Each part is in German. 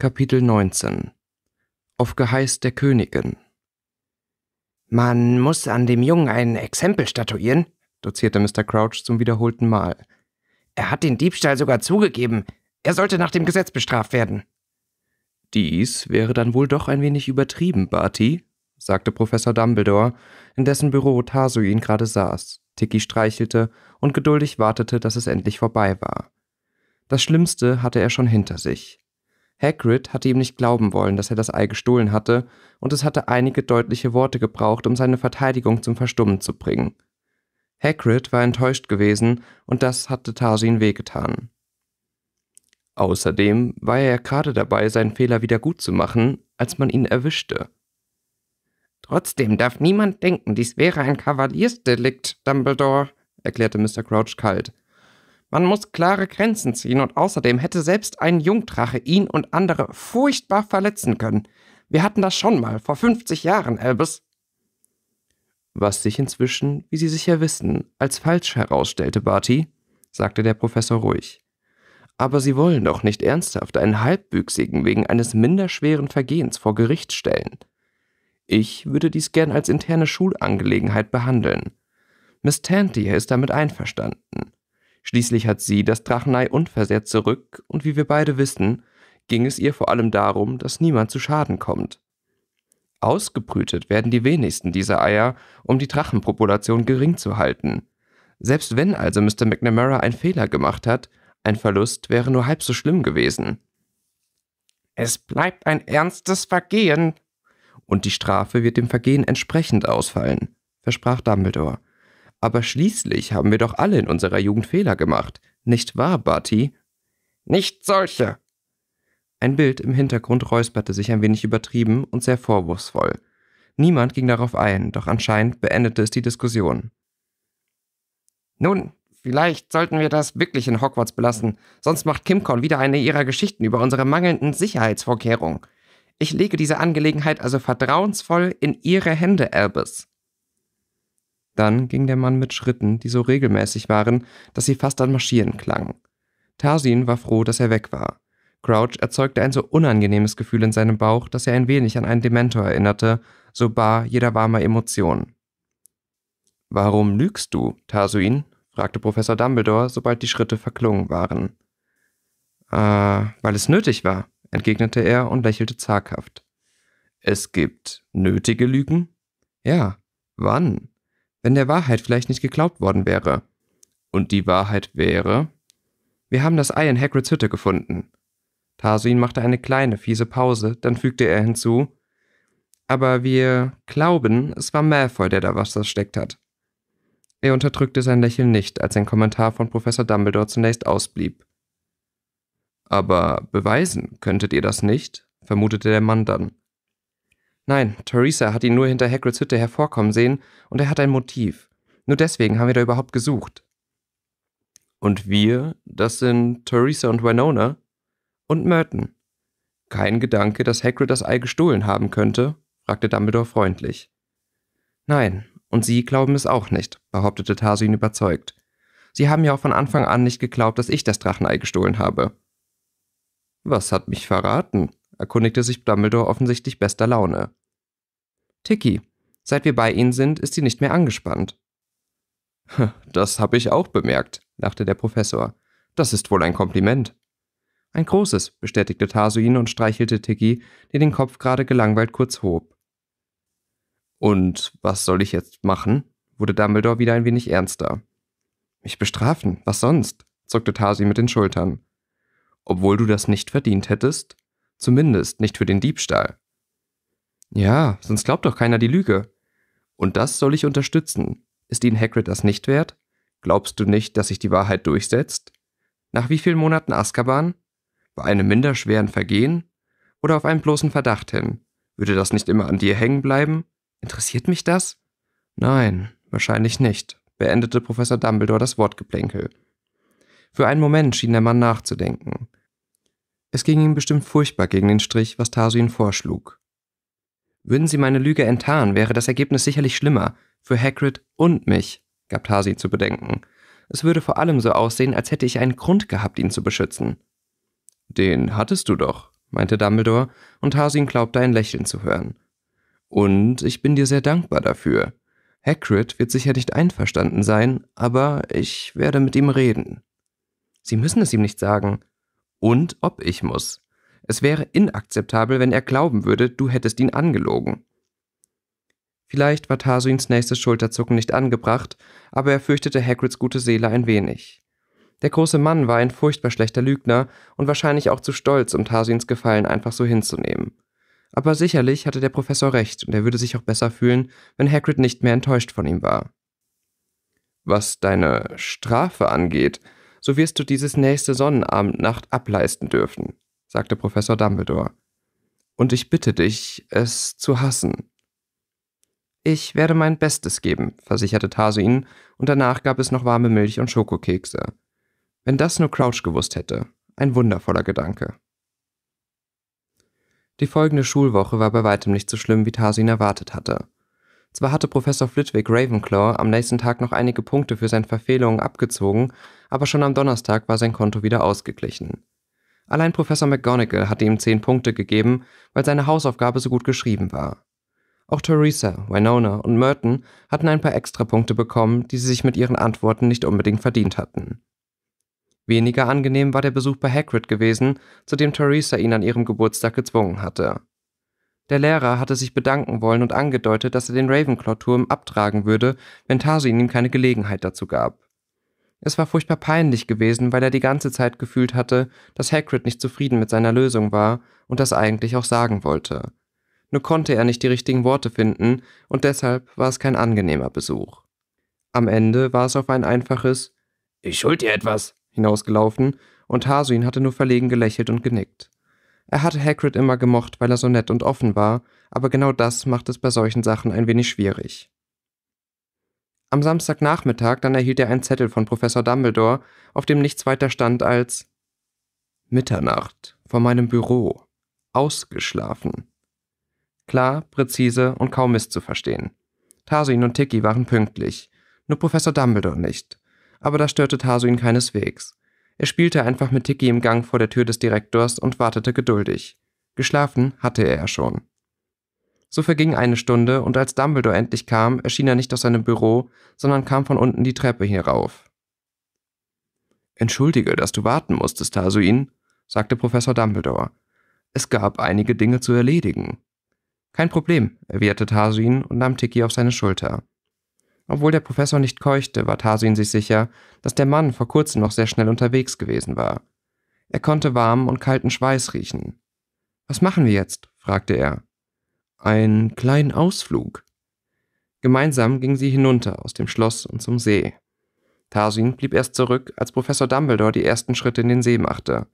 Kapitel 19 Auf Geheiß der Königin Man muss an dem Jungen ein Exempel statuieren, dozierte Mr. Crouch zum wiederholten Mal. Er hat den Diebstahl sogar zugegeben. Er sollte nach dem Gesetz bestraft werden. Dies wäre dann wohl doch ein wenig übertrieben, Barty, sagte Professor Dumbledore, in dessen Büro Tasu ihn gerade saß, Tiki streichelte und geduldig wartete, dass es endlich vorbei war. Das Schlimmste hatte er schon hinter sich. Hagrid hatte ihm nicht glauben wollen, dass er das Ei gestohlen hatte, und es hatte einige deutliche Worte gebraucht, um seine Verteidigung zum Verstummen zu bringen. Hagrid war enttäuscht gewesen, und das hatte Tarsin wehgetan. Außerdem war er ja gerade dabei, seinen Fehler wieder gut zu machen, als man ihn erwischte. Trotzdem darf niemand denken, dies wäre ein Kavaliersdelikt, Dumbledore, erklärte Mr. Crouch kalt. Man muss klare Grenzen ziehen und außerdem hätte selbst ein Jungdrache ihn und andere furchtbar verletzen können. Wir hatten das schon mal, vor 50 Jahren, Elvis. Was sich inzwischen, wie Sie sicher wissen, als falsch herausstellte, Barty, sagte der Professor ruhig. Aber Sie wollen doch nicht ernsthaft einen Halbwüchsigen wegen eines minderschweren Vergehens vor Gericht stellen. Ich würde dies gern als interne Schulangelegenheit behandeln. Miss Tanty ist damit einverstanden. Schließlich hat sie das Drachenei unversehrt zurück und wie wir beide wissen, ging es ihr vor allem darum, dass niemand zu Schaden kommt. Ausgebrütet werden die wenigsten dieser Eier, um die Drachenpopulation gering zu halten. Selbst wenn also Mr. McNamara einen Fehler gemacht hat, ein Verlust wäre nur halb so schlimm gewesen. Es bleibt ein ernstes Vergehen. Und die Strafe wird dem Vergehen entsprechend ausfallen, versprach Dumbledore. Aber schließlich haben wir doch alle in unserer Jugend Fehler gemacht. Nicht wahr, Barty? Nicht solche! Ein Bild im Hintergrund räusperte sich ein wenig übertrieben und sehr vorwurfsvoll. Niemand ging darauf ein, doch anscheinend beendete es die Diskussion. Nun, vielleicht sollten wir das wirklich in Hogwarts belassen, sonst macht Kimcon wieder eine ihrer Geschichten über unsere mangelnden Sicherheitsvorkehrungen. Ich lege diese Angelegenheit also vertrauensvoll in Ihre Hände, Albus. Dann ging der Mann mit Schritten, die so regelmäßig waren, dass sie fast an Marschieren klangen. Tarsin war froh, dass er weg war. Crouch erzeugte ein so unangenehmes Gefühl in seinem Bauch, dass er ein wenig an einen Dementor erinnerte, so bar jeder warmer Emotion. Warum lügst du, Tarsuin? fragte Professor Dumbledore, sobald die Schritte verklungen waren. Äh, weil es nötig war, entgegnete er und lächelte zaghaft. Es gibt nötige Lügen? Ja. Wann? wenn der Wahrheit vielleicht nicht geglaubt worden wäre. Und die Wahrheit wäre, wir haben das Ei in Hagrids Hütte gefunden. Tarsuin machte eine kleine, fiese Pause, dann fügte er hinzu, aber wir glauben, es war Malfoy, der da was versteckt hat. Er unterdrückte sein Lächeln nicht, als ein Kommentar von Professor Dumbledore zunächst ausblieb. Aber beweisen könntet ihr das nicht? vermutete der Mann dann. Nein, Theresa hat ihn nur hinter Hagrids Hütte hervorkommen sehen und er hat ein Motiv. Nur deswegen haben wir da überhaupt gesucht. Und wir, das sind Theresa und Winona und Merton. Kein Gedanke, dass Hagrid das Ei gestohlen haben könnte, fragte Dumbledore freundlich. Nein, und Sie glauben es auch nicht, behauptete Tarsin überzeugt. Sie haben ja auch von Anfang an nicht geglaubt, dass ich das Drachenei gestohlen habe. Was hat mich verraten? erkundigte sich Dumbledore offensichtlich bester Laune. Tiki, seit wir bei Ihnen sind, ist sie nicht mehr angespannt. Das habe ich auch bemerkt, lachte der Professor. Das ist wohl ein Kompliment. Ein großes, bestätigte Tasuin und streichelte Tiki, der den Kopf gerade gelangweilt kurz hob. Und was soll ich jetzt machen? wurde Dumbledore wieder ein wenig ernster. Mich bestrafen, was sonst? zuckte Tasi mit den Schultern. Obwohl du das nicht verdient hättest? Zumindest nicht für den Diebstahl. Ja, sonst glaubt doch keiner die Lüge. Und das soll ich unterstützen. Ist Ihnen Hagrid das nicht wert? Glaubst du nicht, dass sich die Wahrheit durchsetzt? Nach wie vielen Monaten Azkaban? Bei einem minderschweren Vergehen? Oder auf einen bloßen Verdacht hin? Würde das nicht immer an dir hängen bleiben? Interessiert mich das? Nein, wahrscheinlich nicht, beendete Professor Dumbledore das Wortgeplänkel. Für einen Moment schien der Mann nachzudenken. Es ging ihm bestimmt furchtbar gegen den Strich, was Tasu ihn vorschlug. Würden sie meine Lüge enttarnen, wäre das Ergebnis sicherlich schlimmer, für Hagrid und mich, gab Tasi zu bedenken. Es würde vor allem so aussehen, als hätte ich einen Grund gehabt, ihn zu beschützen. Den hattest du doch, meinte Dumbledore, und Hasin glaubte ein Lächeln zu hören. Und ich bin dir sehr dankbar dafür. Hagrid wird sicher nicht einverstanden sein, aber ich werde mit ihm reden. Sie müssen es ihm nicht sagen. Und ob ich muss. Es wäre inakzeptabel, wenn er glauben würde, du hättest ihn angelogen. Vielleicht war Tarsuins nächstes Schulterzucken nicht angebracht, aber er fürchtete Hagrids gute Seele ein wenig. Der große Mann war ein furchtbar schlechter Lügner und wahrscheinlich auch zu stolz, um Tarsuins Gefallen einfach so hinzunehmen. Aber sicherlich hatte der Professor recht und er würde sich auch besser fühlen, wenn Hagrid nicht mehr enttäuscht von ihm war. Was deine Strafe angeht, so wirst du dieses nächste Sonnenabendnacht ableisten dürfen sagte Professor Dumbledore. Und ich bitte dich, es zu hassen. Ich werde mein Bestes geben, versicherte Taso ihn, und danach gab es noch warme Milch und Schokokekse. Wenn das nur Crouch gewusst hätte. Ein wundervoller Gedanke. Die folgende Schulwoche war bei weitem nicht so schlimm, wie Taso ihn erwartet hatte. Zwar hatte Professor Flitwick Ravenclaw am nächsten Tag noch einige Punkte für seine Verfehlungen abgezogen, aber schon am Donnerstag war sein Konto wieder ausgeglichen. Allein Professor McGonagall hatte ihm zehn Punkte gegeben, weil seine Hausaufgabe so gut geschrieben war. Auch Theresa, Winona und Merton hatten ein paar extra Punkte bekommen, die sie sich mit ihren Antworten nicht unbedingt verdient hatten. Weniger angenehm war der Besuch bei Hagrid gewesen, zu dem Theresa ihn an ihrem Geburtstag gezwungen hatte. Der Lehrer hatte sich bedanken wollen und angedeutet, dass er den Ravenclaw-Turm abtragen würde, wenn Tarzin ihm keine Gelegenheit dazu gab. Es war furchtbar peinlich gewesen, weil er die ganze Zeit gefühlt hatte, dass Hagrid nicht zufrieden mit seiner Lösung war und das eigentlich auch sagen wollte. Nur konnte er nicht die richtigen Worte finden und deshalb war es kein angenehmer Besuch. Am Ende war es auf ein einfaches Ich schuld dir etwas hinausgelaufen und Hasuin hatte nur verlegen gelächelt und genickt. Er hatte Hagrid immer gemocht, weil er so nett und offen war, aber genau das macht es bei solchen Sachen ein wenig schwierig. Am Samstagnachmittag dann erhielt er einen Zettel von Professor Dumbledore, auf dem nichts weiter stand als Mitternacht vor meinem Büro. Ausgeschlafen. Klar, präzise und kaum misszuverstehen. Tarsuin und Tiki waren pünktlich, nur Professor Dumbledore nicht. Aber das störte Tarsuin keineswegs. Er spielte einfach mit Tiki im Gang vor der Tür des Direktors und wartete geduldig. Geschlafen hatte er ja schon. So verging eine Stunde, und als Dumbledore endlich kam, erschien er nicht aus seinem Büro, sondern kam von unten die Treppe herauf. Entschuldige, dass du warten musstest, Tasuin, sagte Professor Dumbledore. Es gab einige Dinge zu erledigen. Kein Problem, erwiderte Tasuin und nahm Tiki auf seine Schulter. Obwohl der Professor nicht keuchte, war Tasuin sich sicher, dass der Mann vor kurzem noch sehr schnell unterwegs gewesen war. Er konnte warmen und kalten Schweiß riechen. Was machen wir jetzt? fragte er einen kleinen Ausflug. Gemeinsam gingen sie hinunter aus dem Schloss und zum See. Tarsin blieb erst zurück, als Professor Dumbledore die ersten Schritte in den See machte.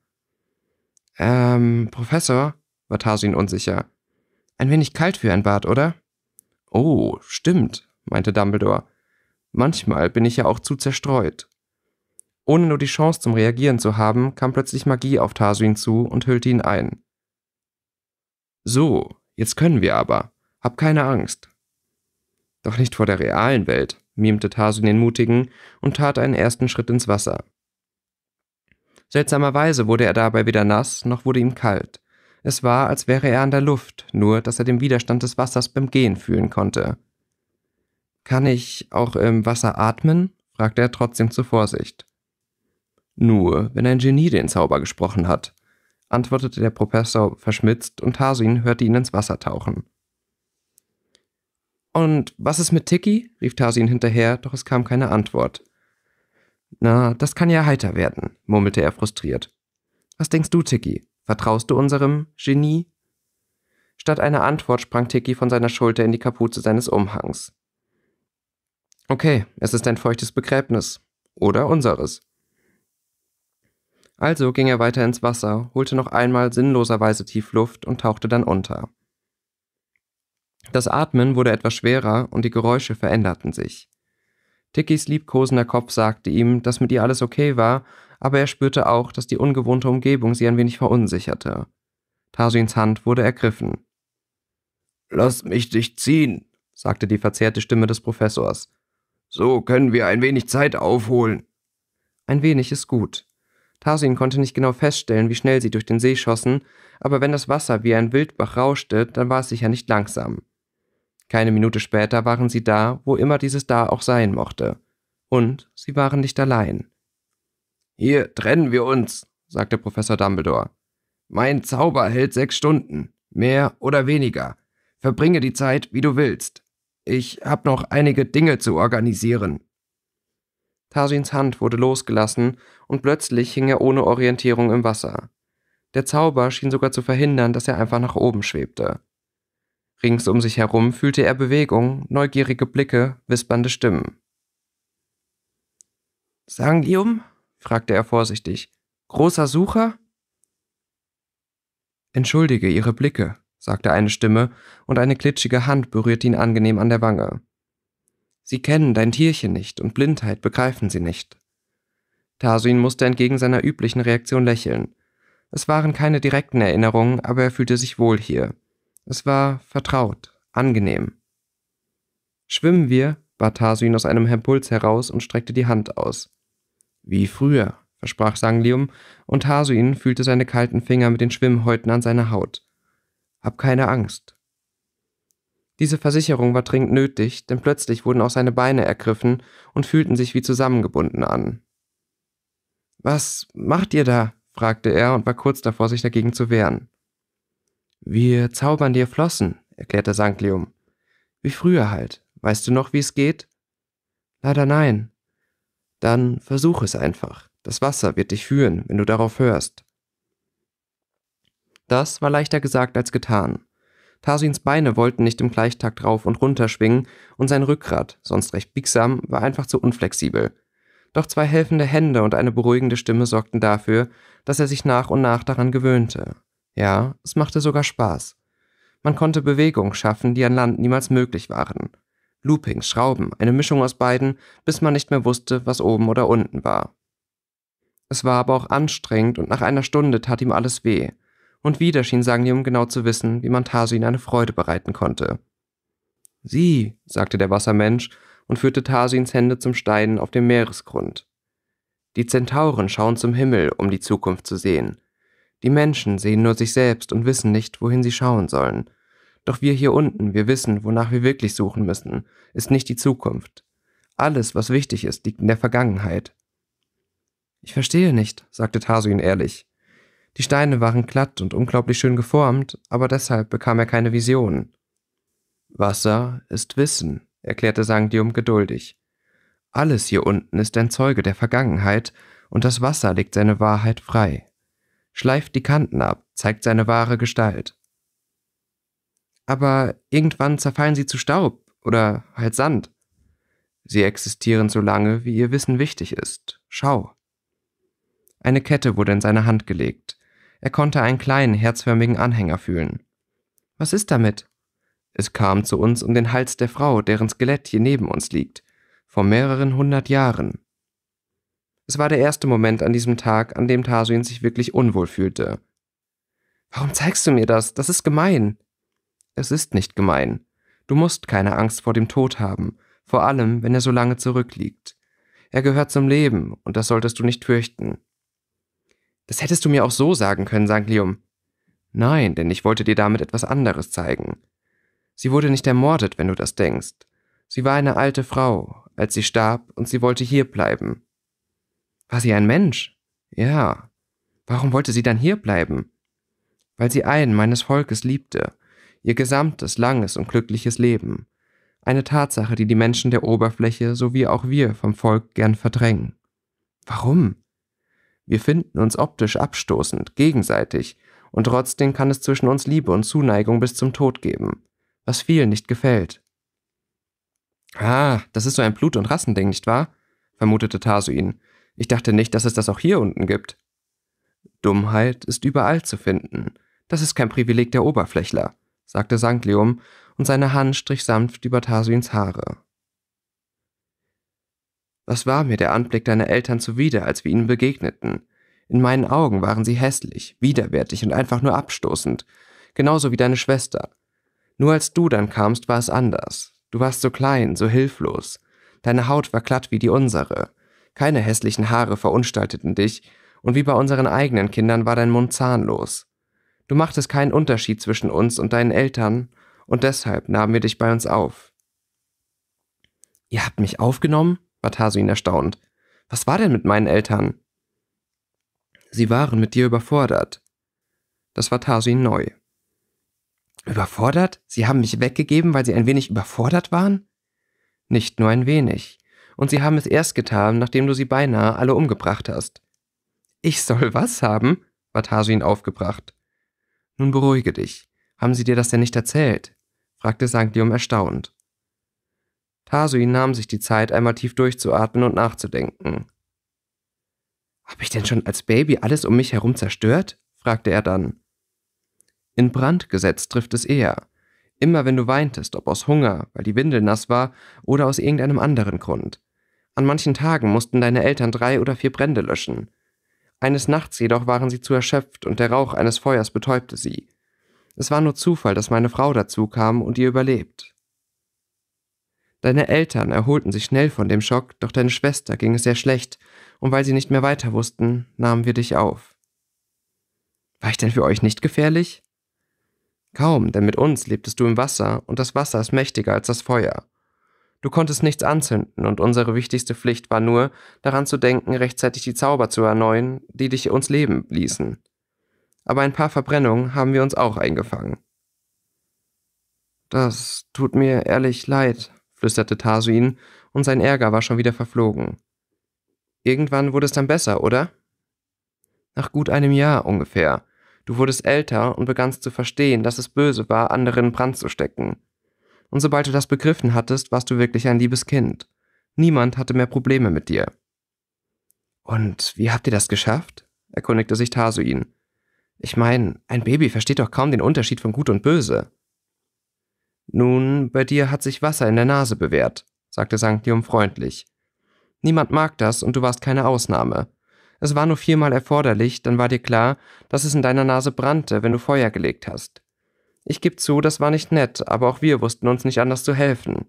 Ähm, Professor, war Tarsin unsicher. Ein wenig kalt für ein Bad, oder? Oh, stimmt, meinte Dumbledore. Manchmal bin ich ja auch zu zerstreut. Ohne nur die Chance zum Reagieren zu haben, kam plötzlich Magie auf Tarsuin zu und hüllte ihn ein. So, Jetzt können wir aber. Hab keine Angst. Doch nicht vor der realen Welt, mimte Tarsun den Mutigen und tat einen ersten Schritt ins Wasser. Seltsamerweise wurde er dabei weder nass, noch wurde ihm kalt. Es war, als wäre er an der Luft, nur dass er den Widerstand des Wassers beim Gehen fühlen konnte. Kann ich auch im Wasser atmen? fragte er trotzdem zur Vorsicht. Nur, wenn ein Genie den Zauber gesprochen hat, antwortete der Professor verschmitzt und Tarsin hörte ihn ins Wasser tauchen. Und was ist mit Tiki? rief Tarsin hinterher, doch es kam keine Antwort. Na, das kann ja heiter werden, murmelte er frustriert. Was denkst du, Tiki? Vertraust du unserem Genie? Statt einer Antwort sprang Tiki von seiner Schulter in die Kapuze seines Umhangs. Okay, es ist ein feuchtes Begräbnis. Oder unseres. Also ging er weiter ins Wasser, holte noch einmal sinnloserweise tief Luft und tauchte dann unter. Das Atmen wurde etwas schwerer und die Geräusche veränderten sich. Tickys liebkosender Kopf sagte ihm, dass mit ihr alles okay war, aber er spürte auch, dass die ungewohnte Umgebung sie ein wenig verunsicherte. Tarsins Hand wurde ergriffen. Lass mich dich ziehen, sagte die verzerrte Stimme des Professors. So können wir ein wenig Zeit aufholen. Ein wenig ist gut. Tarsin konnte nicht genau feststellen, wie schnell sie durch den See schossen, aber wenn das Wasser wie ein Wildbach rauschte, dann war es sicher nicht langsam. Keine Minute später waren sie da, wo immer dieses da auch sein mochte. Und sie waren nicht allein. Hier trennen wir uns, sagte Professor Dumbledore. Mein Zauber hält sechs Stunden, mehr oder weniger. Verbringe die Zeit, wie du willst. Ich habe noch einige Dinge zu organisieren. Tarsins Hand wurde losgelassen und plötzlich hing er ohne Orientierung im Wasser. Der Zauber schien sogar zu verhindern, dass er einfach nach oben schwebte. Rings um sich herum fühlte er Bewegung, neugierige Blicke, wispernde Stimmen. Sangium? fragte er vorsichtig. Großer Sucher? Entschuldige Ihre Blicke, sagte eine Stimme, und eine klitschige Hand berührte ihn angenehm an der Wange. Sie kennen dein Tierchen nicht und Blindheit begreifen sie nicht. Tarsuin musste entgegen seiner üblichen Reaktion lächeln. Es waren keine direkten Erinnerungen, aber er fühlte sich wohl hier. Es war vertraut, angenehm. Schwimmen wir, bat Tarsuin aus einem Impuls heraus und streckte die Hand aus. Wie früher, versprach Sanglium, und Tarsuin fühlte seine kalten Finger mit den Schwimmhäuten an seiner Haut. Hab keine Angst, diese Versicherung war dringend nötig, denn plötzlich wurden auch seine Beine ergriffen und fühlten sich wie zusammengebunden an. Was macht ihr da? fragte er und war kurz davor, sich dagegen zu wehren. Wir zaubern dir Flossen, erklärte Sanklium. Wie früher halt. Weißt du noch, wie es geht? Leider nein. Dann versuch es einfach. Das Wasser wird dich führen, wenn du darauf hörst. Das war leichter gesagt als getan. Tarsins Beine wollten nicht im Gleichtakt rauf und runter schwingen und sein Rückgrat, sonst recht biegsam, war einfach zu unflexibel. Doch zwei helfende Hände und eine beruhigende Stimme sorgten dafür, dass er sich nach und nach daran gewöhnte. Ja, es machte sogar Spaß. Man konnte Bewegungen schaffen, die an Land niemals möglich waren. Loopings, Schrauben, eine Mischung aus beiden, bis man nicht mehr wusste, was oben oder unten war. Es war aber auch anstrengend und nach einer Stunde tat ihm alles weh und wieder schien Sangnir genau zu wissen, wie man Tarsin eine Freude bereiten konnte. Sieh, sagte der Wassermensch und führte Tarsins Hände zum Stein auf dem Meeresgrund. Die Zentauren schauen zum Himmel, um die Zukunft zu sehen. Die Menschen sehen nur sich selbst und wissen nicht, wohin sie schauen sollen. Doch wir hier unten, wir wissen, wonach wir wirklich suchen müssen, ist nicht die Zukunft. Alles, was wichtig ist, liegt in der Vergangenheit. Ich verstehe nicht, sagte Tarsin ehrlich. Die Steine waren glatt und unglaublich schön geformt, aber deshalb bekam er keine Visionen. Wasser ist Wissen, erklärte Sangdium geduldig. Alles hier unten ist ein Zeuge der Vergangenheit, und das Wasser legt seine Wahrheit frei, schleift die Kanten ab, zeigt seine wahre Gestalt. Aber irgendwann zerfallen sie zu Staub oder halt Sand. Sie existieren so lange, wie ihr Wissen wichtig ist. Schau. Eine Kette wurde in seine Hand gelegt. Er konnte einen kleinen, herzförmigen Anhänger fühlen. Was ist damit? Es kam zu uns um den Hals der Frau, deren Skelett hier neben uns liegt, vor mehreren hundert Jahren. Es war der erste Moment an diesem Tag, an dem Tarsuin sich wirklich unwohl fühlte. Warum zeigst du mir das? Das ist gemein. Es ist nicht gemein. Du musst keine Angst vor dem Tod haben, vor allem, wenn er so lange zurückliegt. Er gehört zum Leben, und das solltest du nicht fürchten. Das hättest du mir auch so sagen können, Sanglium. Nein, denn ich wollte dir damit etwas anderes zeigen. Sie wurde nicht ermordet, wenn du das denkst. Sie war eine alte Frau, als sie starb, und sie wollte hier bleiben. War sie ein Mensch? Ja. Warum wollte sie dann hier bleiben? Weil sie einen meines Volkes liebte, ihr gesamtes langes und glückliches Leben. Eine Tatsache, die die Menschen der Oberfläche sowie auch wir vom Volk gern verdrängen. Warum? Wir finden uns optisch abstoßend, gegenseitig, und trotzdem kann es zwischen uns Liebe und Zuneigung bis zum Tod geben, was vielen nicht gefällt. Ah, das ist so ein Blut- und Rassending, nicht wahr? vermutete Tasuin. Ich dachte nicht, dass es das auch hier unten gibt. Dummheit ist überall zu finden. Das ist kein Privileg der Oberflächler, sagte Sankleum, und seine Hand strich sanft über Tasuins Haare. Was war mir der Anblick deiner Eltern zuwider, als wir ihnen begegneten? In meinen Augen waren sie hässlich, widerwärtig und einfach nur abstoßend, genauso wie deine Schwester. Nur als du dann kamst, war es anders. Du warst so klein, so hilflos. Deine Haut war glatt wie die unsere. Keine hässlichen Haare verunstalteten dich, und wie bei unseren eigenen Kindern war dein Mund zahnlos. Du machtest keinen Unterschied zwischen uns und deinen Eltern, und deshalb nahmen wir dich bei uns auf. Ihr habt mich aufgenommen? war Tarsuin erstaunt. Was war denn mit meinen Eltern? Sie waren mit dir überfordert. Das war Tarsuin neu. Überfordert? Sie haben mich weggegeben, weil sie ein wenig überfordert waren? Nicht nur ein wenig. Und sie haben es erst getan, nachdem du sie beinahe alle umgebracht hast. Ich soll was haben? war Tarsuin aufgebracht. Nun beruhige dich. Haben sie dir das denn nicht erzählt? fragte Sanglium erstaunt. Tasui nahm sich die Zeit, einmal tief durchzuatmen und nachzudenken. Hab ich denn schon als Baby alles um mich herum zerstört? fragte er dann. In Brand gesetzt trifft es eher. Immer wenn du weintest, ob aus Hunger, weil die Windel nass war oder aus irgendeinem anderen Grund. An manchen Tagen mussten deine Eltern drei oder vier Brände löschen. Eines Nachts jedoch waren sie zu erschöpft und der Rauch eines Feuers betäubte sie. Es war nur Zufall, dass meine Frau dazu kam und ihr überlebt. Deine Eltern erholten sich schnell von dem Schock, doch deine Schwester ging es sehr schlecht, und weil sie nicht mehr weiter wussten, nahmen wir dich auf. War ich denn für euch nicht gefährlich? Kaum, denn mit uns lebtest du im Wasser, und das Wasser ist mächtiger als das Feuer. Du konntest nichts anzünden, und unsere wichtigste Pflicht war nur, daran zu denken, rechtzeitig die Zauber zu erneuern, die dich uns leben ließen. Aber ein paar Verbrennungen haben wir uns auch eingefangen. Das tut mir ehrlich leid, flüsterte Tarsuin, und sein Ärger war schon wieder verflogen. Irgendwann wurde es dann besser, oder? Nach gut einem Jahr ungefähr. Du wurdest älter und begannst zu verstehen, dass es böse war, anderen in Brand zu stecken. Und sobald du das begriffen hattest, warst du wirklich ein liebes Kind. Niemand hatte mehr Probleme mit dir. Und wie habt ihr das geschafft? erkundigte sich Tasuin. Ich meine, ein Baby versteht doch kaum den Unterschied von gut und böse. Nun, bei dir hat sich Wasser in der Nase bewährt, sagte Sanctium freundlich. Niemand mag das und du warst keine Ausnahme. Es war nur viermal erforderlich, dann war dir klar, dass es in deiner Nase brannte, wenn du Feuer gelegt hast. Ich gebe zu, das war nicht nett, aber auch wir wussten uns nicht anders zu helfen.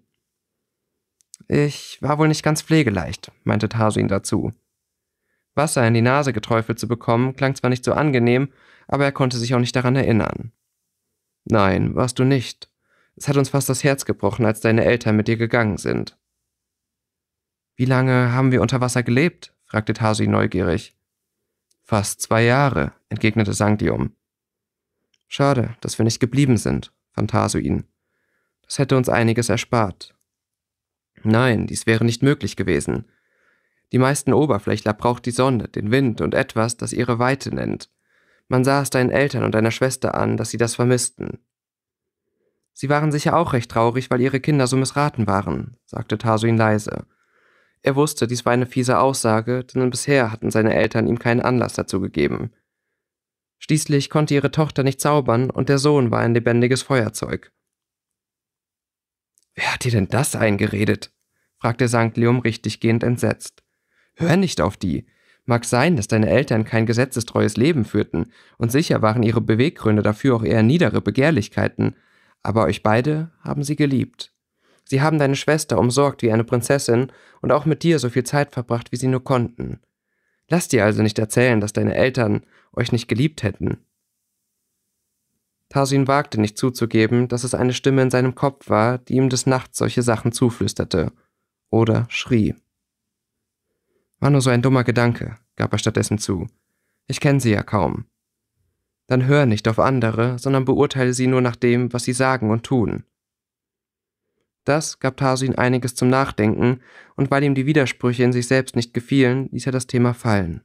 Ich war wohl nicht ganz pflegeleicht, meinte Tarsin dazu. Wasser in die Nase geträufelt zu bekommen, klang zwar nicht so angenehm, aber er konnte sich auch nicht daran erinnern. Nein, warst du nicht, es hat uns fast das Herz gebrochen, als deine Eltern mit dir gegangen sind. Wie lange haben wir unter Wasser gelebt? fragte Tasi neugierig. Fast zwei Jahre, entgegnete Sanctium. Schade, dass wir nicht geblieben sind, fand Tasu ihn. Das hätte uns einiges erspart. Nein, dies wäre nicht möglich gewesen. Die meisten Oberflächler braucht die Sonne, den Wind und etwas, das ihre Weite nennt. Man sah es deinen Eltern und deiner Schwester an, dass sie das vermissten. Sie waren sicher auch recht traurig, weil ihre Kinder so missraten waren, sagte Tarsuin leise. Er wusste, dies war eine fiese Aussage, denn bisher hatten seine Eltern ihm keinen Anlass dazu gegeben. Schließlich konnte ihre Tochter nicht zaubern und der Sohn war ein lebendiges Feuerzeug. Wer hat dir denn das eingeredet? fragte Sanklium richtiggehend entsetzt. Hör nicht auf die. Mag sein, dass deine Eltern kein gesetzestreues Leben führten, und sicher waren ihre Beweggründe dafür auch eher niedere Begehrlichkeiten, aber euch beide haben sie geliebt. Sie haben deine Schwester umsorgt wie eine Prinzessin und auch mit dir so viel Zeit verbracht, wie sie nur konnten. Lass dir also nicht erzählen, dass deine Eltern euch nicht geliebt hätten. Tarsin wagte nicht zuzugeben, dass es eine Stimme in seinem Kopf war, die ihm des Nachts solche Sachen zuflüsterte oder schrie. War nur so ein dummer Gedanke, gab er stattdessen zu. Ich kenne sie ja kaum dann hör nicht auf andere, sondern beurteile sie nur nach dem, was sie sagen und tun. Das gab Tarsin einiges zum Nachdenken, und weil ihm die Widersprüche in sich selbst nicht gefielen, ließ er das Thema fallen.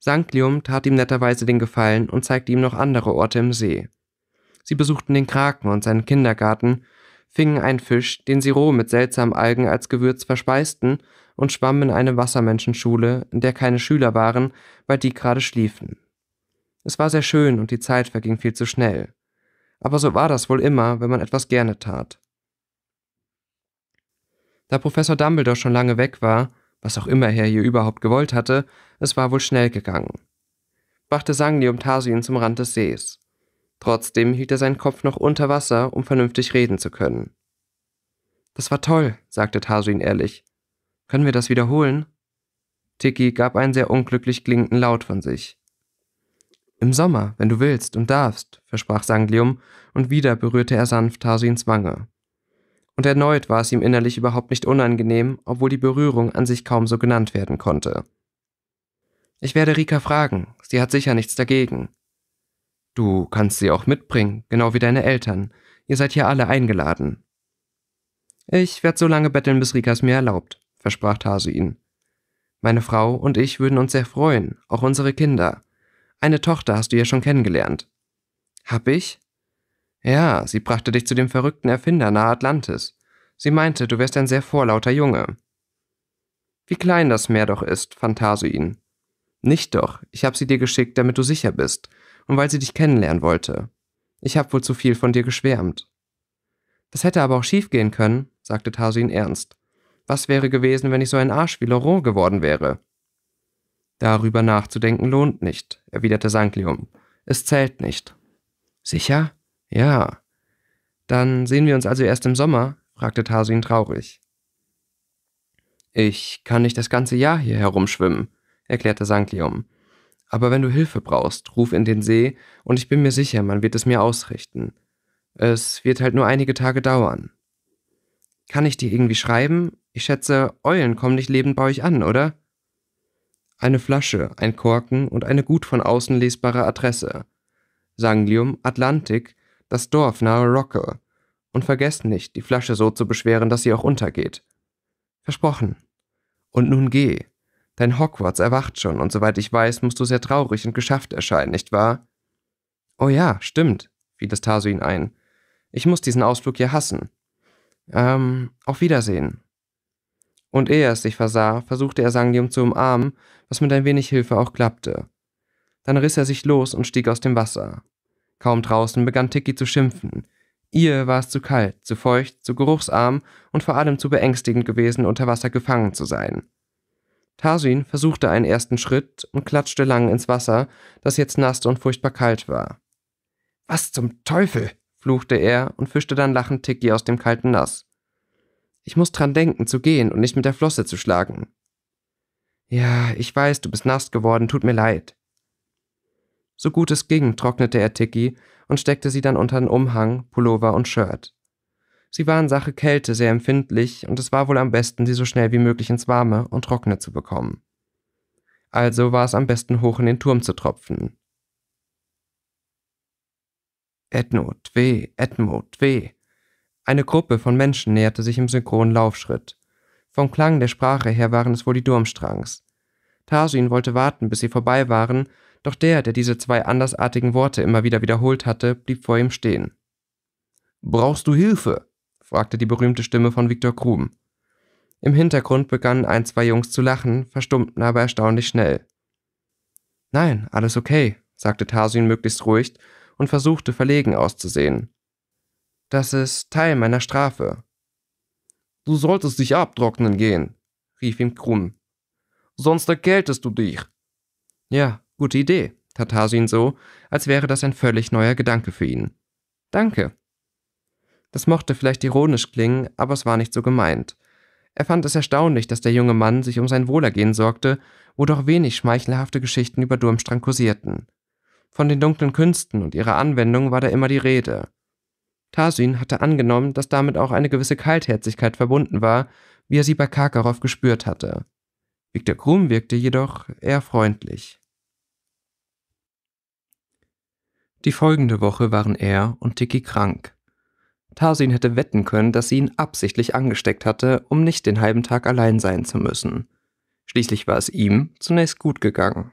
Sanklium tat ihm netterweise den Gefallen und zeigte ihm noch andere Orte im See. Sie besuchten den Kraken und seinen Kindergarten, fingen einen Fisch, den sie roh mit seltsamen Algen als Gewürz verspeisten, und schwammen in eine Wassermenschenschule, in der keine Schüler waren, weil die gerade schliefen. Es war sehr schön und die Zeit verging viel zu schnell. Aber so war das wohl immer, wenn man etwas gerne tat. Da Professor Dumbledore schon lange weg war, was auch immer er hier überhaupt gewollt hatte, es war wohl schnell gegangen. Brachte Sangli Sanglium Tarsin zum Rand des Sees. Trotzdem hielt er seinen Kopf noch unter Wasser, um vernünftig reden zu können. Das war toll, sagte Tarsin ehrlich. Können wir das wiederholen? Tiki gab einen sehr unglücklich klingenden Laut von sich. Im Sommer, wenn du willst und darfst, versprach Sanglium, und wieder berührte er sanft Hasins Wange. Und erneut war es ihm innerlich überhaupt nicht unangenehm, obwohl die Berührung an sich kaum so genannt werden konnte. Ich werde Rika fragen, sie hat sicher nichts dagegen. Du kannst sie auch mitbringen, genau wie deine Eltern. Ihr seid hier alle eingeladen. Ich werde so lange betteln, bis Rika es mir erlaubt, versprach Hase Meine Frau und ich würden uns sehr freuen, auch unsere Kinder. Eine Tochter hast du ja schon kennengelernt. Hab ich? Ja, sie brachte dich zu dem verrückten Erfinder nahe Atlantis. Sie meinte, du wärst ein sehr vorlauter Junge. Wie klein das Meer doch ist, fantase ihn. Nicht doch, ich hab sie dir geschickt, damit du sicher bist, und weil sie dich kennenlernen wollte. Ich hab wohl zu viel von dir geschwärmt. Das hätte aber auch schiefgehen können, sagte Tasuin ernst. Was wäre gewesen, wenn ich so ein Arsch wie Laurent geworden wäre? Darüber nachzudenken lohnt nicht, erwiderte Sanklium. Es zählt nicht. Sicher? Ja. Dann sehen wir uns also erst im Sommer? fragte Tarsin traurig. Ich kann nicht das ganze Jahr hier herumschwimmen, erklärte Sanklium. Aber wenn du Hilfe brauchst, ruf in den See, und ich bin mir sicher, man wird es mir ausrichten. Es wird halt nur einige Tage dauern. Kann ich dir irgendwie schreiben? Ich schätze, Eulen kommen nicht lebend bei euch an, oder? Eine Flasche, ein Korken und eine gut von außen lesbare Adresse: Sanglium, Atlantik, das Dorf nahe Rockall. Und vergesst nicht, die Flasche so zu beschweren, dass sie auch untergeht. Versprochen. Und nun geh. Dein Hogwarts erwacht schon, und soweit ich weiß, musst du sehr traurig und geschafft erscheinen, nicht wahr? Oh ja, stimmt, fiel das Tasu ihn ein. Ich muss diesen Ausflug hier hassen. Ähm, auf Wiedersehen. Und ehe es sich versah, versuchte er Sandium zu umarmen, was mit ein wenig Hilfe auch klappte. Dann riss er sich los und stieg aus dem Wasser. Kaum draußen begann Tiki zu schimpfen. Ihr war es zu kalt, zu feucht, zu geruchsarm und vor allem zu beängstigend gewesen, unter Wasser gefangen zu sein. Tarsin versuchte einen ersten Schritt und klatschte lang ins Wasser, das jetzt nass und furchtbar kalt war. Was zum Teufel? fluchte er und fischte dann lachend Tiki aus dem kalten Nass. Ich muss dran denken, zu gehen und nicht mit der Flosse zu schlagen. Ja, ich weiß, du bist nass geworden, tut mir leid. So gut es ging, trocknete er Tiki und steckte sie dann unter den Umhang, Pullover und Shirt. Sie war in Sache Kälte sehr empfindlich und es war wohl am besten, sie so schnell wie möglich ins Warme und Trockene zu bekommen. Also war es am besten, hoch in den Turm zu tropfen. Edmund, weh, Edmund, weh, eine Gruppe von Menschen näherte sich im synchronen Laufschritt. Vom Klang der Sprache her waren es wohl die Durmstrangs. Tarsuin wollte warten, bis sie vorbei waren, doch der, der diese zwei andersartigen Worte immer wieder wiederholt hatte, blieb vor ihm stehen. Brauchst du Hilfe? fragte die berühmte Stimme von Viktor Krum. Im Hintergrund begannen ein, zwei Jungs zu lachen, verstummten aber erstaunlich schnell. Nein, alles okay, sagte Tarsuin möglichst ruhig und versuchte verlegen auszusehen. Das ist Teil meiner Strafe. Du solltest dich abtrocknen gehen, rief ihm Krumm. Sonst erkältest du dich. Ja, gute Idee, tat Hasin so, als wäre das ein völlig neuer Gedanke für ihn. Danke. Das mochte vielleicht ironisch klingen, aber es war nicht so gemeint. Er fand es erstaunlich, dass der junge Mann sich um sein Wohlergehen sorgte, wo doch wenig schmeichelhafte Geschichten über Durmstrang kursierten. Von den dunklen Künsten und ihrer Anwendung war da immer die Rede. Tarsin hatte angenommen, dass damit auch eine gewisse Kaltherzigkeit verbunden war, wie er sie bei Karkarow gespürt hatte. Viktor Krum wirkte jedoch eher freundlich. Die folgende Woche waren er und Tiki krank. Tarsin hätte wetten können, dass sie ihn absichtlich angesteckt hatte, um nicht den halben Tag allein sein zu müssen. Schließlich war es ihm zunächst gut gegangen.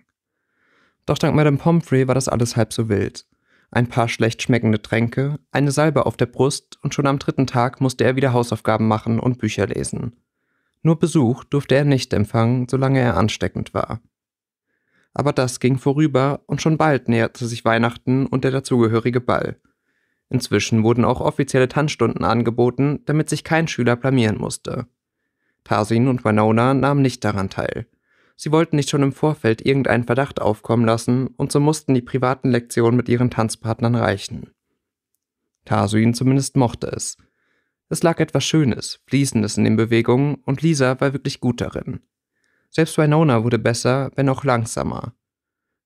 Doch dank Madame Pomfrey war das alles halb so wild ein paar schlecht schmeckende Tränke, eine Salbe auf der Brust und schon am dritten Tag musste er wieder Hausaufgaben machen und Bücher lesen. Nur Besuch durfte er nicht empfangen, solange er ansteckend war. Aber das ging vorüber und schon bald näherte sich Weihnachten und der dazugehörige Ball. Inzwischen wurden auch offizielle Tanzstunden angeboten, damit sich kein Schüler blamieren musste. Tarsin und Winona nahmen nicht daran teil. Sie wollten nicht schon im Vorfeld irgendeinen Verdacht aufkommen lassen und so mussten die privaten Lektionen mit ihren Tanzpartnern reichen. Tasuin zumindest mochte es. Es lag etwas Schönes, Fließendes in den Bewegungen und Lisa war wirklich gut darin. Selbst Winona wurde besser, wenn auch langsamer.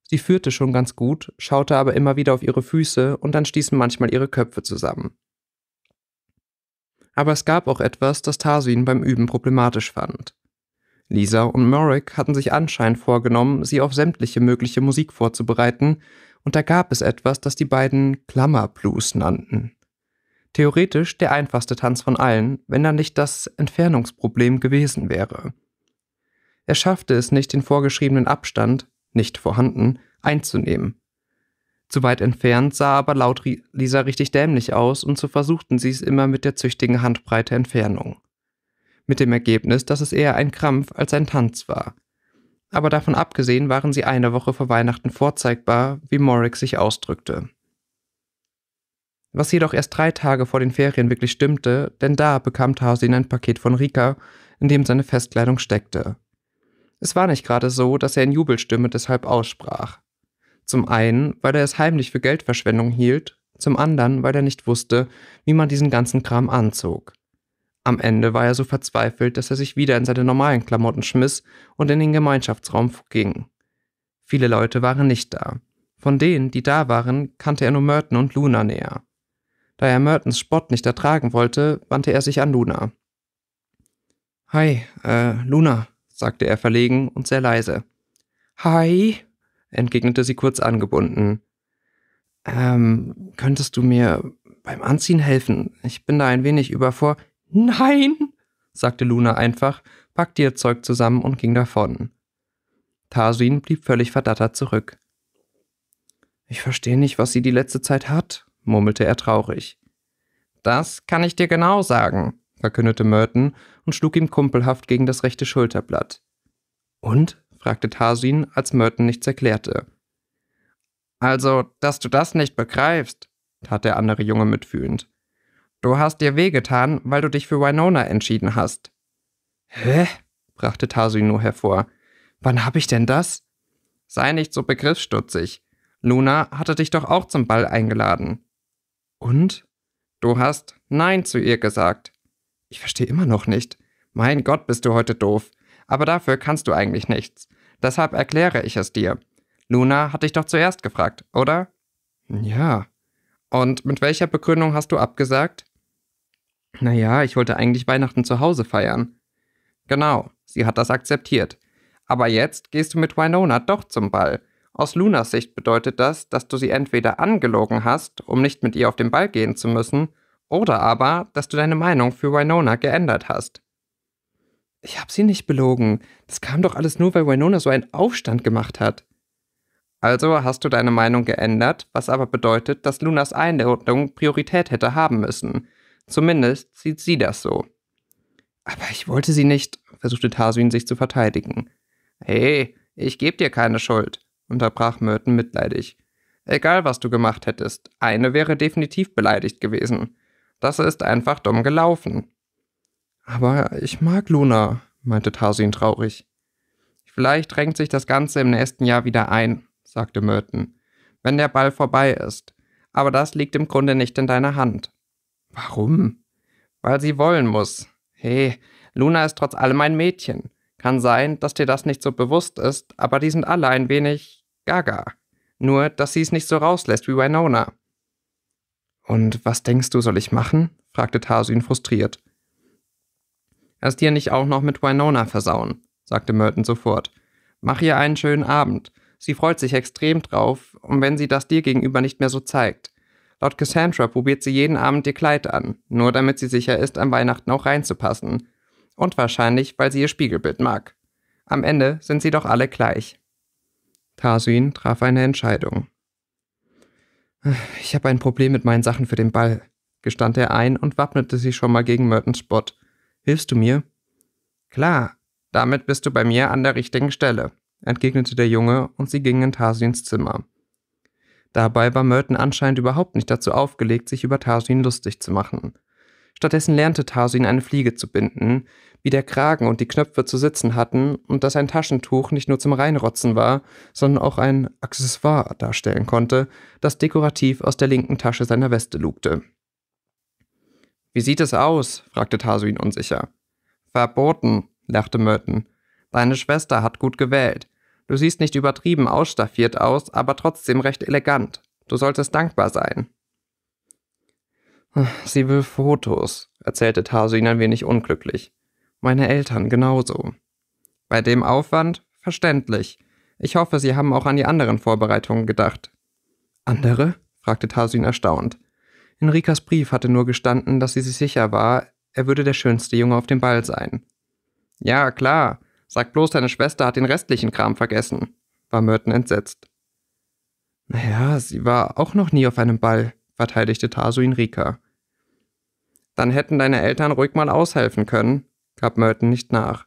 Sie führte schon ganz gut, schaute aber immer wieder auf ihre Füße und dann stießen manchmal ihre Köpfe zusammen. Aber es gab auch etwas, das Tasuin beim Üben problematisch fand. Lisa und Merrick hatten sich anscheinend vorgenommen, sie auf sämtliche mögliche Musik vorzubereiten, und da gab es etwas, das die beiden Klammerblues nannten. Theoretisch der einfachste Tanz von allen, wenn da nicht das Entfernungsproblem gewesen wäre. Er schaffte es nicht, den vorgeschriebenen Abstand, nicht vorhanden, einzunehmen. Zu weit entfernt sah aber laut Lisa richtig dämlich aus und so versuchten sie es immer mit der züchtigen Handbreite Entfernung mit dem Ergebnis, dass es eher ein Krampf als ein Tanz war. Aber davon abgesehen waren sie eine Woche vor Weihnachten vorzeigbar, wie Morrick sich ausdrückte. Was jedoch erst drei Tage vor den Ferien wirklich stimmte, denn da bekam Tarsin ein Paket von Rika, in dem seine Festkleidung steckte. Es war nicht gerade so, dass er in Jubelstimme deshalb aussprach. Zum einen, weil er es heimlich für Geldverschwendung hielt, zum anderen, weil er nicht wusste, wie man diesen ganzen Kram anzog. Am Ende war er so verzweifelt, dass er sich wieder in seine normalen Klamotten schmiss und in den Gemeinschaftsraum ging. Viele Leute waren nicht da. Von denen, die da waren, kannte er nur Merton und Luna näher. Da er Mertons Spott nicht ertragen wollte, wandte er sich an Luna. Hi, äh, Luna, sagte er verlegen und sehr leise. Hi, entgegnete sie kurz angebunden. Ähm, könntest du mir beim Anziehen helfen? Ich bin da ein wenig übervor. Nein, sagte Luna einfach, packte ihr Zeug zusammen und ging davon. Tarsin blieb völlig verdattert zurück. Ich verstehe nicht, was sie die letzte Zeit hat, murmelte er traurig. Das kann ich dir genau sagen, verkündete Merton und schlug ihm kumpelhaft gegen das rechte Schulterblatt. Und? fragte Tarsin, als Merton nichts erklärte. Also, dass du das nicht begreifst, tat der andere Junge mitfühlend. Du hast dir wehgetan, weil du dich für Winona entschieden hast. Hä? brachte Tasuino hervor. Wann hab ich denn das? Sei nicht so begriffsstutzig. Luna hatte dich doch auch zum Ball eingeladen. Und? Du hast Nein zu ihr gesagt. Ich verstehe immer noch nicht. Mein Gott, bist du heute doof. Aber dafür kannst du eigentlich nichts. Deshalb erkläre ich es dir. Luna hat dich doch zuerst gefragt, oder? Ja, und mit welcher Begründung hast du abgesagt? Naja, ich wollte eigentlich Weihnachten zu Hause feiern. Genau, sie hat das akzeptiert. Aber jetzt gehst du mit Winona doch zum Ball. Aus Lunas Sicht bedeutet das, dass du sie entweder angelogen hast, um nicht mit ihr auf den Ball gehen zu müssen, oder aber, dass du deine Meinung für Winona geändert hast. Ich hab sie nicht belogen. Das kam doch alles nur, weil Winona so einen Aufstand gemacht hat. Also hast du deine Meinung geändert, was aber bedeutet, dass Lunas Einordnung Priorität hätte haben müssen. Zumindest sieht sie das so. Aber ich wollte sie nicht, versuchte Tarsuin sich zu verteidigen. Hey, ich geb dir keine Schuld, unterbrach Merton mitleidig. Egal, was du gemacht hättest, eine wäre definitiv beleidigt gewesen. Das ist einfach dumm gelaufen. Aber ich mag Luna, meinte Tarsuin traurig. Vielleicht drängt sich das Ganze im nächsten Jahr wieder ein, sagte Merton, wenn der Ball vorbei ist. Aber das liegt im Grunde nicht in deiner Hand. Warum? Weil sie wollen muss. Hey, Luna ist trotz allem ein Mädchen. Kann sein, dass dir das nicht so bewusst ist, aber die sind alle ein wenig gaga. Nur, dass sie es nicht so rauslässt wie Winona. Und was denkst du, soll ich machen? fragte Tarsin frustriert. Erst dir nicht auch noch mit Winona versauen, sagte Merton sofort. Mach ihr einen schönen Abend Sie freut sich extrem drauf, und wenn sie das dir gegenüber nicht mehr so zeigt. Laut Cassandra probiert sie jeden Abend ihr Kleid an, nur damit sie sicher ist, an Weihnachten auch reinzupassen. Und wahrscheinlich, weil sie ihr Spiegelbild mag. Am Ende sind sie doch alle gleich. Tarsuin traf eine Entscheidung. Ich habe ein Problem mit meinen Sachen für den Ball, gestand er ein und wappnete sich schon mal gegen Mertens Spott. Hilfst du mir? Klar, damit bist du bei mir an der richtigen Stelle entgegnete der Junge, und sie gingen in Tarsins Zimmer. Dabei war Merton anscheinend überhaupt nicht dazu aufgelegt, sich über Tarsin lustig zu machen. Stattdessen lernte Tarsin eine Fliege zu binden, wie der Kragen und die Knöpfe zu sitzen hatten und dass ein Taschentuch nicht nur zum Reinrotzen war, sondern auch ein Accessoire darstellen konnte, das dekorativ aus der linken Tasche seiner Weste lugte. Wie sieht es aus? fragte Tarsin unsicher. Verboten, lachte Merton. Deine Schwester hat gut gewählt. Du siehst nicht übertrieben ausstaffiert aus, aber trotzdem recht elegant. Du solltest dankbar sein. Sie will Fotos, erzählte Tarsin ein wenig unglücklich. Meine Eltern genauso. Bei dem Aufwand? Verständlich. Ich hoffe, Sie haben auch an die anderen Vorbereitungen gedacht. Andere? fragte Tarsin erstaunt. In Rikas Brief hatte nur gestanden, dass sie sich sicher war, er würde der schönste Junge auf dem Ball sein. Ja, klar. Sag bloß, deine Schwester hat den restlichen Kram vergessen, war Merton entsetzt. Naja, sie war auch noch nie auf einem Ball, verteidigte Tasuin Rika. Dann hätten deine Eltern ruhig mal aushelfen können, gab Merton nicht nach.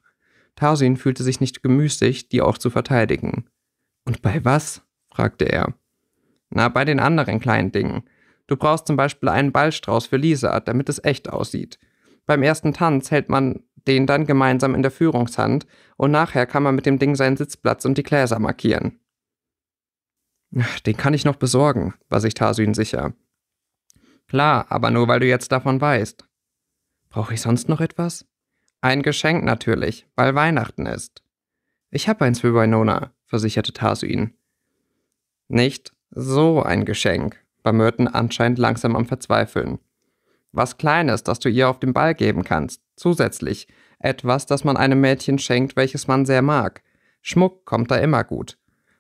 Tarsin fühlte sich nicht gemüßigt, die auch zu verteidigen. Und bei was? fragte er. Na, bei den anderen kleinen Dingen. Du brauchst zum Beispiel einen Ballstrauß für Lisa, damit es echt aussieht. Beim ersten Tanz hält man den dann gemeinsam in der Führungshand und nachher kann man mit dem Ding seinen Sitzplatz und die Gläser markieren. Den kann ich noch besorgen, war sich Tarsyn sicher. Klar, aber nur weil du jetzt davon weißt. Brauche ich sonst noch etwas? Ein Geschenk natürlich, weil Weihnachten ist. Ich habe eins für Winona, versicherte Tarsyn. Nicht so ein Geschenk, war Merton anscheinend langsam am Verzweifeln. Was Kleines, das du ihr auf den Ball geben kannst. Zusätzlich. Etwas, das man einem Mädchen schenkt, welches man sehr mag. Schmuck kommt da immer gut.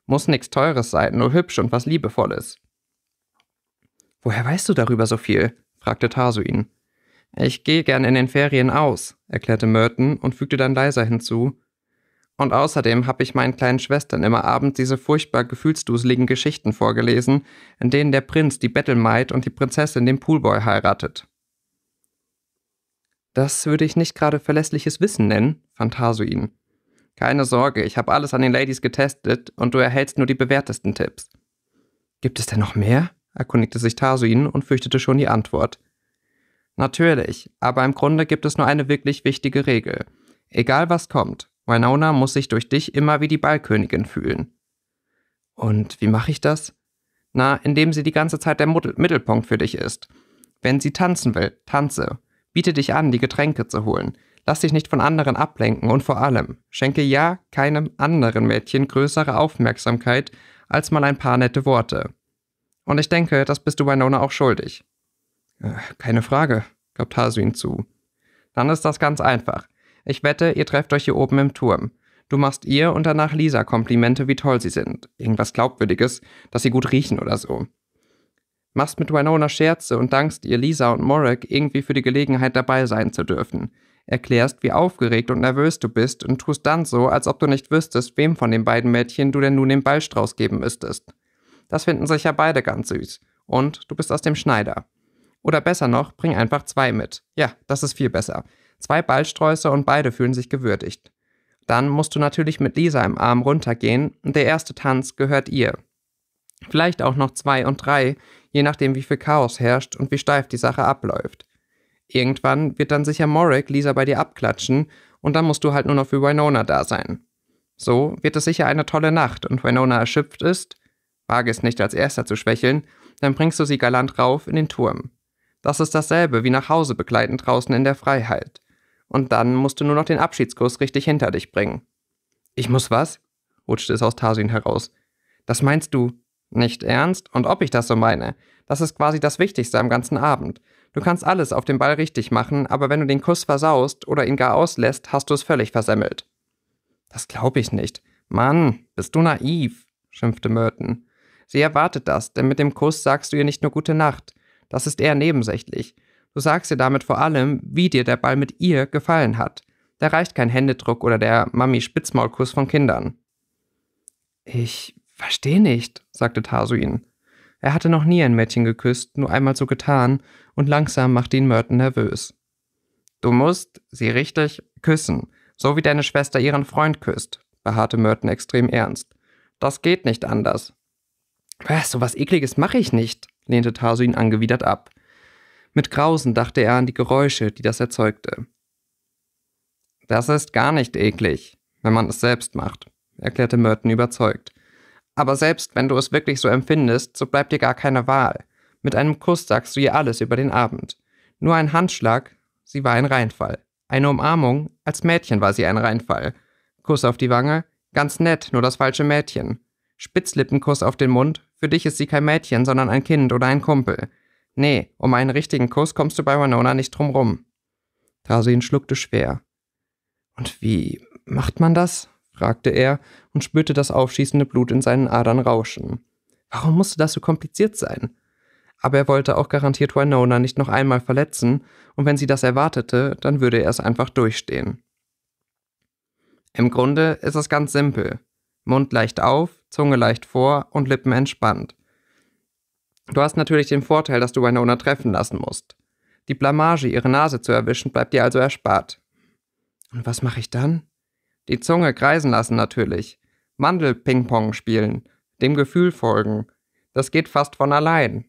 Muss nichts Teures sein, nur hübsch und was Liebevolles. Woher weißt du darüber so viel? fragte Tarsu Ich gehe gern in den Ferien aus, erklärte Merton und fügte dann leiser hinzu. Und außerdem habe ich meinen kleinen Schwestern immer abends diese furchtbar gefühlsduseligen Geschichten vorgelesen, in denen der Prinz die Bettelmaid und die Prinzessin den Poolboy heiratet. Das würde ich nicht gerade verlässliches Wissen nennen, Phantaso ihn. Keine Sorge, ich habe alles an den Ladies getestet und du erhältst nur die bewährtesten Tipps. Gibt es denn noch mehr? erkundigte sich Tarsuin und fürchtete schon die Antwort. Natürlich, aber im Grunde gibt es nur eine wirklich wichtige Regel. Egal was kommt, Winona muss sich durch dich immer wie die Ballkönigin fühlen. Und wie mache ich das? Na, indem sie die ganze Zeit der Mittelpunkt für dich ist. Wenn sie tanzen will, tanze. Biete dich an, die Getränke zu holen. Lass dich nicht von anderen ablenken und vor allem, schenke ja keinem anderen Mädchen größere Aufmerksamkeit als mal ein paar nette Worte. Und ich denke, das bist du bei Nona auch schuldig. Äh, keine Frage, gab Tasu ihn zu. Dann ist das ganz einfach. Ich wette, ihr trefft euch hier oben im Turm. Du machst ihr und danach Lisa Komplimente, wie toll sie sind. Irgendwas Glaubwürdiges, dass sie gut riechen oder so machst mit Winona Scherze und dankst ihr, Lisa und Morag irgendwie für die Gelegenheit dabei sein zu dürfen. Erklärst, wie aufgeregt und nervös du bist und tust dann so, als ob du nicht wüsstest, wem von den beiden Mädchen du denn nun den Ballstrauß geben müsstest. Das finden sich ja beide ganz süß. Und du bist aus dem Schneider. Oder besser noch, bring einfach zwei mit. Ja, das ist viel besser. Zwei Ballsträuße und beide fühlen sich gewürdigt. Dann musst du natürlich mit Lisa im Arm runtergehen und der erste Tanz gehört ihr, Vielleicht auch noch zwei und drei, je nachdem wie viel Chaos herrscht und wie steif die Sache abläuft. Irgendwann wird dann sicher Morrick Lisa bei dir abklatschen und dann musst du halt nur noch für Winona da sein. So wird es sicher eine tolle Nacht und Winona erschöpft ist, wage es nicht als erster zu schwächeln, dann bringst du sie galant rauf in den Turm. Das ist dasselbe wie nach Hause begleiten draußen in der Freiheit. Und dann musst du nur noch den Abschiedskuss richtig hinter dich bringen. Ich muss was? rutschte es aus Tarsin heraus. Das meinst du? Nicht ernst und ob ich das so meine. Das ist quasi das Wichtigste am ganzen Abend. Du kannst alles auf dem Ball richtig machen, aber wenn du den Kuss versaust oder ihn gar auslässt, hast du es völlig versemmelt. Das glaube ich nicht. Mann, bist du naiv, schimpfte Merton. Sie erwartet das, denn mit dem Kuss sagst du ihr nicht nur gute Nacht. Das ist eher nebensächlich. Du sagst ihr damit vor allem, wie dir der Ball mit ihr gefallen hat. Da reicht kein Händedruck oder der Mami-Spitzmaulkuss von Kindern. Ich Versteh nicht, sagte Tasuin. Er hatte noch nie ein Mädchen geküsst, nur einmal so getan, und langsam machte ihn Merton nervös. Du musst sie richtig küssen, so wie deine Schwester ihren Freund küsst, beharrte Merton extrem ernst. Das geht nicht anders. Was, so was Ekliges mache ich nicht, lehnte Tasuin angewidert ab. Mit Grausen dachte er an die Geräusche, die das erzeugte. Das ist gar nicht eklig, wenn man es selbst macht, erklärte Merton überzeugt. Aber selbst wenn du es wirklich so empfindest, so bleibt dir gar keine Wahl. Mit einem Kuss sagst du ihr alles über den Abend. Nur ein Handschlag, sie war ein Reinfall. Eine Umarmung, als Mädchen war sie ein Reinfall. Kuss auf die Wange, ganz nett, nur das falsche Mädchen. Spitzlippenkuss auf den Mund, für dich ist sie kein Mädchen, sondern ein Kind oder ein Kumpel. Nee, um einen richtigen Kuss kommst du bei Winona nicht drumrum. rum. Tarsin schluckte schwer. Und wie macht man das? fragte er und spürte das aufschießende Blut in seinen Adern rauschen. Warum musste das so kompliziert sein? Aber er wollte auch garantiert Winona nicht noch einmal verletzen, und wenn sie das erwartete, dann würde er es einfach durchstehen. Im Grunde ist es ganz simpel. Mund leicht auf, Zunge leicht vor und Lippen entspannt. Du hast natürlich den Vorteil, dass du Winona treffen lassen musst. Die Blamage, ihre Nase zu erwischen, bleibt dir also erspart. Und was mache ich dann? Die Zunge kreisen lassen natürlich. mandel pong spielen. Dem Gefühl folgen. Das geht fast von allein.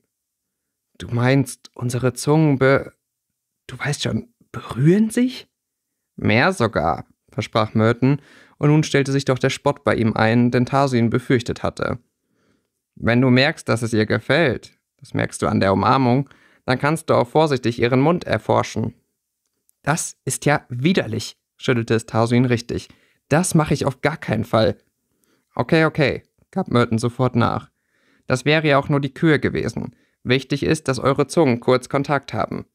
Du meinst, unsere Zungen be. Du weißt schon, berühren sich? Mehr sogar, versprach Merton, und nun stellte sich doch der Spott bei ihm ein, den Tasu befürchtet hatte. Wenn du merkst, dass es ihr gefällt, das merkst du an der Umarmung, dann kannst du auch vorsichtig ihren Mund erforschen. Das ist ja widerlich, schüttelte es Tasu richtig. Das mache ich auf gar keinen Fall. Okay, okay, gab Merton sofort nach. Das wäre ja auch nur die Kühe gewesen. Wichtig ist, dass eure Zungen kurz Kontakt haben.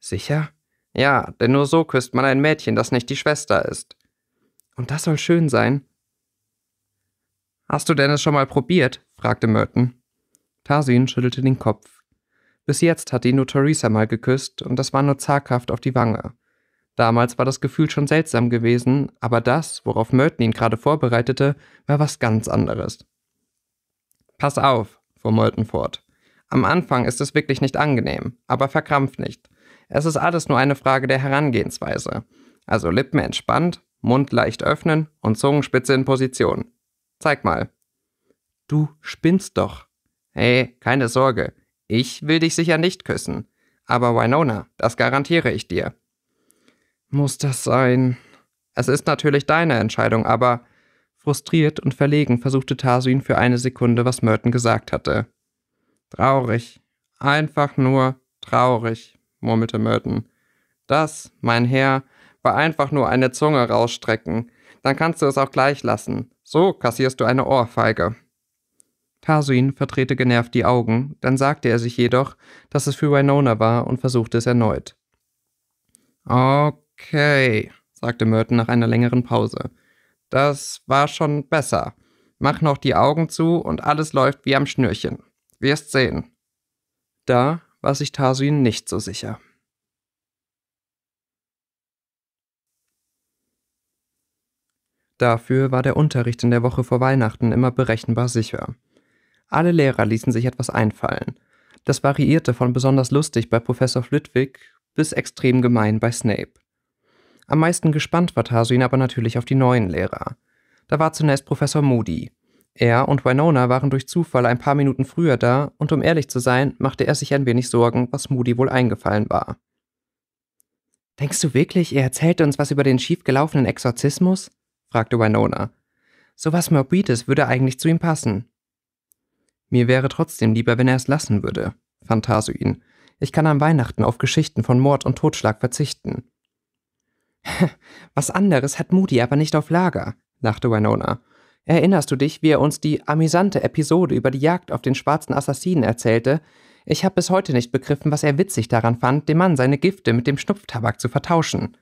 Sicher? Ja, denn nur so küsst man ein Mädchen, das nicht die Schwester ist. Und das soll schön sein? Hast du denn es schon mal probiert? fragte Merton. Tarsin schüttelte den Kopf. Bis jetzt hatte ihn nur Theresa mal geküsst und das war nur zaghaft auf die Wange. Damals war das Gefühl schon seltsam gewesen, aber das, worauf Merton ihn gerade vorbereitete, war was ganz anderes. Pass auf, fuhr Merton fort. Am Anfang ist es wirklich nicht angenehm, aber verkrampft nicht. Es ist alles nur eine Frage der Herangehensweise. Also Lippen entspannt, Mund leicht öffnen und Zungenspitze in Position. Zeig mal. Du spinnst doch. Hey, keine Sorge. Ich will dich sicher nicht küssen. Aber Winona, das garantiere ich dir. Muss das sein? Es ist natürlich deine Entscheidung, aber frustriert und verlegen versuchte Tarsuin für eine Sekunde, was Merton gesagt hatte. Traurig, einfach nur traurig, murmelte Merton. Das, mein Herr, war einfach nur eine Zunge rausstrecken. Dann kannst du es auch gleich lassen. So kassierst du eine Ohrfeige. Tarsuin verdrehte genervt die Augen, dann sagte er sich jedoch, dass es für Winona war und versuchte es erneut. Okay. Okay, sagte Merton nach einer längeren Pause. Das war schon besser. Mach noch die Augen zu und alles läuft wie am Schnürchen. Wirst sehen. Da war sich Tarsuin nicht so sicher. Dafür war der Unterricht in der Woche vor Weihnachten immer berechenbar sicher. Alle Lehrer ließen sich etwas einfallen. Das variierte von besonders lustig bei Professor Flitwick bis extrem gemein bei Snape. Am meisten gespannt war Tasuin aber natürlich auf die neuen Lehrer. Da war zunächst Professor Moody. Er und Winona waren durch Zufall ein paar Minuten früher da und um ehrlich zu sein, machte er sich ein wenig Sorgen, was Moody wohl eingefallen war. Denkst du wirklich, er erzählte uns was über den schiefgelaufenen Exorzismus? fragte Winona. Sowas Morbides würde eigentlich zu ihm passen. Mir wäre trotzdem lieber, wenn er es lassen würde, fand Tasuin. Ich kann an Weihnachten auf Geschichten von Mord und Totschlag verzichten. Was anderes hat Moody aber nicht auf Lager, lachte Winona. Erinnerst du dich, wie er uns die amüsante Episode über die Jagd auf den schwarzen Assassinen erzählte? Ich habe bis heute nicht begriffen, was er witzig daran fand, dem Mann seine Gifte mit dem Schnupftabak zu vertauschen.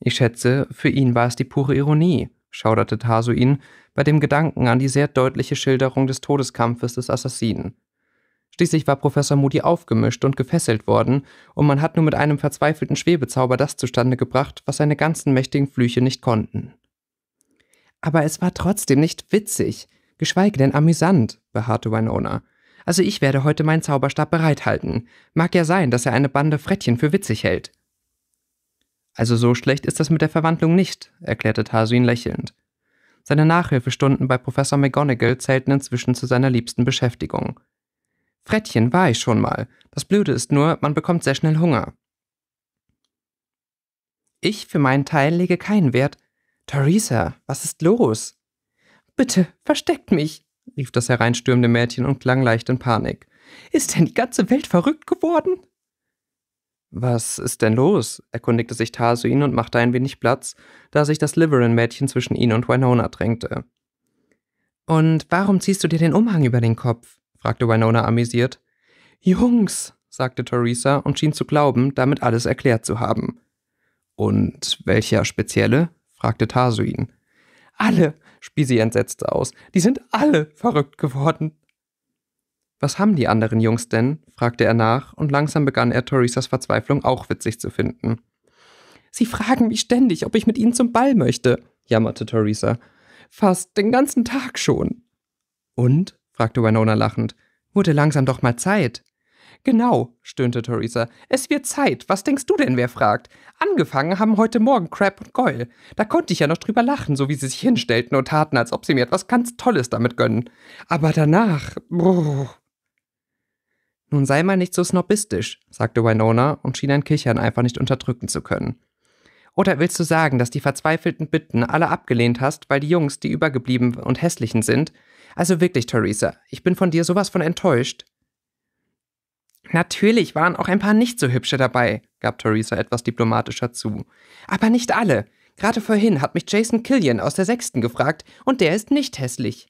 Ich schätze, für ihn war es die pure Ironie, schauderte Tasuin bei dem Gedanken an die sehr deutliche Schilderung des Todeskampfes des Assassinen. Schließlich war Professor Moody aufgemischt und gefesselt worden, und man hat nur mit einem verzweifelten Schwebezauber das zustande gebracht, was seine ganzen mächtigen Flüche nicht konnten. Aber es war trotzdem nicht witzig, geschweige denn amüsant, beharrte Winona. Also ich werde heute meinen Zauberstab bereithalten. Mag ja sein, dass er eine Bande Frettchen für witzig hält. Also so schlecht ist das mit der Verwandlung nicht, erklärte Tarsuin lächelnd. Seine Nachhilfestunden bei Professor McGonagall zählten inzwischen zu seiner liebsten Beschäftigung – Frettchen war ich schon mal. Das Blöde ist nur, man bekommt sehr schnell Hunger. Ich für meinen Teil lege keinen Wert. Theresa, was ist los? Bitte, versteckt mich, rief das hereinstürmende Mädchen und klang leicht in Panik. Ist denn die ganze Welt verrückt geworden? Was ist denn los? erkundigte sich Tarsuin und machte ein wenig Platz, da sich das Liverin-Mädchen zwischen ihn und Winona drängte. Und warum ziehst du dir den Umhang über den Kopf? fragte Winona amüsiert. Jungs, sagte Theresa und schien zu glauben, damit alles erklärt zu haben. Und welcher spezielle? fragte Tarsuin. Alle, spie sie entsetzt aus. Die sind alle verrückt geworden. Was haben die anderen Jungs denn? fragte er nach, und langsam begann er Theresas Verzweiflung auch witzig zu finden. Sie fragen mich ständig, ob ich mit ihnen zum Ball möchte, jammerte Theresa. Fast den ganzen Tag schon. Und? fragte Winona lachend. Wurde langsam doch mal Zeit. Genau, stöhnte Theresa. Es wird Zeit. Was denkst du denn, wer fragt? Angefangen haben heute Morgen Crab und Goyle. Da konnte ich ja noch drüber lachen, so wie sie sich hinstellten und taten, als ob sie mir etwas ganz Tolles damit gönnen. Aber danach. Bruh. Nun sei mal nicht so snobistisch, sagte Winona und schien ein Kichern einfach nicht unterdrücken zu können. Oder willst du sagen, dass die verzweifelten Bitten alle abgelehnt hast, weil die Jungs, die übergeblieben und hässlichen sind, also wirklich, Theresa, ich bin von dir sowas von enttäuscht. Natürlich waren auch ein paar nicht so hübsche dabei, gab Theresa etwas diplomatischer zu. Aber nicht alle. Gerade vorhin hat mich Jason Killian aus der sechsten gefragt und der ist nicht hässlich.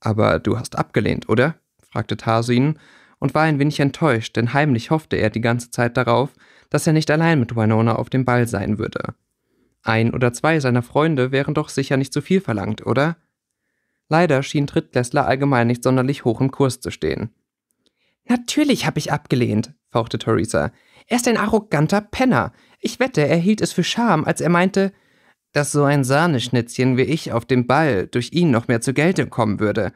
Aber du hast abgelehnt, oder? fragte Tarsin und war ein wenig enttäuscht, denn heimlich hoffte er die ganze Zeit darauf, dass er nicht allein mit Winona auf dem Ball sein würde. Ein oder zwei seiner Freunde wären doch sicher nicht zu so viel verlangt, oder? Leider schien Drittklässler allgemein nicht sonderlich hoch im Kurs zu stehen. Natürlich habe ich abgelehnt, fauchte Theresa. Er ist ein arroganter Penner. Ich wette, er hielt es für Scham, als er meinte, dass so ein Sahneschnitzchen wie ich auf dem Ball durch ihn noch mehr zur Geltung kommen würde.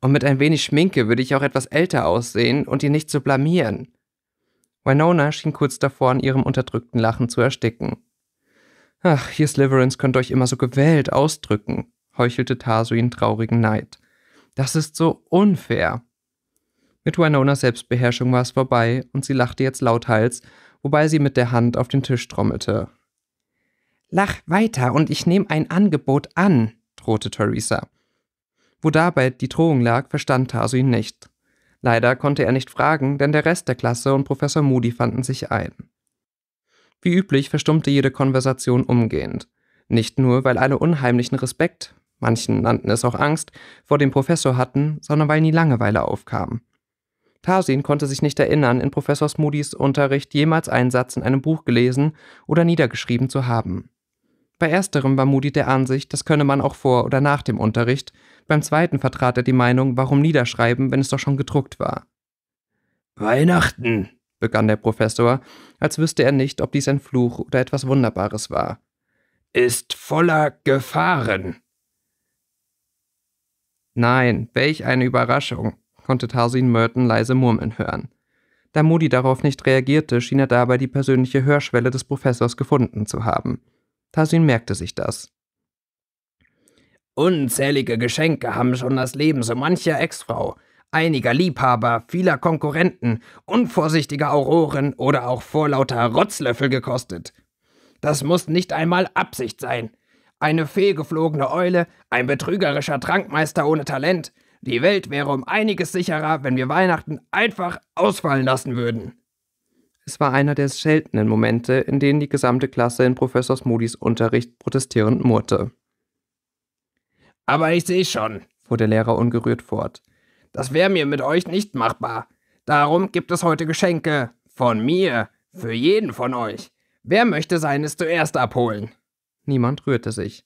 Und mit ein wenig Schminke würde ich auch etwas älter aussehen und ihn nicht zu so blamieren. Winona schien kurz davor, an ihrem unterdrückten Lachen zu ersticken. Ach, ihr Sliverins könnt euch immer so gewählt ausdrücken, heuchelte Tarsuin traurigen Neid. Das ist so unfair. Mit Winonas Selbstbeherrschung war es vorbei und sie lachte jetzt lauthals, wobei sie mit der Hand auf den Tisch trommelte. Lach weiter und ich nehme ein Angebot an, drohte Theresa. Wo dabei die Drohung lag, verstand Tarsuin nicht. Leider konnte er nicht fragen, denn der Rest der Klasse und Professor Moody fanden sich ein. Wie üblich verstummte jede Konversation umgehend. Nicht nur, weil alle unheimlichen Respekt manchen nannten es auch Angst, vor dem Professor hatten, sondern weil nie Langeweile aufkam. Tarsin konnte sich nicht erinnern, in Professor Smoodys Unterricht jemals einen Satz in einem Buch gelesen oder niedergeschrieben zu haben. Bei ersterem war Moody der Ansicht, das könne man auch vor oder nach dem Unterricht, beim zweiten vertrat er die Meinung, warum niederschreiben, wenn es doch schon gedruckt war. Weihnachten, begann der Professor, als wüsste er nicht, ob dies ein Fluch oder etwas Wunderbares war, ist voller Gefahren. Nein, welch eine Überraschung, konnte Tarsin Merton leise murmeln hören. Da Moody darauf nicht reagierte, schien er dabei die persönliche Hörschwelle des Professors gefunden zu haben. Tarsin merkte sich das. Unzählige Geschenke haben schon das Leben so mancher Ex-Frau, einiger Liebhaber, vieler Konkurrenten, unvorsichtiger Auroren oder auch vorlauter Rotzlöffel gekostet. Das muss nicht einmal Absicht sein eine fehlgeflogene Eule, ein betrügerischer Trankmeister ohne Talent. Die Welt wäre um einiges sicherer, wenn wir Weihnachten einfach ausfallen lassen würden. Es war einer der seltenen Momente, in denen die gesamte Klasse in Professor Moody's Unterricht protestierend murrte. Aber ich sehe schon, fuhr der Lehrer ungerührt fort. Das wäre mir mit euch nicht machbar. Darum gibt es heute Geschenke. Von mir. Für jeden von euch. Wer möchte seines zuerst abholen? Niemand rührte sich.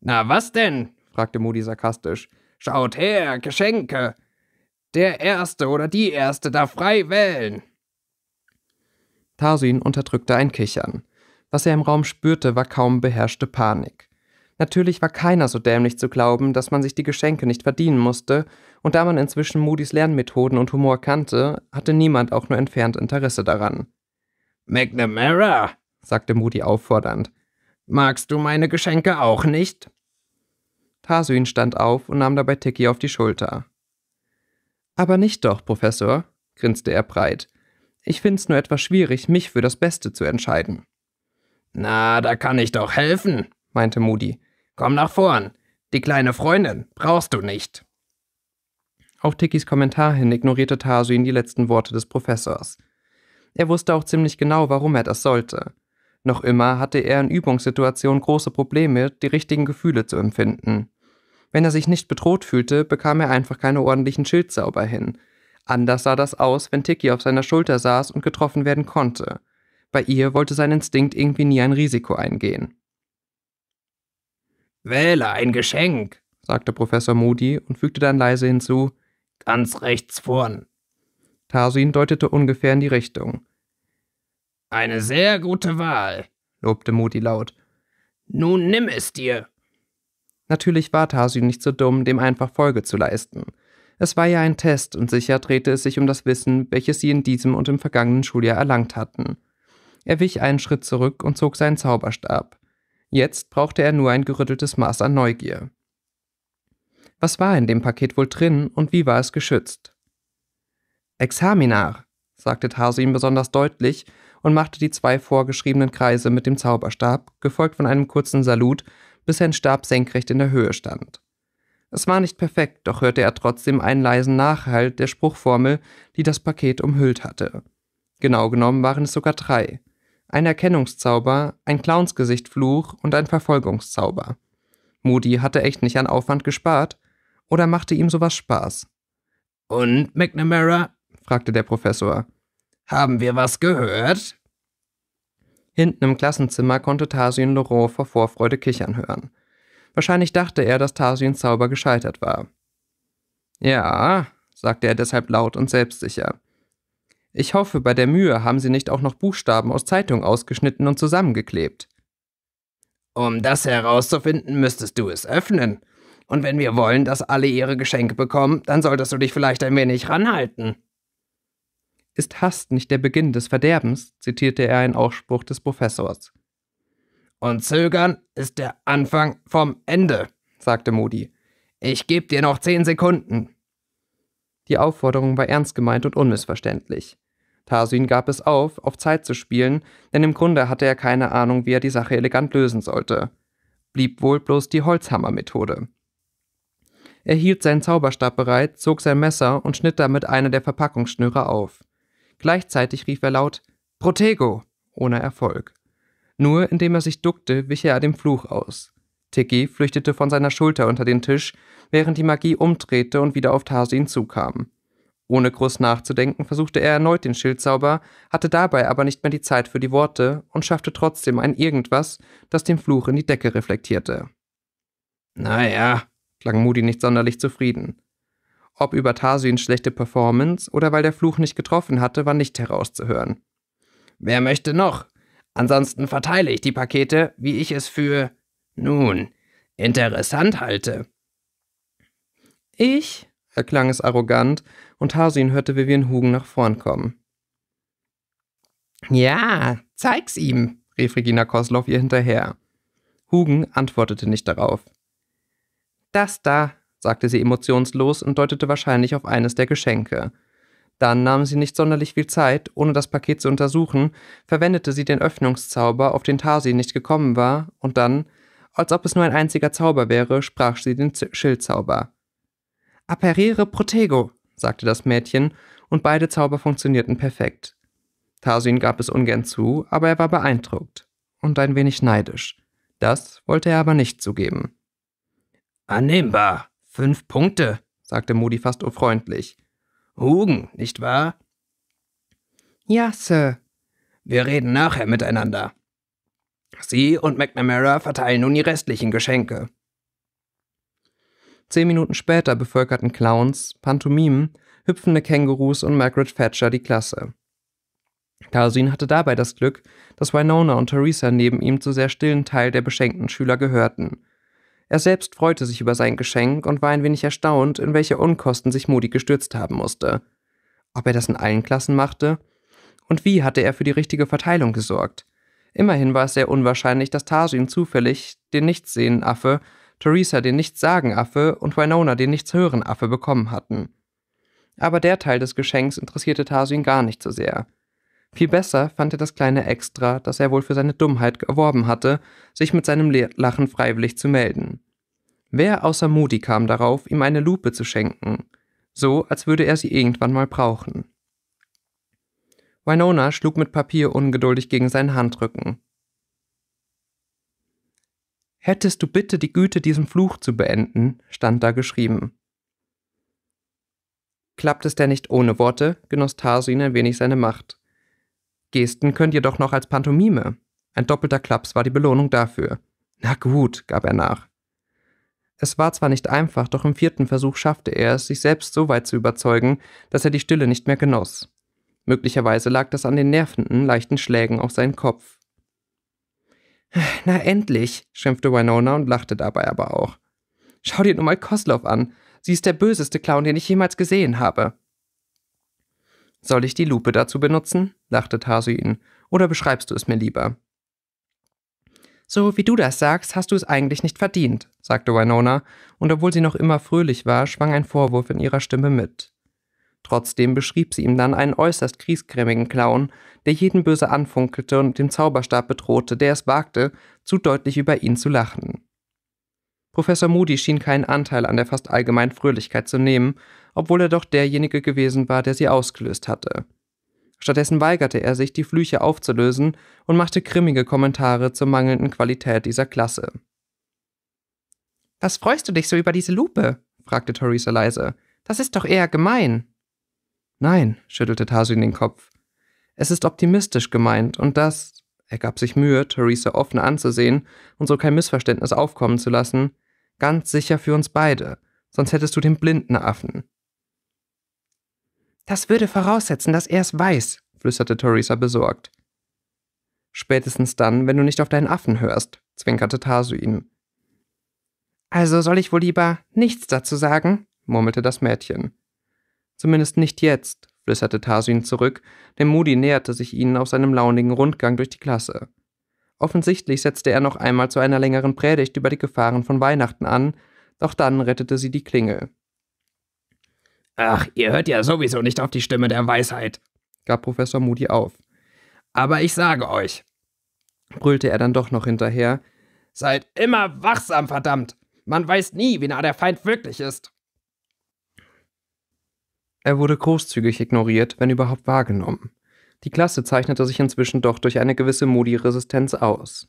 Na was denn? fragte Moody sarkastisch. Schaut her, Geschenke! Der Erste oder die Erste darf frei wählen! Tarsin unterdrückte ein Kichern. Was er im Raum spürte, war kaum beherrschte Panik. Natürlich war keiner so dämlich zu glauben, dass man sich die Geschenke nicht verdienen musste, und da man inzwischen Moody's Lernmethoden und Humor kannte, hatte niemand auch nur entfernt Interesse daran. McNamara, sagte Moody auffordernd, Magst du meine Geschenke auch nicht? Tarsün stand auf und nahm dabei Tiki auf die Schulter. Aber nicht doch, Professor, grinste er breit. Ich find's nur etwas schwierig, mich für das Beste zu entscheiden. Na, da kann ich doch helfen, meinte Moody. Komm nach vorn. Die kleine Freundin brauchst du nicht. Auf Tikis Kommentar hin ignorierte Tarsuin die letzten Worte des Professors. Er wusste auch ziemlich genau, warum er das sollte. Noch immer hatte er in Übungssituationen große Probleme, die richtigen Gefühle zu empfinden. Wenn er sich nicht bedroht fühlte, bekam er einfach keine ordentlichen Schildzauber hin. Anders sah das aus, wenn Tiki auf seiner Schulter saß und getroffen werden konnte. Bei ihr wollte sein Instinkt irgendwie nie ein Risiko eingehen. Wähle ein Geschenk, sagte Professor Moody und fügte dann leise hinzu, ganz rechts vorn. Tarsin deutete ungefähr in die Richtung. Eine sehr gute Wahl, lobte Moody laut. Nun nimm es dir. Natürlich war Tarsy nicht so dumm, dem einfach Folge zu leisten. Es war ja ein Test und sicher drehte es sich um das Wissen, welches sie in diesem und im vergangenen Schuljahr erlangt hatten. Er wich einen Schritt zurück und zog seinen Zauberstab. Jetzt brauchte er nur ein gerütteltes Maß an Neugier. Was war in dem Paket wohl drin und wie war es geschützt? Examinar, sagte ihm besonders deutlich, und machte die zwei vorgeschriebenen Kreise mit dem Zauberstab, gefolgt von einem kurzen Salut, bis sein Stab senkrecht in der Höhe stand. Es war nicht perfekt, doch hörte er trotzdem einen leisen Nachhall der Spruchformel, die das Paket umhüllt hatte. Genau genommen waren es sogar drei. Ein Erkennungszauber, ein Clownsgesichtfluch und ein Verfolgungszauber. Moody hatte echt nicht an Aufwand gespart. Oder machte ihm sowas Spaß? Und, McNamara? fragte der Professor. Haben wir was gehört? Hinten im Klassenzimmer konnte Tarsion Laurent vor Vorfreude kichern hören. Wahrscheinlich dachte er, dass Tarsiens Zauber gescheitert war. Ja, sagte er deshalb laut und selbstsicher. Ich hoffe, bei der Mühe haben Sie nicht auch noch Buchstaben aus Zeitung ausgeschnitten und zusammengeklebt. Um das herauszufinden, müsstest du es öffnen. Und wenn wir wollen, dass alle ihre Geschenke bekommen, dann solltest du dich vielleicht ein wenig ranhalten. Ist Hass nicht der Beginn des Verderbens? zitierte er einen Ausspruch des Professors. Und Zögern ist der Anfang vom Ende, sagte Moody. Ich gebe dir noch zehn Sekunden. Die Aufforderung war ernst gemeint und unmissverständlich. Tarsin gab es auf, auf Zeit zu spielen, denn im Grunde hatte er keine Ahnung, wie er die Sache elegant lösen sollte. Blieb wohl bloß die Holzhammermethode. Er hielt seinen Zauberstab bereit, zog sein Messer und schnitt damit eine der Verpackungsschnüre auf. Gleichzeitig rief er laut Protego, ohne Erfolg. Nur indem er sich duckte, wich er dem Fluch aus. Tiki flüchtete von seiner Schulter unter den Tisch, während die Magie umdrehte und wieder auf Tarsin zukam. Ohne groß nachzudenken, versuchte er erneut den Schildzauber, hatte dabei aber nicht mehr die Zeit für die Worte und schaffte trotzdem ein Irgendwas, das den Fluch in die Decke reflektierte. Naja, klang Moody nicht sonderlich zufrieden. Ob über Tarsins schlechte Performance oder weil der Fluch nicht getroffen hatte, war nicht herauszuhören. Wer möchte noch? Ansonsten verteile ich die Pakete, wie ich es für, nun, interessant halte. Ich? erklang es arrogant, und Tarsin hörte Vivian Hugen nach vorn kommen. Ja, zeig's ihm, rief Regina Kosloff ihr hinterher. Hugen antwortete nicht darauf. Das da, sagte sie emotionslos und deutete wahrscheinlich auf eines der Geschenke. Dann nahm sie nicht sonderlich viel Zeit, ohne das Paket zu untersuchen, verwendete sie den Öffnungszauber, auf den Tarsi nicht gekommen war, und dann, als ob es nur ein einziger Zauber wäre, sprach sie den Z Schildzauber. Apparere protego, sagte das Mädchen, und beide Zauber funktionierten perfekt. Tarsin gab es ungern zu, aber er war beeindruckt und ein wenig neidisch. Das wollte er aber nicht zugeben. Annehmbar, Fünf Punkte, sagte Moody fast unfreundlich. Hugen, nicht wahr? Ja, Sir. Wir reden nachher miteinander. Sie und McNamara verteilen nun die restlichen Geschenke. Zehn Minuten später bevölkerten Clowns, Pantomimen, hüpfende Kängurus und Margaret Thatcher die Klasse. Tarzin hatte dabei das Glück, dass Winona und Theresa neben ihm zu sehr stillen Teil der beschenkten Schüler gehörten – er selbst freute sich über sein Geschenk und war ein wenig erstaunt, in welche Unkosten sich Moody gestürzt haben musste. Ob er das in allen Klassen machte? Und wie hatte er für die richtige Verteilung gesorgt? Immerhin war es sehr unwahrscheinlich, dass Tarsin zufällig den Nichtsehen-Affe, Theresa den Nichtsagen-Affe und Winona den Nichtshören-Affe bekommen hatten. Aber der Teil des Geschenks interessierte Tarsin gar nicht so sehr. Viel besser fand er das kleine Extra, das er wohl für seine Dummheit erworben hatte, sich mit seinem Lachen freiwillig zu melden. Wer außer Moody kam darauf, ihm eine Lupe zu schenken, so als würde er sie irgendwann mal brauchen. Winona schlug mit Papier ungeduldig gegen seinen Handrücken. Hättest du bitte die Güte, diesen Fluch zu beenden, stand da geschrieben. Klappt es denn nicht ohne Worte, genoss Tarsin ein wenig seine Macht. Gesten könnt ihr doch noch als Pantomime. Ein doppelter Klaps war die Belohnung dafür. Na gut, gab er nach. Es war zwar nicht einfach, doch im vierten Versuch schaffte er es, sich selbst so weit zu überzeugen, dass er die Stille nicht mehr genoss. Möglicherweise lag das an den nervenden, leichten Schlägen auf seinen Kopf. Na endlich, schimpfte Winona und lachte dabei aber auch. Schau dir nur mal Koslov an. Sie ist der böseste Clown, den ich jemals gesehen habe. Soll ich die Lupe dazu benutzen? lachte Tasu ihn. Oder beschreibst du es mir lieber? So wie du das sagst, hast du es eigentlich nicht verdient, sagte Winona, und obwohl sie noch immer fröhlich war, schwang ein Vorwurf in ihrer Stimme mit. Trotzdem beschrieb sie ihm dann einen äußerst griesgrämigen Clown, der jeden böse anfunkelte und dem Zauberstab bedrohte, der es wagte, zu deutlich über ihn zu lachen. Professor Moody schien keinen Anteil an der fast allgemeinen Fröhlichkeit zu nehmen, obwohl er doch derjenige gewesen war, der sie ausgelöst hatte. Stattdessen weigerte er sich, die Flüche aufzulösen und machte grimmige Kommentare zur mangelnden Qualität dieser Klasse. Was freust du dich so über diese Lupe? fragte Theresa leise. Das ist doch eher gemein. Nein, schüttelte Tarsin den Kopf. Es ist optimistisch gemeint und das, er gab sich Mühe, Theresa offen anzusehen und so kein Missverständnis aufkommen zu lassen, ganz sicher für uns beide, sonst hättest du den blinden Affen. Das würde voraussetzen, dass er es weiß, flüsterte Theresa besorgt. Spätestens dann, wenn du nicht auf deinen Affen hörst, zwinkerte Tasu ihm. Also soll ich wohl lieber nichts dazu sagen? murmelte das Mädchen. Zumindest nicht jetzt, flüsterte Tarsin zurück, denn Moody näherte sich ihnen auf seinem launigen Rundgang durch die Klasse. Offensichtlich setzte er noch einmal zu einer längeren Predigt über die Gefahren von Weihnachten an, doch dann rettete sie die Klingel. Ach, ihr hört ja sowieso nicht auf die Stimme der Weisheit, gab Professor Moody auf. Aber ich sage euch, brüllte er dann doch noch hinterher, seid immer wachsam, verdammt! Man weiß nie, wie nah der Feind wirklich ist. Er wurde großzügig ignoriert, wenn überhaupt wahrgenommen. Die Klasse zeichnete sich inzwischen doch durch eine gewisse Moody-Resistenz aus.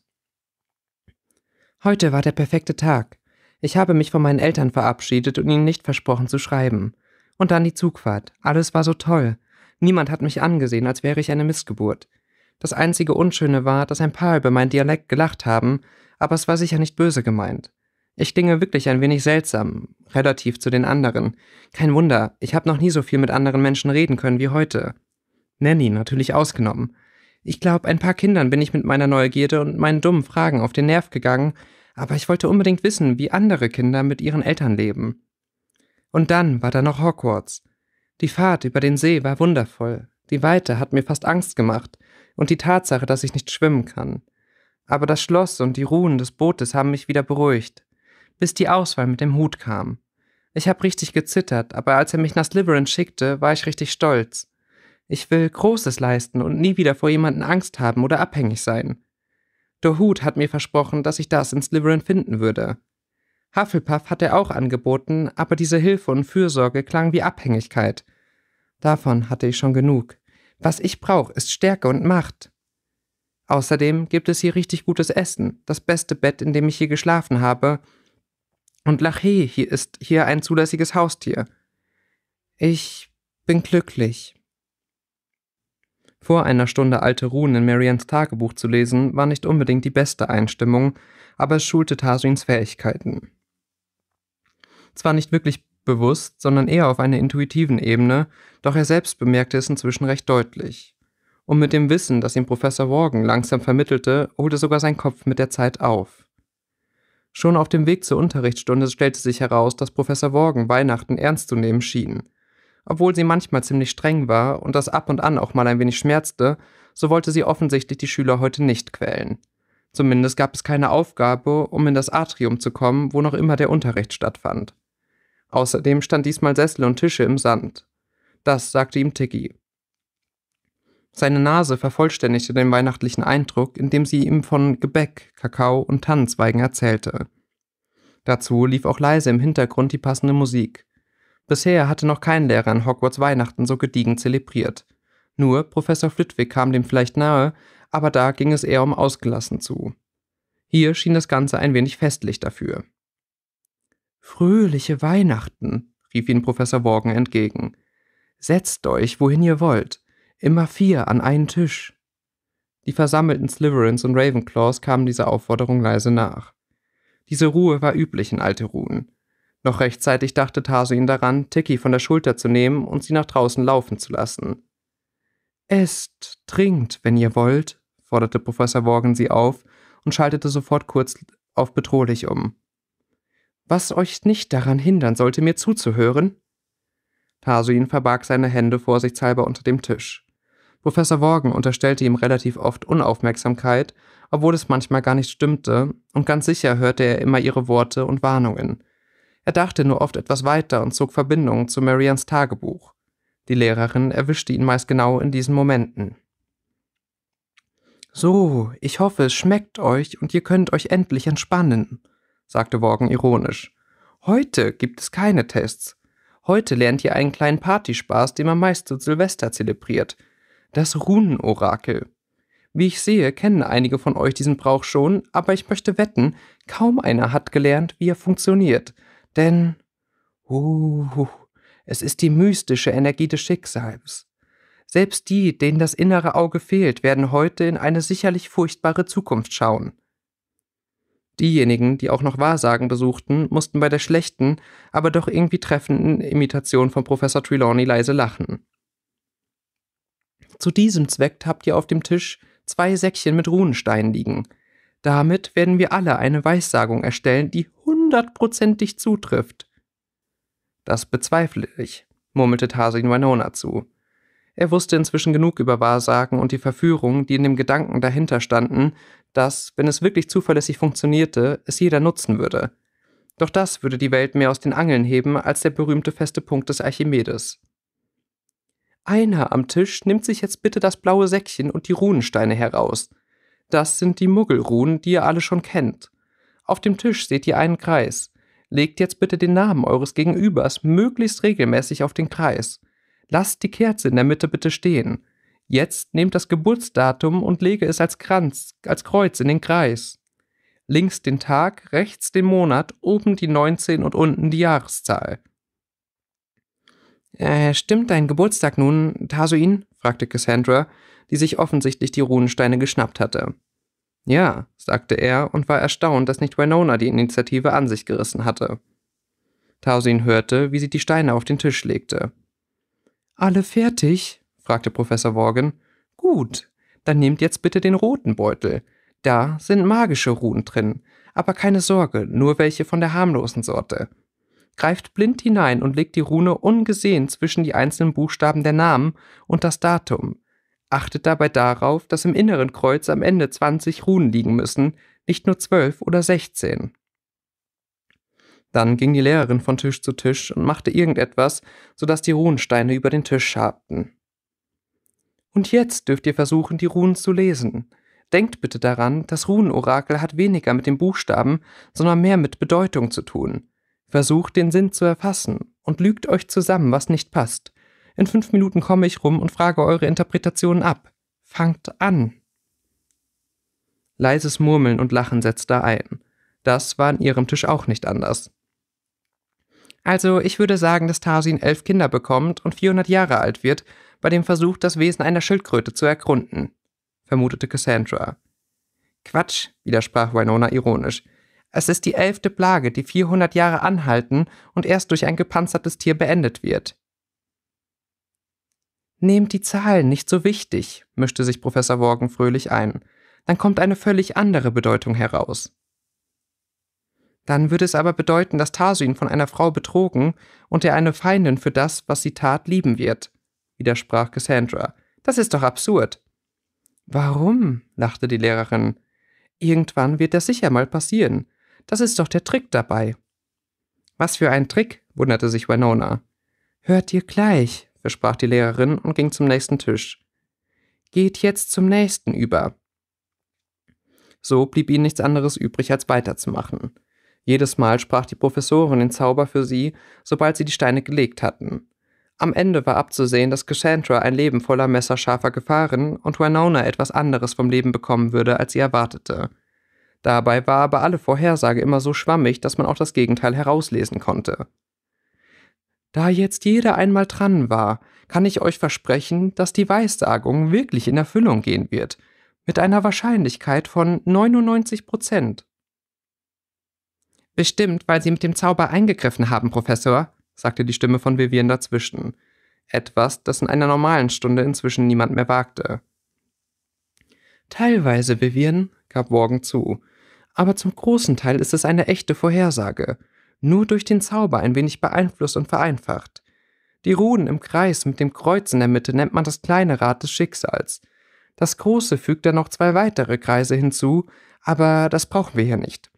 Heute war der perfekte Tag. Ich habe mich von meinen Eltern verabschiedet und ihnen nicht versprochen zu schreiben. Und dann die Zugfahrt. Alles war so toll. Niemand hat mich angesehen, als wäre ich eine Missgeburt. Das einzige Unschöne war, dass ein paar über meinen Dialekt gelacht haben, aber es war sicher nicht böse gemeint. Ich klinge wirklich ein wenig seltsam, relativ zu den anderen. Kein Wunder, ich habe noch nie so viel mit anderen Menschen reden können wie heute. Nanny natürlich ausgenommen. Ich glaube, ein paar Kindern bin ich mit meiner Neugierde und meinen dummen Fragen auf den Nerv gegangen, aber ich wollte unbedingt wissen, wie andere Kinder mit ihren Eltern leben. Und dann war da noch Hogwarts. Die Fahrt über den See war wundervoll, die Weite hat mir fast Angst gemacht und die Tatsache, dass ich nicht schwimmen kann. Aber das Schloss und die Ruhen des Bootes haben mich wieder beruhigt, bis die Auswahl mit dem Hut kam. Ich habe richtig gezittert, aber als er mich nach Slytherin schickte, war ich richtig stolz. Ich will Großes leisten und nie wieder vor jemanden Angst haben oder abhängig sein. Der Hut hat mir versprochen, dass ich das in Slytherin finden würde. Hufflepuff hatte auch angeboten, aber diese Hilfe und Fürsorge klang wie Abhängigkeit. Davon hatte ich schon genug. Was ich brauche, ist Stärke und Macht. Außerdem gibt es hier richtig gutes Essen, das beste Bett, in dem ich hier geschlafen habe. Und Lachee hier ist hier ein zulässiges Haustier. Ich bin glücklich. Vor einer Stunde alte Runen in Marians Tagebuch zu lesen, war nicht unbedingt die beste Einstimmung, aber es schulte Tasuins Fähigkeiten. Zwar nicht wirklich bewusst, sondern eher auf einer intuitiven Ebene, doch er selbst bemerkte es inzwischen recht deutlich. Und mit dem Wissen, das ihm Professor Worgen langsam vermittelte, holte sogar sein Kopf mit der Zeit auf. Schon auf dem Weg zur Unterrichtsstunde stellte sich heraus, dass Professor Worgen Weihnachten ernst zu nehmen schien. Obwohl sie manchmal ziemlich streng war und das ab und an auch mal ein wenig schmerzte, so wollte sie offensichtlich die Schüler heute nicht quälen. Zumindest gab es keine Aufgabe, um in das Atrium zu kommen, wo noch immer der Unterricht stattfand. Außerdem stand diesmal Sessel und Tische im Sand. Das sagte ihm Tiggy. Seine Nase vervollständigte den weihnachtlichen Eindruck, indem sie ihm von Gebäck, Kakao und Tannenzweigen erzählte. Dazu lief auch leise im Hintergrund die passende Musik. Bisher hatte noch kein Lehrer in Hogwarts Weihnachten so gediegen zelebriert. Nur Professor Flitwick kam dem vielleicht nahe, aber da ging es eher um ausgelassen zu. Hier schien das Ganze ein wenig festlich dafür. Fröhliche Weihnachten, rief ihn Professor Morgan entgegen. Setzt euch, wohin ihr wollt, immer vier an einen Tisch. Die versammelten Slytherins und Ravenclaws kamen dieser Aufforderung leise nach. Diese Ruhe war üblich in alte Ruhen. Noch rechtzeitig dachte Tarsuin daran, Tiki von der Schulter zu nehmen und sie nach draußen laufen zu lassen. Esst, trinkt, wenn ihr wollt, forderte Professor Morgan sie auf und schaltete sofort kurz auf bedrohlich um was euch nicht daran hindern sollte, mir zuzuhören? Tarsuin verbarg seine Hände vorsichtshalber unter dem Tisch. Professor Worgen unterstellte ihm relativ oft Unaufmerksamkeit, obwohl es manchmal gar nicht stimmte, und ganz sicher hörte er immer ihre Worte und Warnungen. Er dachte nur oft etwas weiter und zog Verbindungen zu Marians Tagebuch. Die Lehrerin erwischte ihn meist genau in diesen Momenten. So, ich hoffe, es schmeckt euch und ihr könnt euch endlich entspannen sagte Worgen ironisch. Heute gibt es keine Tests. Heute lernt ihr einen kleinen Partyspaß, den man meist zu Silvester zelebriert. Das Runenorakel. Wie ich sehe, kennen einige von euch diesen Brauch schon, aber ich möchte wetten, kaum einer hat gelernt, wie er funktioniert. Denn, uh, es ist die mystische Energie des Schicksals. Selbst die, denen das innere Auge fehlt, werden heute in eine sicherlich furchtbare Zukunft schauen. Diejenigen, die auch noch Wahrsagen besuchten, mussten bei der schlechten, aber doch irgendwie treffenden Imitation von Professor Trelawney leise lachen. Zu diesem Zweck habt ihr auf dem Tisch zwei Säckchen mit Runensteinen liegen. Damit werden wir alle eine Weissagung erstellen, die hundertprozentig zutrifft. Das bezweifle ich, murmelte Tarsin Winona zu. Er wusste inzwischen genug über Wahrsagen und die Verführungen, die in dem Gedanken dahinter standen, dass, wenn es wirklich zuverlässig funktionierte, es jeder nutzen würde. Doch das würde die Welt mehr aus den Angeln heben als der berühmte feste Punkt des Archimedes. Einer am Tisch nimmt sich jetzt bitte das blaue Säckchen und die Runensteine heraus. Das sind die Muggelruhen, die ihr alle schon kennt. Auf dem Tisch seht ihr einen Kreis. Legt jetzt bitte den Namen eures Gegenübers möglichst regelmäßig auf den Kreis. Lasst die Kerze in der Mitte bitte stehen. Jetzt nehmt das Geburtsdatum und lege es als Kranz, als Kreuz in den Kreis. Links den Tag, rechts den Monat, oben die 19 und unten die Jahreszahl. Äh, stimmt dein Geburtstag nun, Tasuin? fragte Cassandra, die sich offensichtlich die Runensteine geschnappt hatte. Ja, sagte er und war erstaunt, dass nicht Winona die Initiative an sich gerissen hatte. Tausin hörte, wie sie die Steine auf den Tisch legte. Alle fertig? fragte Professor Worgen. Gut, dann nehmt jetzt bitte den roten Beutel. Da sind magische Runen drin, aber keine Sorge, nur welche von der harmlosen Sorte. Greift blind hinein und legt die Rune ungesehen zwischen die einzelnen Buchstaben der Namen und das Datum. Achtet dabei darauf, dass im inneren Kreuz am Ende 20 Runen liegen müssen, nicht nur 12 oder 16. Dann ging die Lehrerin von Tisch zu Tisch und machte irgendetwas, sodass die Runensteine über den Tisch schabten. Und jetzt dürft ihr versuchen, die Runen zu lesen. Denkt bitte daran, das Runenorakel hat weniger mit den Buchstaben, sondern mehr mit Bedeutung zu tun. Versucht, den Sinn zu erfassen und lügt euch zusammen, was nicht passt. In fünf Minuten komme ich rum und frage eure Interpretationen ab. Fangt an! Leises Murmeln und Lachen setzte ein. Das war an ihrem Tisch auch nicht anders. Also ich würde sagen, dass Tarsin elf Kinder bekommt und 400 Jahre alt wird, bei dem Versuch, das Wesen einer Schildkröte zu erkunden, vermutete Cassandra. Quatsch, widersprach Winona ironisch. Es ist die elfte Plage, die 400 Jahre anhalten und erst durch ein gepanzertes Tier beendet wird. Nehmt die Zahlen nicht so wichtig, mischte sich Professor Worgen fröhlich ein. Dann kommt eine völlig andere Bedeutung heraus. Dann würde es aber bedeuten, dass Tasu ihn von einer Frau betrogen und er eine Feindin für das, was sie tat, lieben wird, widersprach Cassandra. Das ist doch absurd. Warum? lachte die Lehrerin. Irgendwann wird das sicher mal passieren. Das ist doch der Trick dabei. Was für ein Trick? wunderte sich Winona. Hört ihr gleich, versprach die Lehrerin und ging zum nächsten Tisch. Geht jetzt zum nächsten über. So blieb ihnen nichts anderes übrig, als weiterzumachen. Jedes Mal sprach die Professorin den Zauber für sie, sobald sie die Steine gelegt hatten. Am Ende war abzusehen, dass Cassandra ein Leben voller messerscharfer Gefahren und Winona etwas anderes vom Leben bekommen würde, als sie erwartete. Dabei war aber alle Vorhersage immer so schwammig, dass man auch das Gegenteil herauslesen konnte. Da jetzt jeder einmal dran war, kann ich euch versprechen, dass die Weissagung wirklich in Erfüllung gehen wird, mit einer Wahrscheinlichkeit von 99 Prozent. Bestimmt, weil Sie mit dem Zauber eingegriffen haben, Professor, sagte die Stimme von Vivien dazwischen. Etwas, das in einer normalen Stunde inzwischen niemand mehr wagte. Teilweise, Vivien, gab Morgan zu. Aber zum großen Teil ist es eine echte Vorhersage. Nur durch den Zauber ein wenig beeinflusst und vereinfacht. Die Runen im Kreis mit dem Kreuz in der Mitte nennt man das kleine Rad des Schicksals. Das große fügt dann noch zwei weitere Kreise hinzu, aber das brauchen wir hier nicht.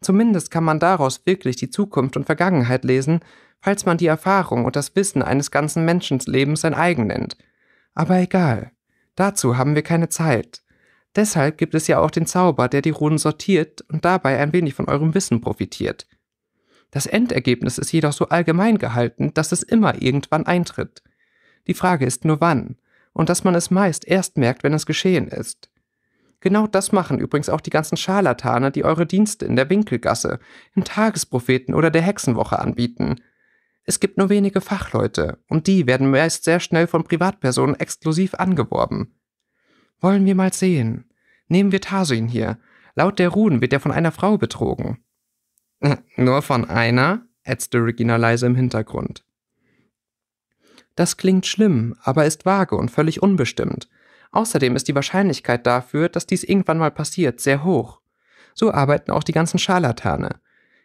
Zumindest kann man daraus wirklich die Zukunft und Vergangenheit lesen, falls man die Erfahrung und das Wissen eines ganzen Menschenlebens sein eigen nennt. Aber egal, dazu haben wir keine Zeit. Deshalb gibt es ja auch den Zauber, der die Runen sortiert und dabei ein wenig von eurem Wissen profitiert. Das Endergebnis ist jedoch so allgemein gehalten, dass es immer irgendwann eintritt. Die Frage ist nur wann, und dass man es meist erst merkt, wenn es geschehen ist. Genau das machen übrigens auch die ganzen Scharlatane, die eure Dienste in der Winkelgasse, im Tagespropheten oder der Hexenwoche anbieten. Es gibt nur wenige Fachleute, und die werden meist sehr schnell von Privatpersonen exklusiv angeworben. Wollen wir mal sehen. Nehmen wir Tarsuin hier. Laut der Runen wird er von einer Frau betrogen. Hm, nur von einer? ätzte Regina leise im Hintergrund. Das klingt schlimm, aber ist vage und völlig unbestimmt. Außerdem ist die Wahrscheinlichkeit dafür, dass dies irgendwann mal passiert, sehr hoch. So arbeiten auch die ganzen Scharlatane.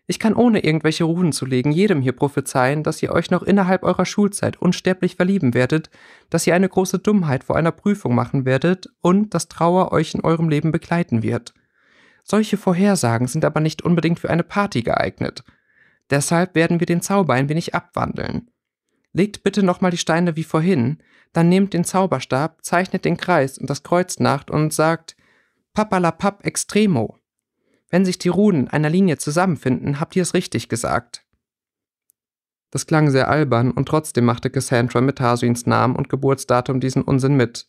Ich kann ohne irgendwelche Ruhen zu legen jedem hier prophezeien, dass ihr euch noch innerhalb eurer Schulzeit unsterblich verlieben werdet, dass ihr eine große Dummheit vor einer Prüfung machen werdet und dass Trauer euch in eurem Leben begleiten wird. Solche Vorhersagen sind aber nicht unbedingt für eine Party geeignet. Deshalb werden wir den Zauber ein wenig abwandeln. Legt bitte nochmal die Steine wie vorhin, dann nehmt den Zauberstab, zeichnet den Kreis und das Kreuz nach und sagt Papalapap extremo. Wenn sich die Ruden einer Linie zusammenfinden, habt ihr es richtig gesagt. Das klang sehr albern und trotzdem machte Cassandra mit Hasuins Namen und Geburtsdatum diesen Unsinn mit.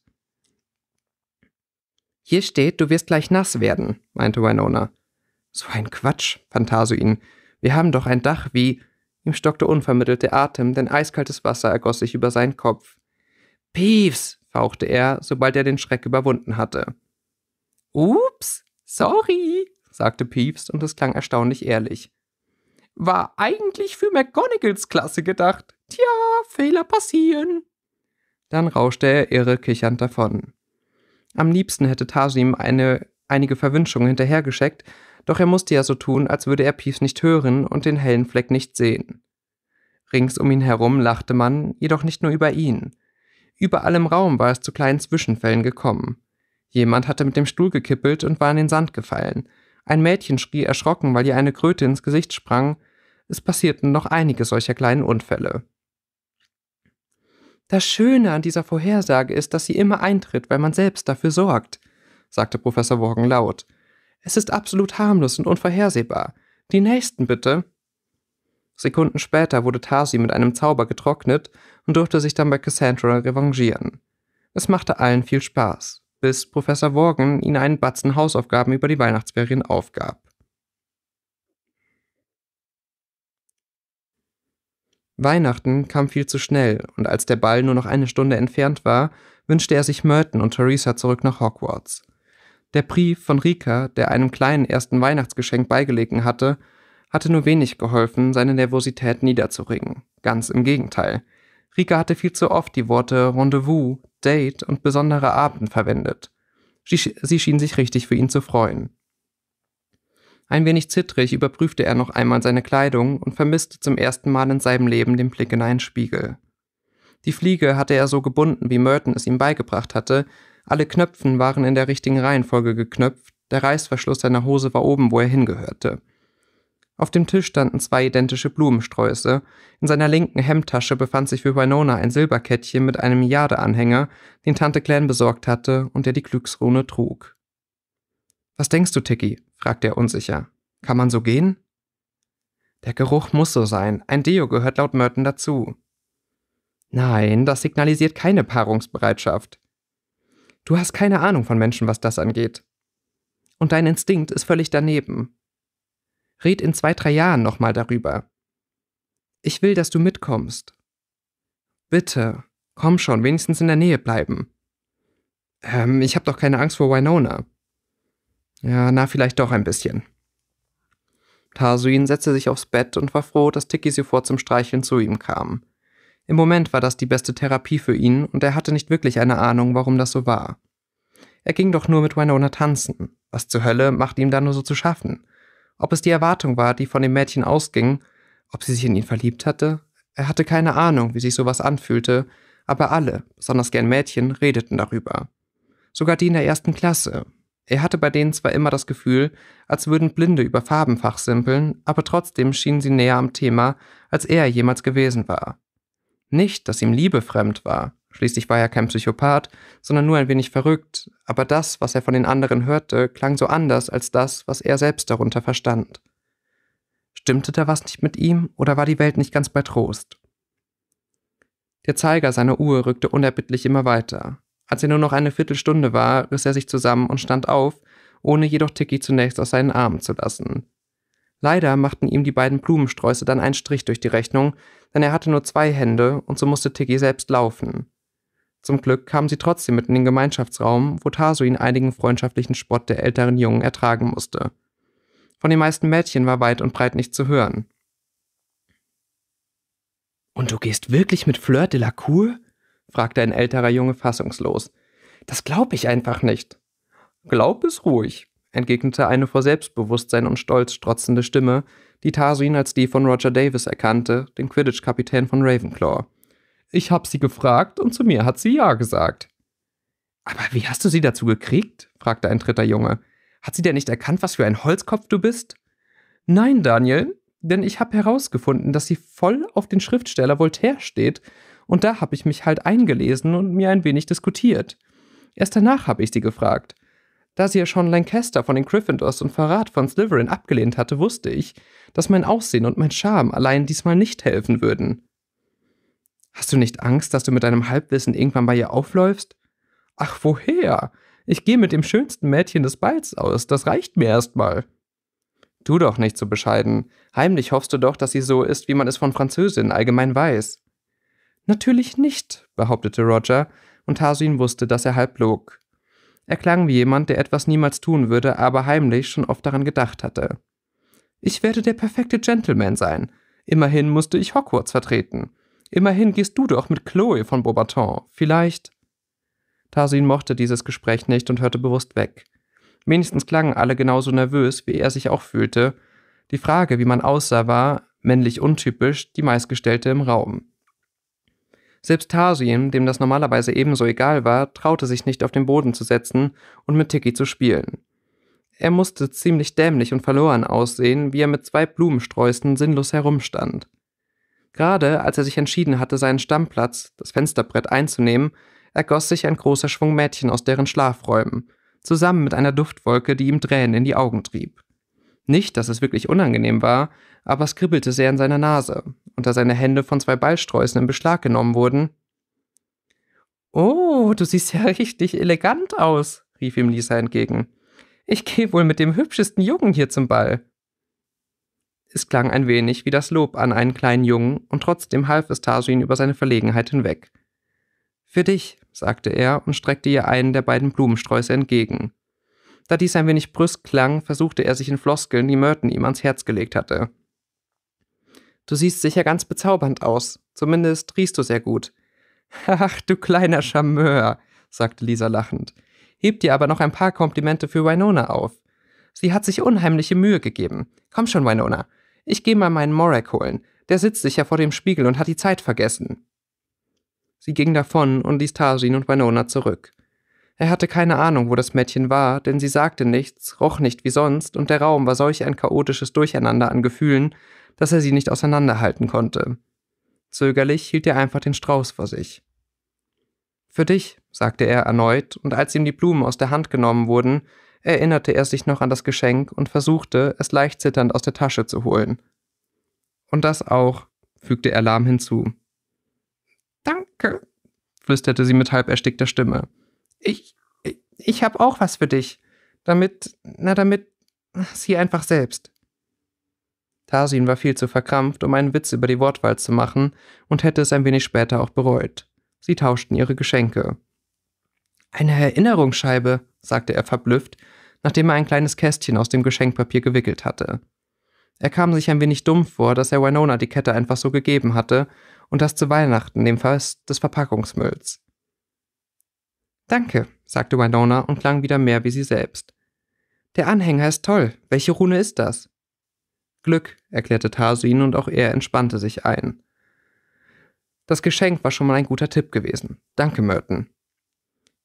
Hier steht, du wirst gleich nass werden, meinte Winona. So ein Quatsch, fand Hasuin. Wir haben doch ein Dach wie Ihm stockte unvermittelt der Atem, denn eiskaltes Wasser ergoss sich über seinen Kopf. Piefs, fauchte er, sobald er den Schreck überwunden hatte. Ups, sorry, sagte Piefs und es klang erstaunlich ehrlich. War eigentlich für McGonagalls Klasse gedacht. Tja, Fehler passieren. Dann rauschte er irre kichernd davon. Am liebsten hätte Tasim eine, einige Verwünschungen hinterhergescheckt, doch er musste ja so tun, als würde er Piefs nicht hören und den hellen Fleck nicht sehen. Rings um ihn herum lachte man, jedoch nicht nur über ihn. Überall im Raum war es zu kleinen Zwischenfällen gekommen. Jemand hatte mit dem Stuhl gekippelt und war in den Sand gefallen. Ein Mädchen schrie erschrocken, weil ihr eine Kröte ins Gesicht sprang. Es passierten noch einige solcher kleinen Unfälle. Das Schöne an dieser Vorhersage ist, dass sie immer eintritt, weil man selbst dafür sorgt, sagte Professor Morgan laut. Es ist absolut harmlos und unvorhersehbar. Die nächsten bitte. Sekunden später wurde Tarsi mit einem Zauber getrocknet und durfte sich dann bei Cassandra revanchieren. Es machte allen viel Spaß, bis Professor Worgen ihnen einen Batzen Hausaufgaben über die Weihnachtsferien aufgab. Weihnachten kam viel zu schnell, und als der Ball nur noch eine Stunde entfernt war, wünschte er sich Merton und Theresa zurück nach Hogwarts. Der Brief von Rika, der einem kleinen ersten Weihnachtsgeschenk beigelegen hatte, hatte nur wenig geholfen, seine Nervosität niederzuringen. Ganz im Gegenteil. Rika hatte viel zu oft die Worte Rendezvous, Date und besondere Abend verwendet. Sie, schien sich richtig für ihn zu freuen. Ein wenig zittrig überprüfte er noch einmal seine Kleidung und vermisste zum ersten Mal in seinem Leben den Blick in einen Spiegel. Die Fliege hatte er so gebunden, wie Merton es ihm beigebracht hatte, alle Knöpfen waren in der richtigen Reihenfolge geknöpft, der Reißverschluss seiner Hose war oben, wo er hingehörte. Auf dem Tisch standen zwei identische Blumensträuße. In seiner linken Hemdtasche befand sich für Winona ein Silberkettchen mit einem Jadeanhänger, den Tante Glenn besorgt hatte und der die Glücksrune trug. Was denkst du, Tiki? fragte er unsicher. Kann man so gehen? Der Geruch muss so sein. Ein Deo gehört laut Merton dazu. Nein, das signalisiert keine Paarungsbereitschaft. Du hast keine Ahnung von Menschen, was das angeht. Und dein Instinkt ist völlig daneben. Red in zwei, drei Jahren nochmal darüber. Ich will, dass du mitkommst. Bitte, komm schon, wenigstens in der Nähe bleiben. Ähm, ich hab doch keine Angst vor Winona. Ja, na, vielleicht doch ein bisschen. Tarsuin setzte sich aufs Bett und war froh, dass Tiki sofort zum Streicheln zu ihm kam. Im Moment war das die beste Therapie für ihn und er hatte nicht wirklich eine Ahnung, warum das so war. Er ging doch nur mit Winona tanzen. Was zur Hölle macht ihm da nur so zu schaffen? Ob es die Erwartung war, die von dem Mädchen ausging, ob sie sich in ihn verliebt hatte? Er hatte keine Ahnung, wie sich sowas anfühlte, aber alle, besonders gern Mädchen, redeten darüber. Sogar die in der ersten Klasse. Er hatte bei denen zwar immer das Gefühl, als würden Blinde über Farbenfach simpeln, aber trotzdem schienen sie näher am Thema, als er jemals gewesen war. Nicht, dass ihm Liebe fremd war, schließlich war er kein Psychopath, sondern nur ein wenig verrückt, aber das, was er von den anderen hörte, klang so anders als das, was er selbst darunter verstand. Stimmte da was nicht mit ihm, oder war die Welt nicht ganz bei Trost? Der Zeiger seiner Uhr rückte unerbittlich immer weiter. Als er nur noch eine Viertelstunde war, riss er sich zusammen und stand auf, ohne jedoch Tiki zunächst aus seinen Armen zu lassen. Leider machten ihm die beiden Blumensträuße dann einen Strich durch die Rechnung, denn er hatte nur zwei Hände und so musste Tiggy selbst laufen. Zum Glück kamen sie trotzdem mit in den Gemeinschaftsraum, wo ihn einigen freundschaftlichen Spott der älteren Jungen ertragen musste. Von den meisten Mädchen war weit und breit nicht zu hören. Und du gehst wirklich mit Fleur de la Cour? fragte ein älterer Junge fassungslos. Das glaub ich einfach nicht. Glaub es ruhig, entgegnete eine vor Selbstbewusstsein und Stolz strotzende Stimme, die ihn als die von Roger Davis erkannte, den Quidditch-Kapitän von Ravenclaw. Ich hab sie gefragt und zu mir hat sie ja gesagt. Aber wie hast du sie dazu gekriegt? fragte ein dritter Junge. Hat sie denn nicht erkannt, was für ein Holzkopf du bist? Nein, Daniel, denn ich habe herausgefunden, dass sie voll auf den Schriftsteller Voltaire steht, und da habe ich mich halt eingelesen und mir ein wenig diskutiert. Erst danach habe ich sie gefragt. Da sie ja schon Lancaster von den Gryffindors und Verrat von Slytherin abgelehnt hatte, wusste ich, dass mein Aussehen und mein Charme allein diesmal nicht helfen würden. Hast du nicht Angst, dass du mit deinem Halbwissen irgendwann bei ihr aufläufst? Ach, woher? Ich gehe mit dem schönsten Mädchen des Balls aus, das reicht mir erstmal. Du doch nicht so bescheiden. Heimlich hoffst du doch, dass sie so ist, wie man es von Französinnen allgemein weiß. Natürlich nicht, behauptete Roger, und Tarsin wusste, dass er halb log. Er klang wie jemand, der etwas niemals tun würde, aber heimlich schon oft daran gedacht hatte. Ich werde der perfekte Gentleman sein. Immerhin musste ich Hogwarts vertreten. Immerhin gehst du doch mit Chloe von Beaubaton. Vielleicht. Tarsin mochte dieses Gespräch nicht und hörte bewusst weg. Wenigstens klangen alle genauso nervös, wie er sich auch fühlte. Die Frage, wie man aussah, war, männlich untypisch, die meistgestellte im Raum. Selbst Tarsim, dem das normalerweise ebenso egal war, traute sich nicht auf den Boden zu setzen und mit Tiki zu spielen. Er musste ziemlich dämlich und verloren aussehen, wie er mit zwei Blumensträußen sinnlos herumstand. Gerade als er sich entschieden hatte, seinen Stammplatz, das Fensterbrett, einzunehmen, ergoss sich ein großer Schwung Mädchen aus deren Schlafräumen, zusammen mit einer Duftwolke, die ihm Tränen in die Augen trieb. Nicht, dass es wirklich unangenehm war, aber es kribbelte sehr in seiner Nase, und da seine Hände von zwei Ballsträußen in Beschlag genommen wurden. Oh, du siehst ja richtig elegant aus, rief ihm Lisa entgegen. Ich gehe wohl mit dem hübschesten Jungen hier zum Ball. Es klang ein wenig wie das Lob an einen kleinen Jungen, und trotzdem half es Tajin über seine Verlegenheit hinweg. Für dich, sagte er und streckte ihr einen der beiden Blumensträuße entgegen. Da dies ein wenig brüsk klang, versuchte er sich in Floskeln, die Merton ihm ans Herz gelegt hatte. Du siehst sicher ganz bezaubernd aus. Zumindest riechst du sehr gut. Ach, du kleiner Charmeur, sagte Lisa lachend. Heb dir aber noch ein paar Komplimente für Winona auf. Sie hat sich unheimliche Mühe gegeben. Komm schon, Winona. Ich geh mal meinen Morak holen. Der sitzt sicher vor dem Spiegel und hat die Zeit vergessen. Sie ging davon und ließ Tarzin und Winona zurück. Er hatte keine Ahnung, wo das Mädchen war, denn sie sagte nichts, roch nicht wie sonst, und der Raum war solch ein chaotisches Durcheinander an Gefühlen, dass er sie nicht auseinanderhalten konnte. Zögerlich hielt er einfach den Strauß vor sich. Für dich, sagte er erneut, und als ihm die Blumen aus der Hand genommen wurden, erinnerte er sich noch an das Geschenk und versuchte, es leicht zitternd aus der Tasche zu holen. Und das auch, fügte er lahm hinzu. Danke, flüsterte sie mit halb erstickter Stimme ich, ich hab auch was für dich. Damit, na damit, sieh einfach selbst. Tarsin war viel zu verkrampft, um einen Witz über die Wortwahl zu machen und hätte es ein wenig später auch bereut. Sie tauschten ihre Geschenke. Eine Erinnerungsscheibe, sagte er verblüfft, nachdem er ein kleines Kästchen aus dem Geschenkpapier gewickelt hatte. Er kam sich ein wenig dumm vor, dass er Winona die Kette einfach so gegeben hatte und das zu Weihnachten, dem Fest des Verpackungsmülls. Danke, sagte Winona und klang wieder mehr wie sie selbst. Der Anhänger ist toll. Welche Rune ist das? Glück, erklärte Tarsuin und auch er entspannte sich ein. Das Geschenk war schon mal ein guter Tipp gewesen. Danke, Merton.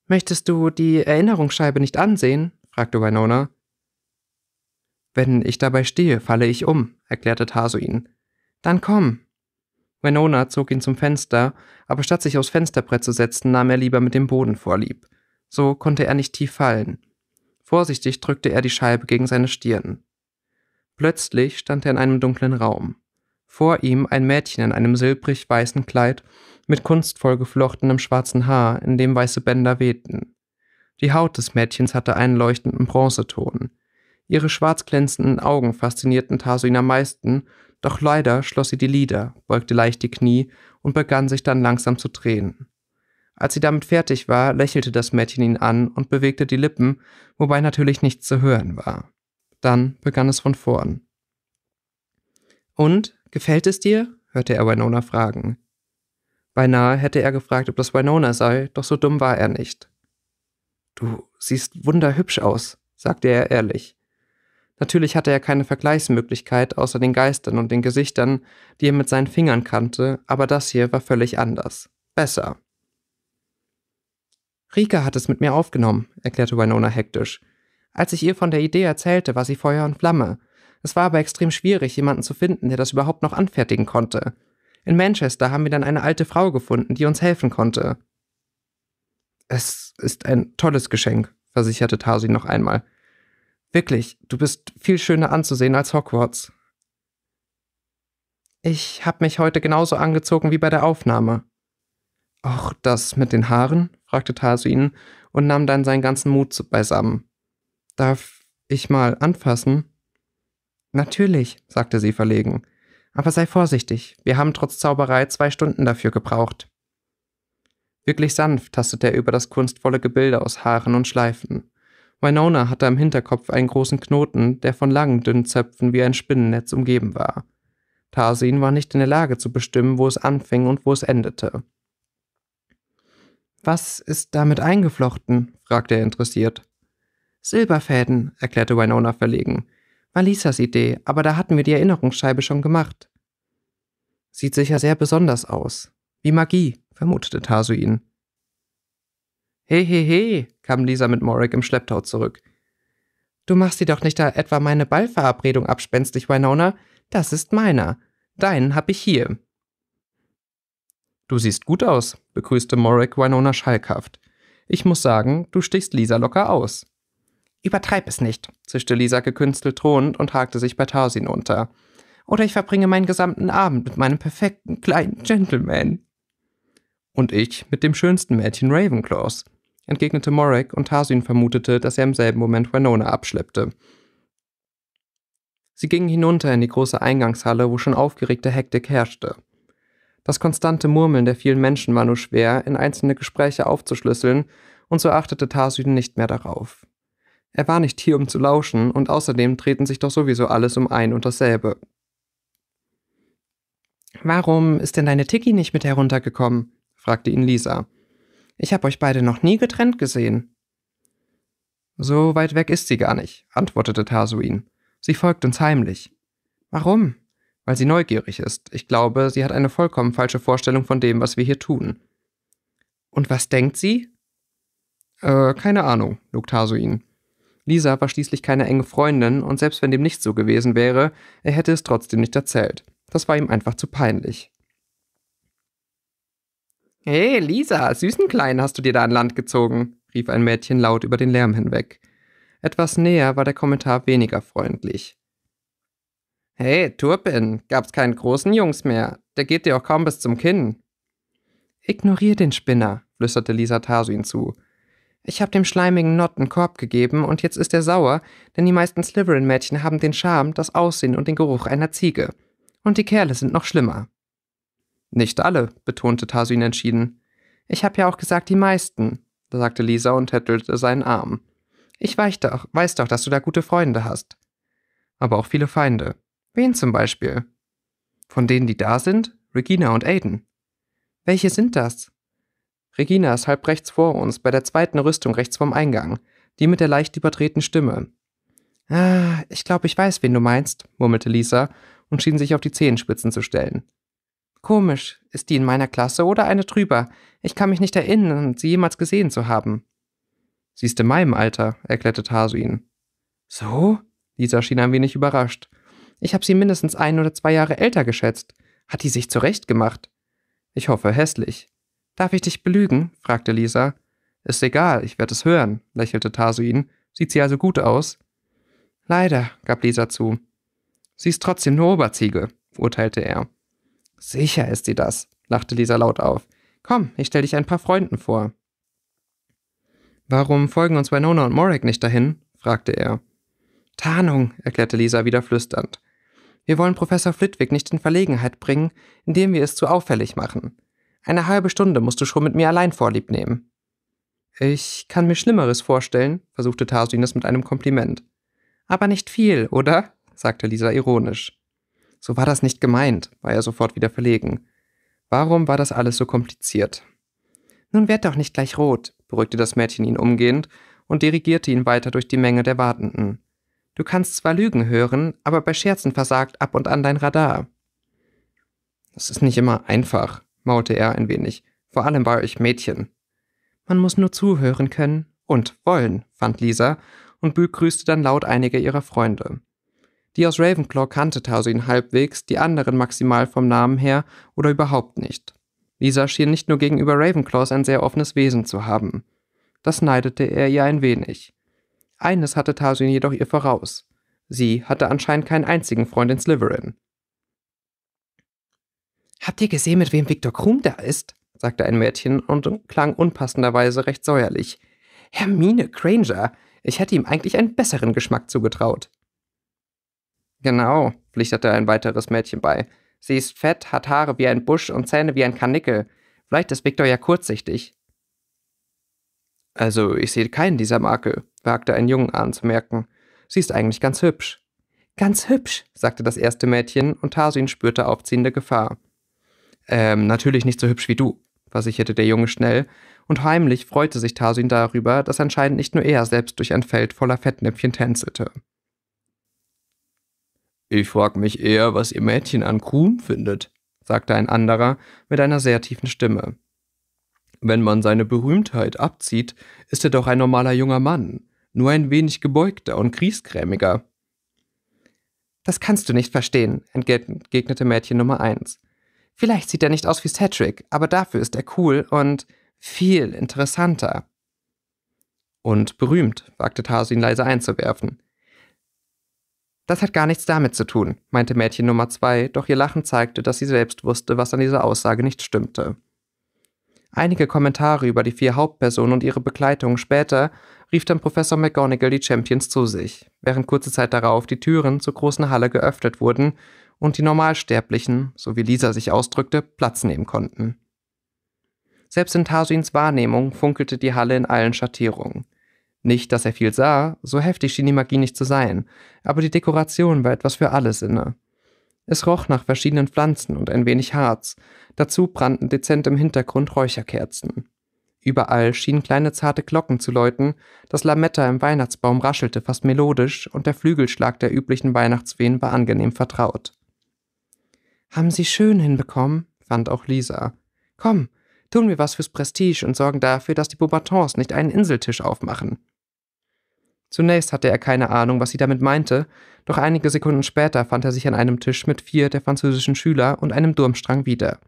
Möchtest du die Erinnerungsscheibe nicht ansehen? fragte Winona. Wenn ich dabei stehe, falle ich um, erklärte Tarsuin. Dann komm. Winona zog ihn zum Fenster, aber statt sich aufs Fensterbrett zu setzen, nahm er lieber mit dem Boden vorlieb. So konnte er nicht tief fallen. Vorsichtig drückte er die Scheibe gegen seine Stirn. Plötzlich stand er in einem dunklen Raum. Vor ihm ein Mädchen in einem silbrig weißen Kleid mit kunstvoll geflochtenem schwarzen Haar, in dem weiße Bänder wehten. Die Haut des Mädchens hatte einen leuchtenden Bronzeton. Ihre schwarz glänzenden Augen faszinierten Tasu ihn am meisten, doch leider schloss sie die Lider, beugte leicht die Knie und begann sich dann langsam zu drehen. Als sie damit fertig war, lächelte das Mädchen ihn an und bewegte die Lippen, wobei natürlich nichts zu hören war. Dann begann es von vorn. Und, gefällt es dir? hörte er Winona fragen. Beinahe hätte er gefragt, ob das Winona sei, doch so dumm war er nicht. Du siehst wunderhübsch aus, sagte er ehrlich. Natürlich hatte er keine Vergleichsmöglichkeit außer den Geistern und den Gesichtern, die er mit seinen Fingern kannte, aber das hier war völlig anders. Besser. Rika hat es mit mir aufgenommen, erklärte Winona hektisch. Als ich ihr von der Idee erzählte, war sie Feuer und Flamme. Es war aber extrem schwierig, jemanden zu finden, der das überhaupt noch anfertigen konnte. In Manchester haben wir dann eine alte Frau gefunden, die uns helfen konnte. Es ist ein tolles Geschenk, versicherte Tarsi noch einmal. Wirklich, du bist viel schöner anzusehen als Hogwarts. Ich habe mich heute genauso angezogen wie bei der Aufnahme. Ach, das mit den Haaren? fragte Tasu ihn und nahm dann seinen ganzen Mut beisammen. Darf ich mal anfassen? Natürlich, sagte sie verlegen. Aber sei vorsichtig, wir haben trotz Zauberei zwei Stunden dafür gebraucht. Wirklich sanft tastete er über das kunstvolle Gebilde aus Haaren und Schleifen. Winona hatte am Hinterkopf einen großen Knoten, der von langen, dünnen Zöpfen wie ein Spinnennetz umgeben war. Tarsin war nicht in der Lage zu bestimmen, wo es anfing und wo es endete. Was ist damit eingeflochten? fragte er interessiert. Silberfäden, erklärte Winona verlegen. War Lisas Idee, aber da hatten wir die Erinnerungsscheibe schon gemacht. Sieht sicher sehr besonders aus. Wie Magie, vermutete Tarsuin. Hey, hey, hey, kam Lisa mit Morik im Schlepptau zurück. Du machst dir doch nicht da etwa meine Ballverabredung abspenstig, Winona. Das ist meiner. Deinen hab ich hier. Du siehst gut aus, begrüßte Morik Winona schalkhaft. Ich muss sagen, du stichst Lisa locker aus. Übertreib es nicht, zischte Lisa gekünstelt drohend und hakte sich bei Tarsin unter. Oder ich verbringe meinen gesamten Abend mit meinem perfekten kleinen Gentleman. Und ich mit dem schönsten Mädchen Ravenclaws, entgegnete Morag und Tarsyn vermutete, dass er im selben Moment Winona abschleppte. Sie gingen hinunter in die große Eingangshalle, wo schon aufgeregte Hektik herrschte. Das konstante Murmeln der vielen Menschen war nur schwer, in einzelne Gespräche aufzuschlüsseln, und so achtete Tarsyn nicht mehr darauf. Er war nicht hier, um zu lauschen, und außerdem drehten sich doch sowieso alles um ein und dasselbe. Warum ist denn deine Tiki nicht mit heruntergekommen? fragte ihn Lisa. Ich habe euch beide noch nie getrennt gesehen. So weit weg ist sie gar nicht, antwortete Tasuin. Sie folgt uns heimlich. Warum? Weil sie neugierig ist. Ich glaube, sie hat eine vollkommen falsche Vorstellung von dem, was wir hier tun. Und was denkt sie? Äh, keine Ahnung, log Tasuin. Lisa war schließlich keine enge Freundin und selbst wenn dem nicht so gewesen wäre, er hätte es trotzdem nicht erzählt. Das war ihm einfach zu peinlich. Hey, Lisa, süßen Kleinen hast du dir da an Land gezogen, rief ein Mädchen laut über den Lärm hinweg. Etwas näher war der Kommentar weniger freundlich. Hey, Turpin, gab's keinen großen Jungs mehr. Der geht dir auch kaum bis zum Kinn. Ignorier den Spinner, flüsterte Lisa Tarsuin zu. Ich hab dem schleimigen Not einen Korb gegeben und jetzt ist er sauer, denn die meisten Slytherin-Mädchen haben den Charme, das Aussehen und den Geruch einer Ziege. Und die Kerle sind noch schlimmer. Nicht alle, betonte Tarsin entschieden. Ich hab ja auch gesagt, die meisten, sagte Lisa und tätelte seinen Arm. Ich weiß doch, weiß doch, dass du da gute Freunde hast. Aber auch viele Feinde. Wen zum Beispiel? Von denen, die da sind? Regina und Aiden. Welche sind das? Regina ist halb rechts vor uns, bei der zweiten Rüstung rechts vom Eingang, die mit der leicht überdrehten Stimme. Ah, ich glaube, ich weiß, wen du meinst, murmelte Lisa und schien sich auf die Zehenspitzen zu stellen. Komisch, ist die in meiner Klasse oder eine drüber? Ich kann mich nicht erinnern, sie jemals gesehen zu haben. Sie ist in meinem Alter, erklärte Tarsuin. So? Lisa schien ein wenig überrascht. Ich habe sie mindestens ein oder zwei Jahre älter geschätzt. Hat die sich zurechtgemacht? Ich hoffe hässlich. Darf ich dich belügen? fragte Lisa. Ist egal, ich werde es hören, lächelte Tarsuin. Sieht sie also gut aus? Leider, gab Lisa zu. Sie ist trotzdem nur Oberziege, urteilte er. Sicher ist sie das, lachte Lisa laut auf. Komm, ich stell dich ein paar Freunden vor. Warum folgen uns Winona und Morag nicht dahin? fragte er. Tarnung, erklärte Lisa wieder flüsternd. Wir wollen Professor Flitwick nicht in Verlegenheit bringen, indem wir es zu auffällig machen. Eine halbe Stunde musst du schon mit mir allein vorlieb nehmen. Ich kann mir Schlimmeres vorstellen, versuchte Tarsuin es mit einem Kompliment. Aber nicht viel, oder? sagte Lisa ironisch. So war das nicht gemeint, war er sofort wieder verlegen. Warum war das alles so kompliziert? Nun werd doch nicht gleich rot, beruhigte das Mädchen ihn umgehend und dirigierte ihn weiter durch die Menge der Wartenden. Du kannst zwar Lügen hören, aber bei Scherzen versagt ab und an dein Radar. Das ist nicht immer einfach, maulte er ein wenig, vor allem war ich Mädchen. Man muss nur zuhören können und wollen, fand Lisa und begrüßte dann laut einige ihrer Freunde. Die aus Ravenclaw kannte Tausin halbwegs, die anderen maximal vom Namen her oder überhaupt nicht. Lisa schien nicht nur gegenüber Ravenclaws ein sehr offenes Wesen zu haben. Das neidete er ihr ein wenig. Eines hatte Tausin jedoch ihr voraus. Sie hatte anscheinend keinen einzigen Freund in Slytherin. Habt ihr gesehen, mit wem Viktor Krum da ist? sagte ein Mädchen und klang unpassenderweise recht säuerlich. Hermine Granger, ich hätte ihm eigentlich einen besseren Geschmack zugetraut. Genau, pflichtete ein weiteres Mädchen bei. Sie ist fett, hat Haare wie ein Busch und Zähne wie ein Karnickel. Vielleicht ist Viktor ja kurzsichtig. Also, ich sehe keinen dieser Makel, wagte ein Jungen anzumerken. Sie ist eigentlich ganz hübsch. Ganz hübsch, sagte das erste Mädchen und Tarsin spürte aufziehende Gefahr. Ähm, natürlich nicht so hübsch wie du, versicherte der Junge schnell, und heimlich freute sich Tarsin darüber, dass anscheinend nicht nur er selbst durch ein Feld voller Fettnäpfchen tänzelte. Ich frag mich eher, was ihr Mädchen an Krumm findet, sagte ein anderer mit einer sehr tiefen Stimme. Wenn man seine Berühmtheit abzieht, ist er doch ein normaler junger Mann, nur ein wenig gebeugter und griesgrämiger. Das kannst du nicht verstehen, entgegnete Mädchen Nummer eins. Vielleicht sieht er nicht aus wie Cedric, aber dafür ist er cool und viel interessanter. Und berühmt, wagte Tarsin leise einzuwerfen. Das hat gar nichts damit zu tun, meinte Mädchen Nummer zwei, doch ihr Lachen zeigte, dass sie selbst wusste, was an dieser Aussage nicht stimmte. Einige Kommentare über die vier Hauptpersonen und ihre Begleitung später rief dann Professor McGonagall die Champions zu sich, während kurze Zeit darauf die Türen zur großen Halle geöffnet wurden und die Normalsterblichen, so wie Lisa sich ausdrückte, Platz nehmen konnten. Selbst in Tarsins Wahrnehmung funkelte die Halle in allen Schattierungen. Nicht, dass er viel sah, so heftig schien die Magie nicht zu sein, aber die Dekoration war etwas für alle Sinne. Es roch nach verschiedenen Pflanzen und ein wenig Harz, dazu brannten dezent im Hintergrund Räucherkerzen. Überall schienen kleine zarte Glocken zu läuten, das Lametta im Weihnachtsbaum raschelte fast melodisch und der Flügelschlag der üblichen Weihnachtsfeen war angenehm vertraut. Haben Sie schön hinbekommen, fand auch Lisa. Komm, tun wir was fürs Prestige und sorgen dafür, dass die Beaubatons nicht einen Inseltisch aufmachen. Zunächst hatte er keine Ahnung, was sie damit meinte, doch einige Sekunden später fand er sich an einem Tisch mit vier der französischen Schüler und einem Durmstrang wieder.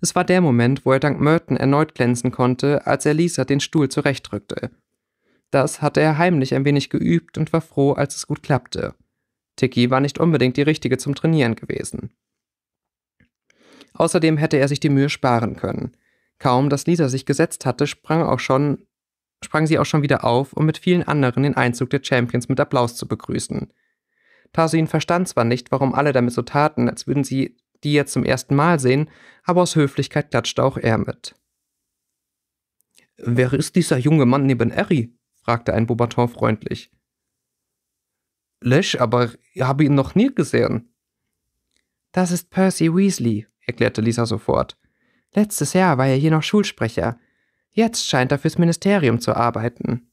Es war der Moment, wo er dank Merton erneut glänzen konnte, als er Lisa den Stuhl zurechtrückte. Das hatte er heimlich ein wenig geübt und war froh, als es gut klappte. Tiki war nicht unbedingt die richtige zum Trainieren gewesen. Außerdem hätte er sich die Mühe sparen können. Kaum, dass Lisa sich gesetzt hatte, sprang, auch schon, sprang sie auch schon wieder auf, um mit vielen anderen den Einzug der Champions mit Applaus zu begrüßen. Tarsin verstand zwar nicht, warum alle damit so taten, als würden sie die jetzt zum ersten Mal sehen, aber aus Höflichkeit klatschte auch er mit. Wer ist dieser junge Mann neben Eri? fragte ein Bobaton freundlich. Lesch, aber ich habe ihn noch nie gesehen. Das ist Percy Weasley, erklärte Lisa sofort. Letztes Jahr war er hier noch Schulsprecher. Jetzt scheint er fürs Ministerium zu arbeiten.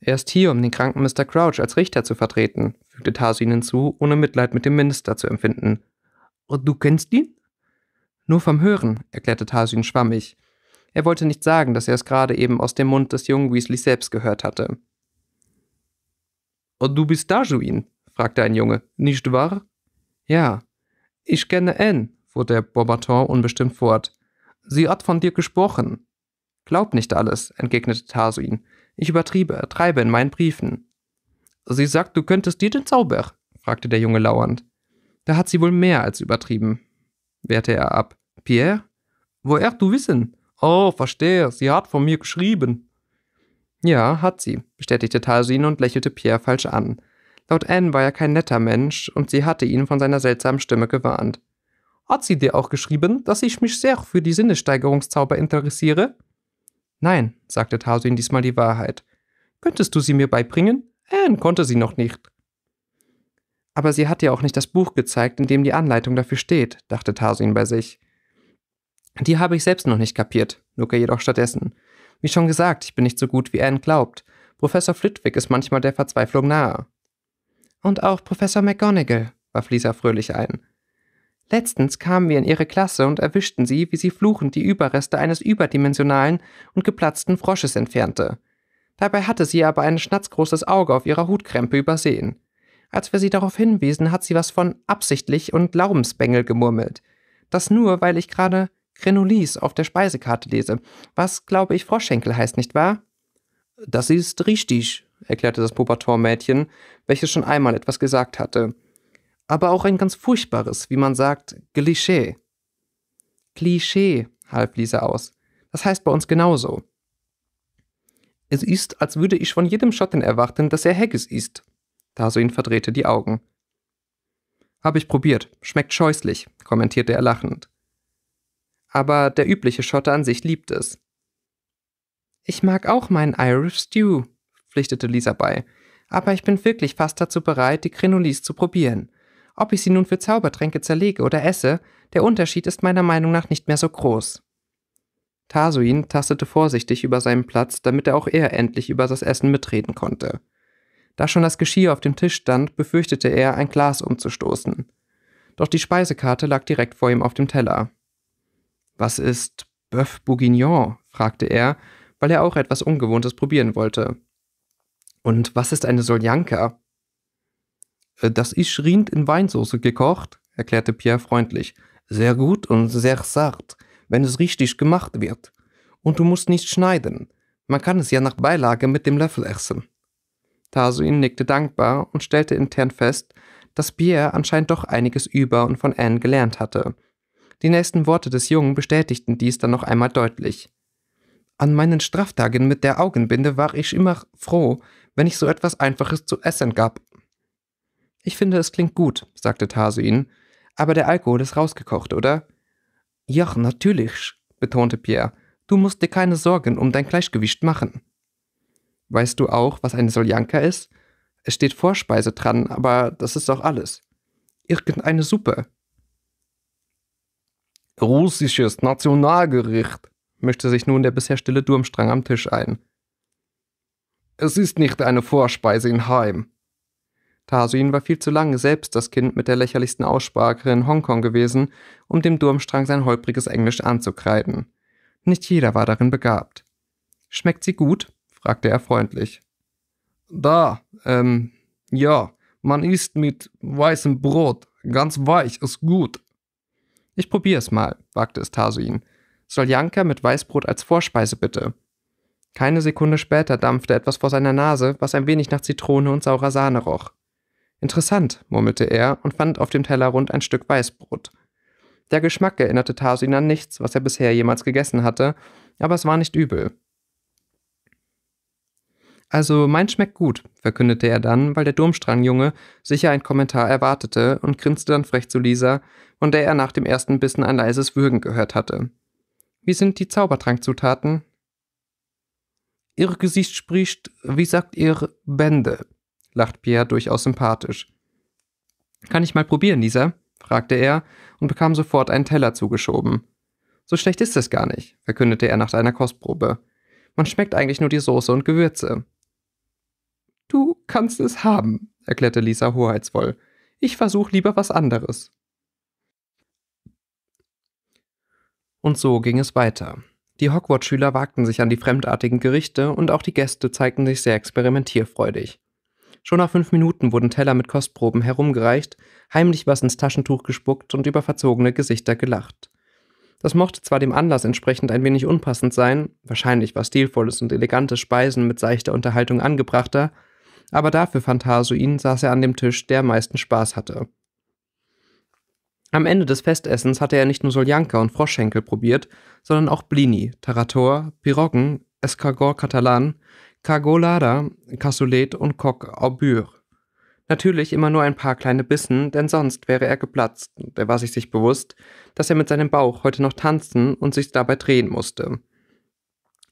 Er ist hier, um den kranken Mr. Crouch als Richter zu vertreten, fügte Tarsin hinzu, ohne Mitleid mit dem Minister zu empfinden. Und du kennst ihn? Nur vom Hören, erklärte Tarsin schwammig. Er wollte nicht sagen, dass er es gerade eben aus dem Mund des jungen Weasley selbst gehört hatte. Und du bist Darjuin? fragte ein Junge. Nicht wahr? Ja. Ich kenne Anne, fuhr der Bourbaton unbestimmt fort. Sie hat von dir gesprochen. Glaub nicht alles, entgegnete Tarsuin. Ich übertriebe, treibe in meinen Briefen. Sie sagt, du könntest dir den Zauber, fragte der Junge lauernd. Da hat sie wohl mehr als übertrieben, wehrte er ab. Pierre? Woher du wissen? Oh, verstehe, sie hat von mir geschrieben. Ja, hat sie, bestätigte Tarsuin und lächelte Pierre falsch an. Laut Anne war er kein netter Mensch und sie hatte ihn von seiner seltsamen Stimme gewarnt. Hat sie dir auch geschrieben, dass ich mich sehr für die Sinnessteigerungszauber interessiere? Nein, sagte Tarsin diesmal die Wahrheit. Könntest du sie mir beibringen? Anne konnte sie noch nicht. Aber sie hat dir auch nicht das Buch gezeigt, in dem die Anleitung dafür steht, dachte Tarsin bei sich. Die habe ich selbst noch nicht kapiert, Luca jedoch stattdessen. Wie schon gesagt, ich bin nicht so gut, wie Anne glaubt. Professor Flitwick ist manchmal der Verzweiflung nahe. Und auch Professor McGonagall, warf Lisa fröhlich ein. Letztens kamen wir in ihre Klasse und erwischten sie, wie sie fluchend die Überreste eines überdimensionalen und geplatzten Frosches entfernte. Dabei hatte sie aber ein schnatzgroßes Auge auf ihrer Hutkrempe übersehen. Als wir sie darauf hinwiesen, hat sie was von absichtlich und Glaubensbengel gemurmelt. Das nur, weil ich gerade Granulis auf der Speisekarte lese, was, glaube ich, Froschschenkel heißt, nicht wahr? Das ist richtig, erklärte das Pubertor-Mädchen, welches schon einmal etwas gesagt hatte aber auch ein ganz furchtbares, wie man sagt, Klischee. Klischee, half Lisa aus. Das heißt bei uns genauso. Es ist, als würde ich von jedem Schotten erwarten, dass er Haggis isst. Dasoin verdrehte die Augen. Habe ich probiert, schmeckt scheußlich, kommentierte er lachend. Aber der übliche Schotte an sich liebt es. Ich mag auch meinen Irish Stew, pflichtete Lisa bei, aber ich bin wirklich fast dazu bereit, die Crinolis zu probieren. Ob ich sie nun für Zaubertränke zerlege oder esse, der Unterschied ist meiner Meinung nach nicht mehr so groß. Tasuin tastete vorsichtig über seinen Platz, damit er auch er endlich über das Essen mitreden konnte. Da schon das Geschirr auf dem Tisch stand, befürchtete er, ein Glas umzustoßen. Doch die Speisekarte lag direkt vor ihm auf dem Teller. Was ist Bœuf Bourguignon? fragte er, weil er auch etwas Ungewohntes probieren wollte. Und was ist eine Soljanka? Äh, das ist Rind in Weinsauce gekocht, erklärte Pierre freundlich. Sehr gut und sehr zart, wenn es richtig gemacht wird. Und du musst nicht schneiden. Man kann es ja nach Beilage mit dem Löffel essen. Tasuin nickte dankbar und stellte intern fest, dass Pierre anscheinend doch einiges über und von Anne gelernt hatte. Die nächsten Worte des Jungen bestätigten dies dann noch einmal deutlich. An meinen Straftagen mit der Augenbinde war ich immer froh, wenn ich so etwas Einfaches zu essen gab ich finde, es klingt gut, sagte Tarsuin. Aber der Alkohol ist rausgekocht, oder? Ja, natürlich, betonte Pierre. Du musst dir keine Sorgen um dein Gleichgewicht machen. Weißt du auch, was eine Soljanka ist? Es steht Vorspeise dran, aber das ist doch alles. Irgendeine Suppe. Russisches Nationalgericht, mischte sich nun der bisher stille Durmstrang am Tisch ein. Es ist nicht eine Vorspeise in Heim, Tasuin war viel zu lange selbst das Kind mit der lächerlichsten Aussprache in Hongkong gewesen, um dem Durmstrang sein holpriges Englisch anzukreiden. Nicht jeder war darin begabt. Schmeckt sie gut? fragte er freundlich. Da, ähm, ja, man isst mit weißem Brot, ganz weich, ist gut. Ich probier's mal, wagte es Tasuin. Soll Janka mit Weißbrot als Vorspeise bitte. Keine Sekunde später dampfte etwas vor seiner Nase, was ein wenig nach Zitrone und saurer Sahne roch. Interessant, murmelte er und fand auf dem Teller rund ein Stück Weißbrot. Der Geschmack erinnerte Tarsin an nichts, was er bisher jemals gegessen hatte, aber es war nicht übel. Also, mein schmeckt gut, verkündete er dann, weil der Durmstrangjunge sicher einen Kommentar erwartete und grinste dann frech zu Lisa, von der er nach dem ersten Bissen ein leises Würgen gehört hatte. Wie sind die Zaubertrankzutaten? Ihr Gesicht spricht, wie sagt ihr, Bände, lacht Pierre durchaus sympathisch. Kann ich mal probieren, Lisa? fragte er und bekam sofort einen Teller zugeschoben. So schlecht ist es gar nicht, verkündete er nach seiner Kostprobe. Man schmeckt eigentlich nur die Soße und Gewürze. Du kannst es haben, erklärte Lisa hoheitsvoll. Ich versuche lieber was anderes. Und so ging es weiter. Die Hogwarts-Schüler wagten sich an die fremdartigen Gerichte und auch die Gäste zeigten sich sehr experimentierfreudig. Schon nach fünf Minuten wurden Teller mit Kostproben herumgereicht, heimlich was ins Taschentuch gespuckt und über verzogene Gesichter gelacht. Das mochte zwar dem Anlass entsprechend ein wenig unpassend sein, wahrscheinlich war stilvolles und elegantes Speisen mit seichter Unterhaltung angebrachter, aber dafür fand Hasuin saß er an dem Tisch, der am meisten Spaß hatte. Am Ende des Festessens hatte er nicht nur Soljanka und Froschschenkel probiert, sondern auch Blini, Tarator, Piroggen, Escargot Catalan, Cargolada, Cassoulet und Coq au Bure. Natürlich immer nur ein paar kleine Bissen, denn sonst wäre er geplatzt. Er war sich sich bewusst, dass er mit seinem Bauch heute noch tanzen und sich dabei drehen musste.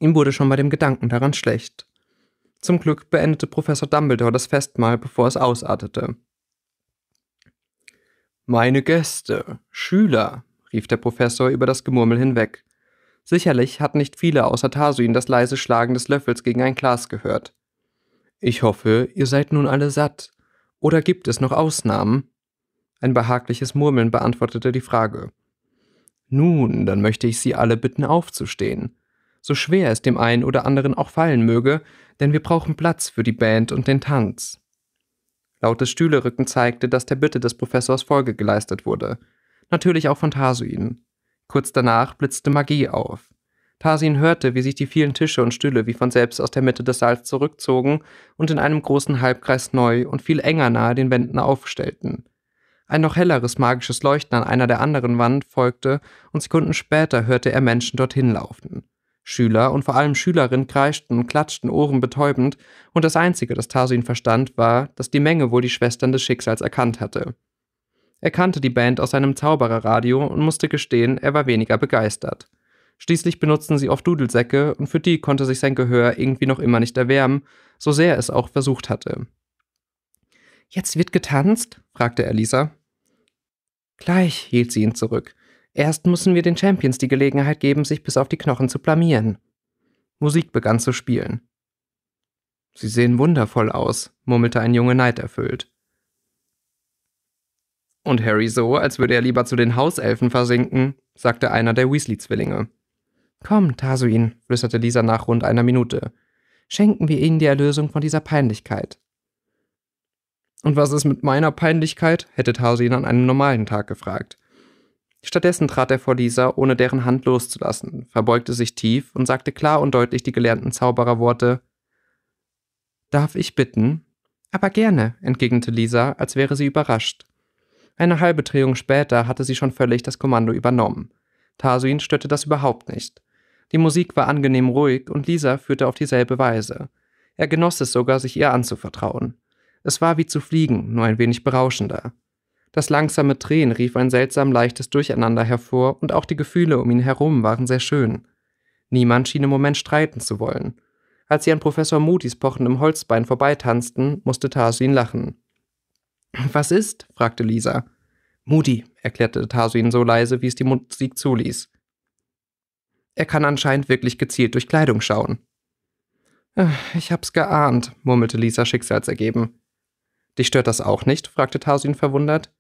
Ihm wurde schon bei dem Gedanken daran schlecht. Zum Glück beendete Professor Dumbledore das Festmahl, bevor es ausartete. Meine Gäste, Schüler, rief der Professor über das Gemurmel hinweg. Sicherlich hatten nicht viele außer Tasuin das leise Schlagen des Löffels gegen ein Glas gehört. Ich hoffe, ihr seid nun alle satt. Oder gibt es noch Ausnahmen? Ein behagliches Murmeln beantwortete die Frage. Nun, dann möchte ich Sie alle bitten, aufzustehen. So schwer es dem einen oder anderen auch fallen möge, denn wir brauchen Platz für die Band und den Tanz. Lautes Stühlerücken zeigte, dass der Bitte des Professors Folge geleistet wurde. Natürlich auch von Tasuin. Kurz danach blitzte Magie auf. Tarsin hörte, wie sich die vielen Tische und Stühle wie von selbst aus der Mitte des Saals zurückzogen und in einem großen Halbkreis neu und viel enger nahe den Wänden aufstellten. Ein noch helleres magisches Leuchten an einer der anderen Wand folgte und Sekunden später hörte er Menschen dorthin laufen. Schüler und vor allem Schülerinnen kreischten und klatschten ohrenbetäubend, und das Einzige, das Tarsin verstand, war, dass die Menge wohl die Schwestern des Schicksals erkannt hatte. Er kannte die Band aus seinem Zaubererradio und musste gestehen, er war weniger begeistert. Schließlich benutzten sie oft Dudelsäcke und für die konnte sich sein Gehör irgendwie noch immer nicht erwärmen, so sehr es auch versucht hatte. Jetzt wird getanzt? fragte Elisa. Gleich, hielt sie ihn zurück. Erst müssen wir den Champions die Gelegenheit geben, sich bis auf die Knochen zu blamieren. Musik begann zu spielen. Sie sehen wundervoll aus, murmelte ein Junge neiderfüllt und Harry so, als würde er lieber zu den Hauselfen versinken, sagte einer der Weasley-Zwillinge. Komm, Tasuin, flüsterte Lisa nach rund einer Minute. Schenken wir ihnen die Erlösung von dieser Peinlichkeit. Und was ist mit meiner Peinlichkeit? hätte Tasuin an einem normalen Tag gefragt. Stattdessen trat er vor Lisa, ohne deren Hand loszulassen, verbeugte sich tief und sagte klar und deutlich die gelernten Zaubererworte. Darf ich bitten? Aber gerne, entgegnete Lisa, als wäre sie überrascht. Eine halbe Drehung später hatte sie schon völlig das Kommando übernommen. Tasuin störte das überhaupt nicht. Die Musik war angenehm ruhig und Lisa führte auf dieselbe Weise. Er genoss es sogar, sich ihr anzuvertrauen. Es war wie zu fliegen, nur ein wenig berauschender. Das langsame Drehen rief ein seltsam leichtes Durcheinander hervor und auch die Gefühle um ihn herum waren sehr schön. Niemand schien im Moment streiten zu wollen. Als sie an Professor Moody's pochendem Holzbein vorbeitanzten, musste Tarsuin lachen. Was ist? fragte Lisa. Moody, erklärte Tarsuin so leise, wie es die Musik zuließ. Er kann anscheinend wirklich gezielt durch Kleidung schauen. Ich hab's geahnt, murmelte Lisa schicksalsergeben. Dich stört das auch nicht? fragte Tarsuin verwundert.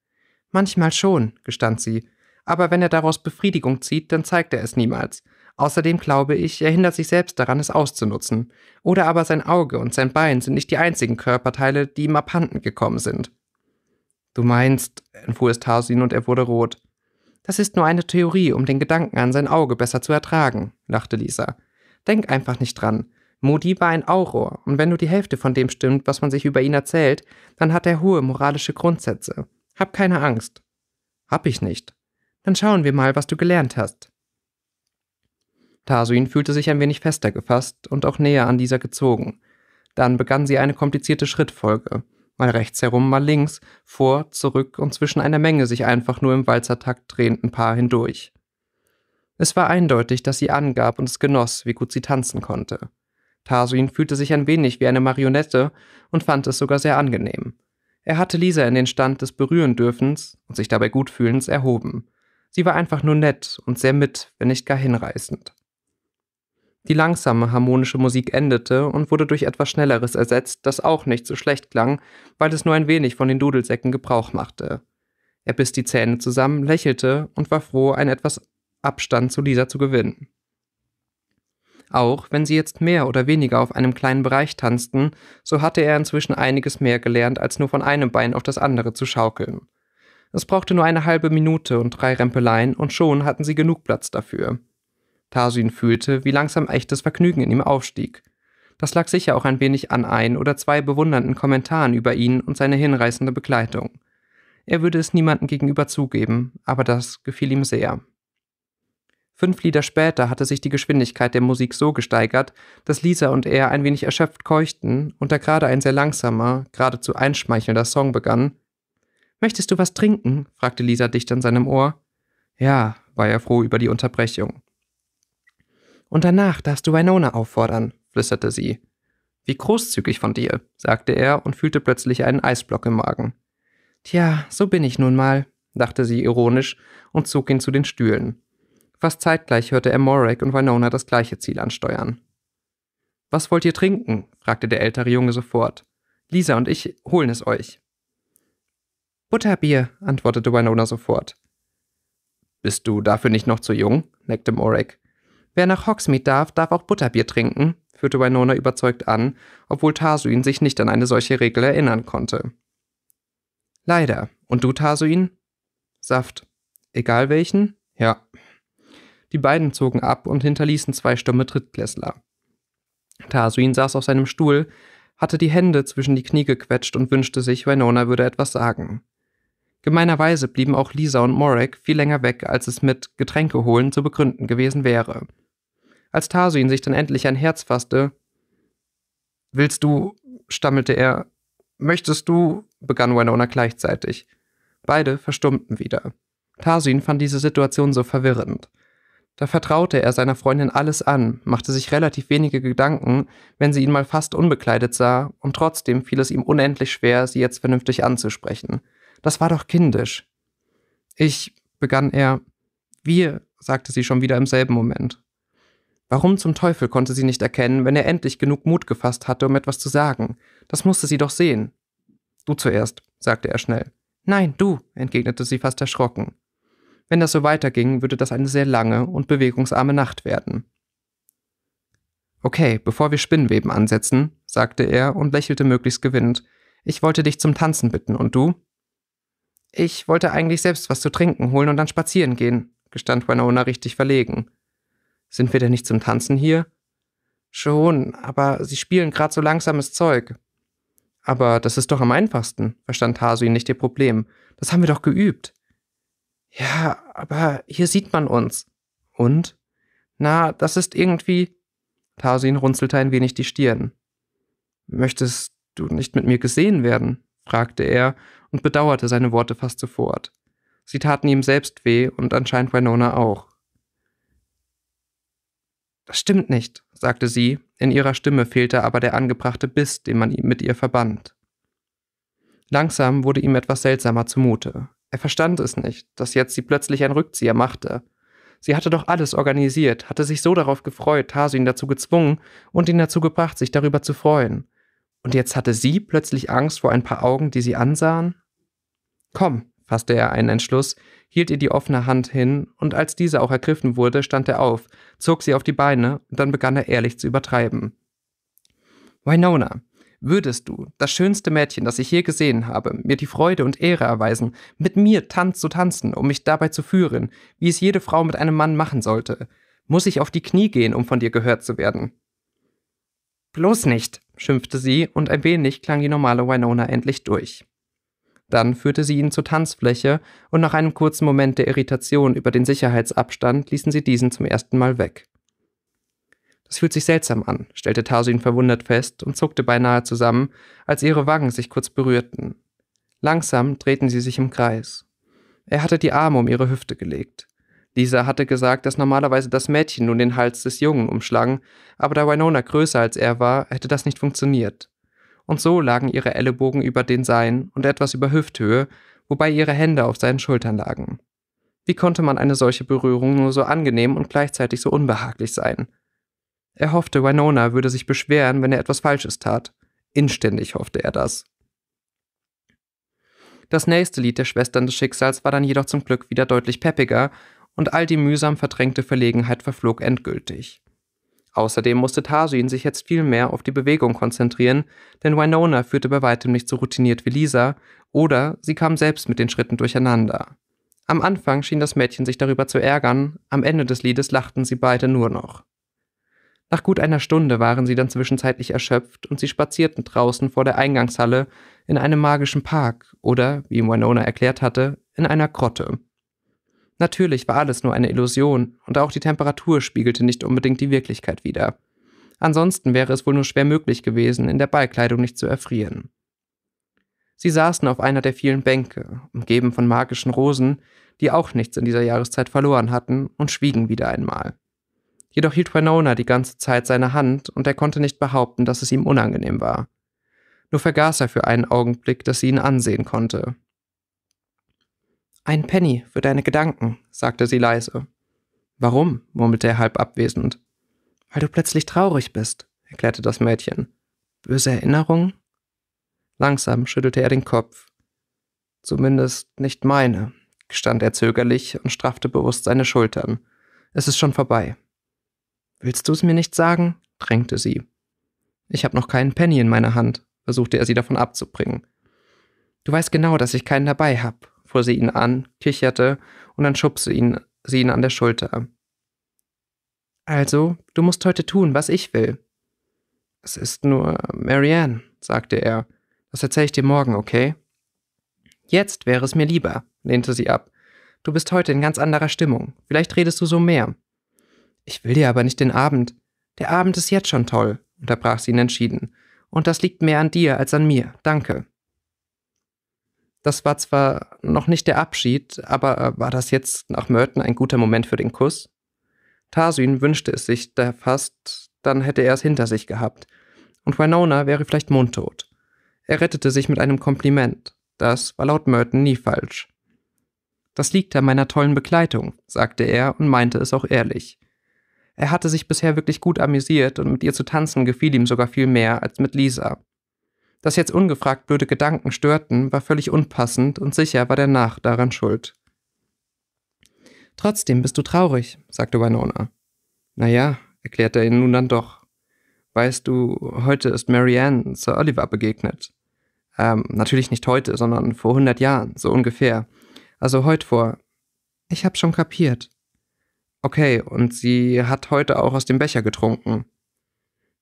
Manchmal schon, gestand sie, aber wenn er daraus Befriedigung zieht, dann zeigt er es niemals. Außerdem glaube ich, er hindert sich selbst daran, es auszunutzen. Oder aber sein Auge und sein Bein sind nicht die einzigen Körperteile, die ihm abhanden gekommen sind. Du meinst, entfuhr es Tarsin und er wurde rot. Das ist nur eine Theorie, um den Gedanken an sein Auge besser zu ertragen, lachte Lisa. Denk einfach nicht dran. Modi war ein Auror, und wenn nur die Hälfte von dem stimmt, was man sich über ihn erzählt, dann hat er hohe moralische Grundsätze. Hab keine Angst. Hab ich nicht. Dann schauen wir mal, was du gelernt hast. Tarsuin fühlte sich ein wenig fester gefasst und auch näher an Lisa gezogen. Dann begann sie eine komplizierte Schrittfolge, mal rechts herum, mal links, vor, zurück und zwischen einer Menge sich einfach nur im Walzertakt drehenden Paar hindurch. Es war eindeutig, dass sie angab und es genoss, wie gut sie tanzen konnte. Tarsuin fühlte sich ein wenig wie eine Marionette und fand es sogar sehr angenehm. Er hatte Lisa in den Stand des Berührendürfens und sich dabei Gutfühlens erhoben. Sie war einfach nur nett und sehr mit, wenn nicht gar hinreißend. Die langsame harmonische Musik endete und wurde durch etwas Schnelleres ersetzt, das auch nicht so schlecht klang, weil es nur ein wenig von den Dudelsäcken Gebrauch machte. Er biss die Zähne zusammen, lächelte und war froh, einen etwas Abstand zu Lisa zu gewinnen. Auch wenn sie jetzt mehr oder weniger auf einem kleinen Bereich tanzten, so hatte er inzwischen einiges mehr gelernt, als nur von einem Bein auf das andere zu schaukeln. Es brauchte nur eine halbe Minute und drei Rempeleien, und schon hatten sie genug Platz dafür. Tarsin fühlte, wie langsam echtes Vergnügen in ihm aufstieg. Das lag sicher auch ein wenig an ein oder zwei bewundernden Kommentaren über ihn und seine hinreißende Begleitung. Er würde es niemandem gegenüber zugeben, aber das gefiel ihm sehr. Fünf Lieder später hatte sich die Geschwindigkeit der Musik so gesteigert, dass Lisa und er ein wenig erschöpft keuchten und da gerade ein sehr langsamer, geradezu einschmeichelnder Song begann. Möchtest du was trinken? fragte Lisa dicht an seinem Ohr. Ja, war er froh über die Unterbrechung. Und danach darfst du Winona auffordern, flüsterte sie. Wie großzügig von dir, sagte er und fühlte plötzlich einen Eisblock im Magen. Tja, so bin ich nun mal, dachte sie ironisch und zog ihn zu den Stühlen. Fast zeitgleich hörte er Morag und Winona das gleiche Ziel ansteuern. Was wollt ihr trinken? fragte der ältere Junge sofort. Lisa und ich holen es euch. Butterbier, antwortete Winona sofort. Bist du dafür nicht noch zu jung? neckte Morag. Wer nach Hogsmeade darf, darf auch Butterbier trinken, führte Winona überzeugt an, obwohl Tasuin sich nicht an eine solche Regel erinnern konnte. Leider. Und du, Tasuin? Saft. Egal welchen? Ja. Die beiden zogen ab und hinterließen zwei stumme Drittklässler. Tasuin saß auf seinem Stuhl, hatte die Hände zwischen die Knie gequetscht und wünschte sich, Winona würde etwas sagen. Gemeinerweise blieben auch Lisa und Morek viel länger weg, als es mit Getränke holen zu begründen gewesen wäre. Als Tarsuin sich dann endlich ein Herz fasste, Willst du, stammelte er, möchtest du, begann Winona gleichzeitig. Beide verstummten wieder. Tarsuin fand diese Situation so verwirrend. Da vertraute er seiner Freundin alles an, machte sich relativ wenige Gedanken, wenn sie ihn mal fast unbekleidet sah, und trotzdem fiel es ihm unendlich schwer, sie jetzt vernünftig anzusprechen. Das war doch kindisch. Ich, begann er. Wir, sagte sie schon wieder im selben Moment. Warum zum Teufel konnte sie nicht erkennen, wenn er endlich genug Mut gefasst hatte, um etwas zu sagen? Das musste sie doch sehen. Du zuerst, sagte er schnell. Nein, du, entgegnete sie fast erschrocken. Wenn das so weiterging, würde das eine sehr lange und bewegungsarme Nacht werden. Okay, bevor wir Spinnweben ansetzen, sagte er und lächelte möglichst gewinnend. Ich wollte dich zum Tanzen bitten, und du? Ich wollte eigentlich selbst was zu trinken holen und dann spazieren gehen, gestand Winona richtig verlegen. Sind wir denn nicht zum Tanzen hier? Schon, aber sie spielen gerade so langsames Zeug. Aber das ist doch am einfachsten, verstand Hasuin nicht ihr Problem. Das haben wir doch geübt. Ja, aber hier sieht man uns. Und? Na, das ist irgendwie. Tarsin runzelte ein wenig die Stirn. Möchtest du nicht mit mir gesehen werden? fragte er und bedauerte seine Worte fast sofort. Sie taten ihm selbst weh und anscheinend Winona auch. Das stimmt nicht, sagte sie, in ihrer Stimme fehlte aber der angebrachte Biss, den man mit ihr verband. Langsam wurde ihm etwas seltsamer zumute. Er verstand es nicht, dass jetzt sie plötzlich einen Rückzieher machte. Sie hatte doch alles organisiert, hatte sich so darauf gefreut, Hase ihn dazu gezwungen und ihn dazu gebracht, sich darüber zu freuen. Und jetzt hatte sie plötzlich Angst vor ein paar Augen, die sie ansahen? Komm, Fasste er einen Entschluss, hielt ihr die offene Hand hin, und als diese auch ergriffen wurde, stand er auf, zog sie auf die Beine, und dann begann er ehrlich zu übertreiben. Winona, würdest du, das schönste Mädchen, das ich je gesehen habe, mir die Freude und Ehre erweisen, mit mir Tanz zu tanzen, um mich dabei zu führen, wie es jede Frau mit einem Mann machen sollte, muss ich auf die Knie gehen, um von dir gehört zu werden. Bloß nicht, schimpfte sie, und ein wenig klang die normale Winona endlich durch. Dann führte sie ihn zur Tanzfläche und nach einem kurzen Moment der Irritation über den Sicherheitsabstand ließen sie diesen zum ersten Mal weg. Das fühlt sich seltsam an, stellte Tarsin verwundert fest und zuckte beinahe zusammen, als ihre Wangen sich kurz berührten. Langsam drehten sie sich im Kreis. Er hatte die Arme um ihre Hüfte gelegt. Lisa hatte gesagt, dass normalerweise das Mädchen nun den Hals des Jungen umschlang, aber da Winona größer als er war, hätte das nicht funktioniert und so lagen ihre Ellenbogen über den Sein und etwas über Hüfthöhe, wobei ihre Hände auf seinen Schultern lagen. Wie konnte man eine solche Berührung nur so angenehm und gleichzeitig so unbehaglich sein? Er hoffte, Winona würde sich beschweren, wenn er etwas Falsches tat. Inständig hoffte er das. Das nächste Lied der Schwestern des Schicksals war dann jedoch zum Glück wieder deutlich peppiger und all die mühsam verdrängte Verlegenheit verflog endgültig. Außerdem musste Tajin sich jetzt viel mehr auf die Bewegung konzentrieren, denn Winona führte bei weitem nicht so routiniert wie Lisa, oder sie kam selbst mit den Schritten durcheinander. Am Anfang schien das Mädchen sich darüber zu ärgern, am Ende des Liedes lachten sie beide nur noch. Nach gut einer Stunde waren sie dann zwischenzeitlich erschöpft und sie spazierten draußen vor der Eingangshalle in einem magischen Park oder, wie Winona erklärt hatte, in einer Grotte. Natürlich war alles nur eine Illusion und auch die Temperatur spiegelte nicht unbedingt die Wirklichkeit wider. Ansonsten wäre es wohl nur schwer möglich gewesen, in der Ballkleidung nicht zu erfrieren. Sie saßen auf einer der vielen Bänke, umgeben von magischen Rosen, die auch nichts in dieser Jahreszeit verloren hatten, und schwiegen wieder einmal. Jedoch hielt Winona die ganze Zeit seine Hand, und er konnte nicht behaupten, dass es ihm unangenehm war. Nur vergaß er für einen Augenblick, dass sie ihn ansehen konnte, ein Penny für deine Gedanken, sagte sie leise. Warum? murmelte er halb abwesend. Weil du plötzlich traurig bist, erklärte das Mädchen. Böse Erinnerungen? Langsam schüttelte er den Kopf. Zumindest nicht meine, gestand er zögerlich und straffte bewusst seine Schultern. Es ist schon vorbei. Willst du es mir nicht sagen? drängte sie. Ich habe noch keinen Penny in meiner Hand, versuchte er sie davon abzubringen. Du weißt genau, dass ich keinen dabei habe, fuhr sie ihn an, kicherte und dann schubste ihn, sie ihn an der Schulter. Also, du musst heute tun, was ich will. Es ist nur Marianne, sagte er. Das erzähle ich dir morgen, okay? Jetzt wäre es mir lieber, lehnte sie ab. Du bist heute in ganz anderer Stimmung. Vielleicht redest du so mehr. Ich will dir aber nicht den Abend. Der Abend ist jetzt schon toll, unterbrach sie ihn entschieden. Und das liegt mehr an dir als an mir. Danke. Das war zwar noch nicht der Abschied, aber äh, war das jetzt nach Merton ein guter Moment für den Kuss? Tarsuin wünschte es sich da fast, dann hätte er es hinter sich gehabt. Und Winona wäre vielleicht mundtot. Er rettete sich mit einem Kompliment. Das war laut Merton nie falsch. Das liegt an meiner tollen Begleitung, sagte er und meinte es auch ehrlich. Er hatte sich bisher wirklich gut amüsiert und mit ihr zu tanzen gefiel ihm sogar viel mehr als mit Lisa. Dass jetzt ungefragt blöde Gedanken störten, war völlig unpassend und sicher war der Nach daran schuld. Trotzdem bist du traurig, sagte Winona. Naja, erklärte er ihnen nun dann doch. Weißt du, heute ist Marianne Sir Oliver begegnet. Ähm, natürlich nicht heute, sondern vor 100 Jahren, so ungefähr. Also heute vor. Ich hab's schon kapiert. Okay, und sie hat heute auch aus dem Becher getrunken.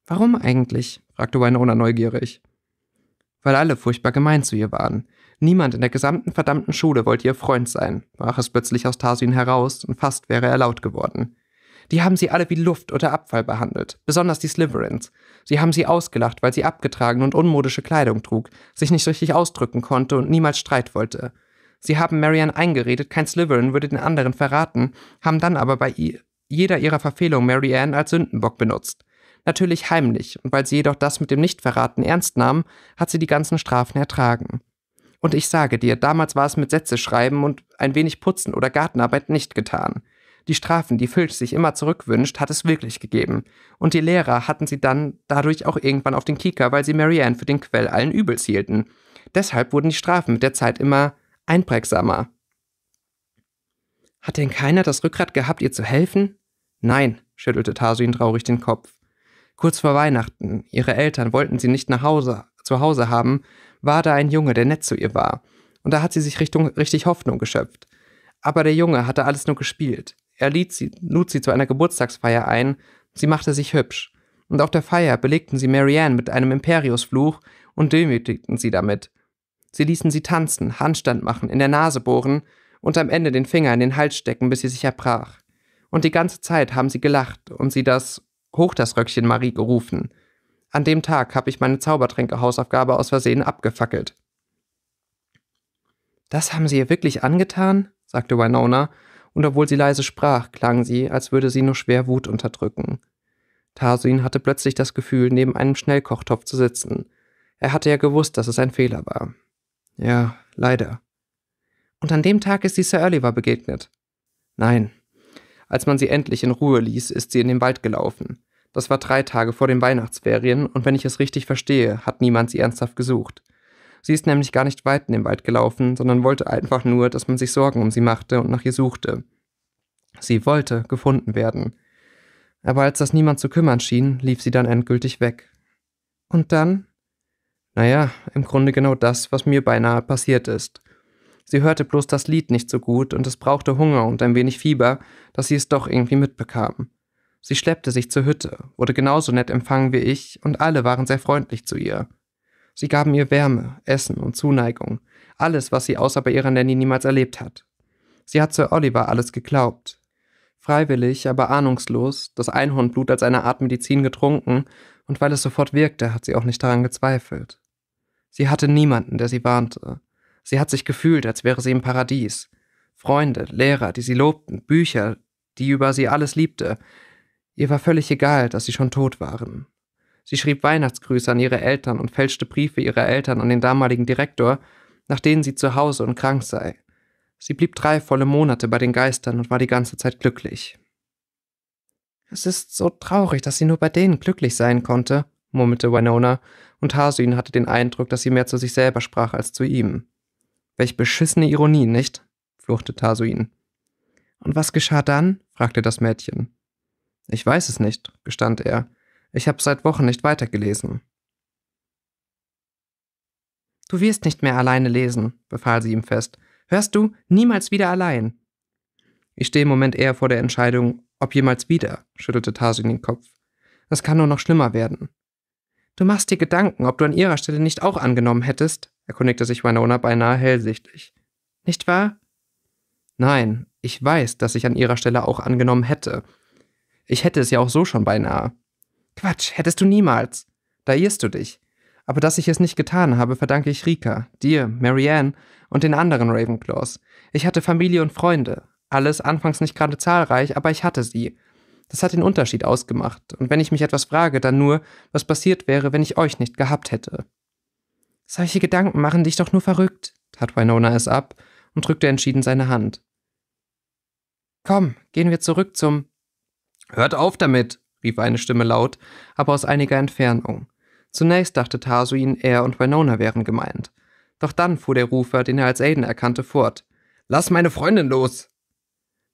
Warum eigentlich? fragte Winona neugierig weil alle furchtbar gemein zu ihr waren. Niemand in der gesamten verdammten Schule wollte ihr Freund sein, brach es plötzlich aus Tarsin heraus und fast wäre er laut geworden. Die haben sie alle wie Luft oder Abfall behandelt, besonders die Sliverins. Sie haben sie ausgelacht, weil sie abgetragen und unmodische Kleidung trug, sich nicht richtig ausdrücken konnte und niemals Streit wollte. Sie haben Marianne eingeredet, kein Sliverin würde den anderen verraten, haben dann aber bei jeder ihrer Verfehlung Marianne als Sündenbock benutzt natürlich heimlich, und weil sie jedoch das mit dem Nichtverraten ernst nahm, hat sie die ganzen Strafen ertragen. Und ich sage dir, damals war es mit Sätze schreiben und ein wenig Putzen oder Gartenarbeit nicht getan. Die Strafen, die Filch sich immer zurückwünscht, hat es wirklich gegeben. Und die Lehrer hatten sie dann dadurch auch irgendwann auf den Kieker, weil sie Marianne für den Quell allen Übels hielten. Deshalb wurden die Strafen mit der Zeit immer einprägsamer. Hat denn keiner das Rückgrat gehabt, ihr zu helfen? Nein, schüttelte Tarsuin traurig den Kopf. Kurz vor Weihnachten, ihre Eltern wollten sie nicht nach Hause, zu Hause haben, war da ein Junge, der nett zu ihr war. Und da hat sie sich Richtung, richtig Hoffnung geschöpft. Aber der Junge hatte alles nur gespielt. Er lied sie, lud sie zu einer Geburtstagsfeier ein, sie machte sich hübsch. Und auf der Feier belegten sie Marianne mit einem Imperiusfluch und demütigten sie damit. Sie ließen sie tanzen, Handstand machen, in der Nase bohren und am Ende den Finger in den Hals stecken, bis sie sich erbrach. Und die ganze Zeit haben sie gelacht und sie das Hoch das Röckchen, Marie, gerufen. An dem Tag habe ich meine Zaubertränke-Hausaufgabe aus Versehen abgefackelt. Das haben Sie ihr wirklich angetan? sagte Winona, und obwohl sie leise sprach, klang sie, als würde sie nur schwer Wut unterdrücken. Tarsuin hatte plötzlich das Gefühl, neben einem Schnellkochtopf zu sitzen. Er hatte ja gewusst, dass es ein Fehler war. Ja, leider. Und an dem Tag ist sie Sir Oliver begegnet. Nein, als man sie endlich in Ruhe ließ, ist sie in den Wald gelaufen. Das war drei Tage vor den Weihnachtsferien und wenn ich es richtig verstehe, hat niemand sie ernsthaft gesucht. Sie ist nämlich gar nicht weit in den Wald gelaufen, sondern wollte einfach nur, dass man sich Sorgen um sie machte und nach ihr suchte. Sie wollte gefunden werden. Aber als das niemand zu kümmern schien, lief sie dann endgültig weg. Und dann? Naja, im Grunde genau das, was mir beinahe passiert ist. Sie hörte bloß das Lied nicht so gut und es brauchte Hunger und ein wenig Fieber, dass sie es doch irgendwie mitbekam. Sie schleppte sich zur Hütte, wurde genauso nett empfangen wie ich und alle waren sehr freundlich zu ihr. Sie gaben ihr Wärme, Essen und Zuneigung, alles, was sie außer bei ihrer Nanny niemals erlebt hat. Sie hat Sir Oliver alles geglaubt. Freiwillig, aber ahnungslos, das Einhornblut als eine Art Medizin getrunken und weil es sofort wirkte, hat sie auch nicht daran gezweifelt. Sie hatte niemanden, der sie warnte. Sie hat sich gefühlt, als wäre sie im Paradies. Freunde, Lehrer, die sie lobten, Bücher, die über sie alles liebte. Ihr war völlig egal, dass sie schon tot waren. Sie schrieb Weihnachtsgrüße an ihre Eltern und fälschte Briefe ihrer Eltern an den damaligen Direktor, nach denen sie zu Hause und krank sei. Sie blieb drei volle Monate bei den Geistern und war die ganze Zeit glücklich. Es ist so traurig, dass sie nur bei denen glücklich sein konnte, murmelte Winona, und Hasin hatte den Eindruck, dass sie mehr zu sich selber sprach als zu ihm. Welch beschissene Ironie, nicht? fluchte Tasuin. Und was geschah dann? fragte das Mädchen. Ich weiß es nicht, gestand er. Ich habe seit Wochen nicht weitergelesen. Du wirst nicht mehr alleine lesen, befahl sie ihm fest. Hörst du, niemals wieder allein. Ich stehe im Moment eher vor der Entscheidung, ob jemals wieder, schüttelte Tasuin den Kopf. Es kann nur noch schlimmer werden. Du machst dir Gedanken, ob du an ihrer Stelle nicht auch angenommen hättest, erkundigte sich Winona beinahe hellsichtig. Nicht wahr? Nein, ich weiß, dass ich an ihrer Stelle auch angenommen hätte. Ich hätte es ja auch so schon beinahe. Quatsch, hättest du niemals. Da irrst du dich. Aber dass ich es nicht getan habe, verdanke ich Rika, dir, Marianne und den anderen Ravenclaws. Ich hatte Familie und Freunde. Alles anfangs nicht gerade zahlreich, aber ich hatte sie. Das hat den Unterschied ausgemacht. Und wenn ich mich etwas frage, dann nur, was passiert wäre, wenn ich euch nicht gehabt hätte. Solche Gedanken machen dich doch nur verrückt, tat Winona es ab und drückte entschieden seine Hand. Komm, gehen wir zurück zum. Hört auf damit, rief eine Stimme laut, aber aus einiger Entfernung. Zunächst dachte Tarsuin, er und Winona wären gemeint. Doch dann fuhr der Rufer, den er als Aiden erkannte, fort. Lass meine Freundin los!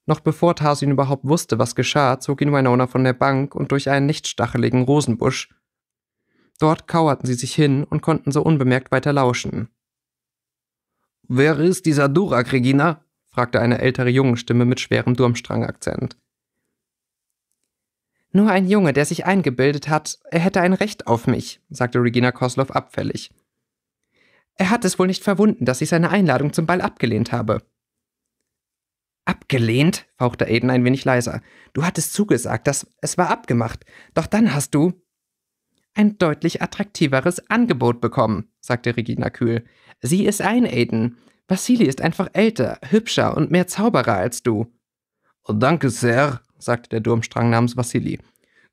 Noch bevor Tarsuin überhaupt wusste, was geschah, zog ihn Winona von der Bank und durch einen nicht stacheligen Rosenbusch. Dort kauerten sie sich hin und konnten so unbemerkt weiter lauschen. Wer ist dieser Durak, Regina? fragte eine ältere Jungenstimme mit schwerem Durmstrangakzent. Nur ein Junge, der sich eingebildet hat, er hätte ein Recht auf mich, sagte Regina Koslow abfällig. Er hat es wohl nicht verwunden, dass ich seine Einladung zum Ball abgelehnt habe. Abgelehnt? fauchte Aiden ein wenig leiser. Du hattest zugesagt, dass es war abgemacht. Doch dann hast du ein deutlich attraktiveres Angebot bekommen, sagte Regina kühl. Sie ist ein Aiden. Vassili ist einfach älter, hübscher und mehr Zauberer als du. Oh, danke, sehr, sagte der Durmstrang namens Vassili.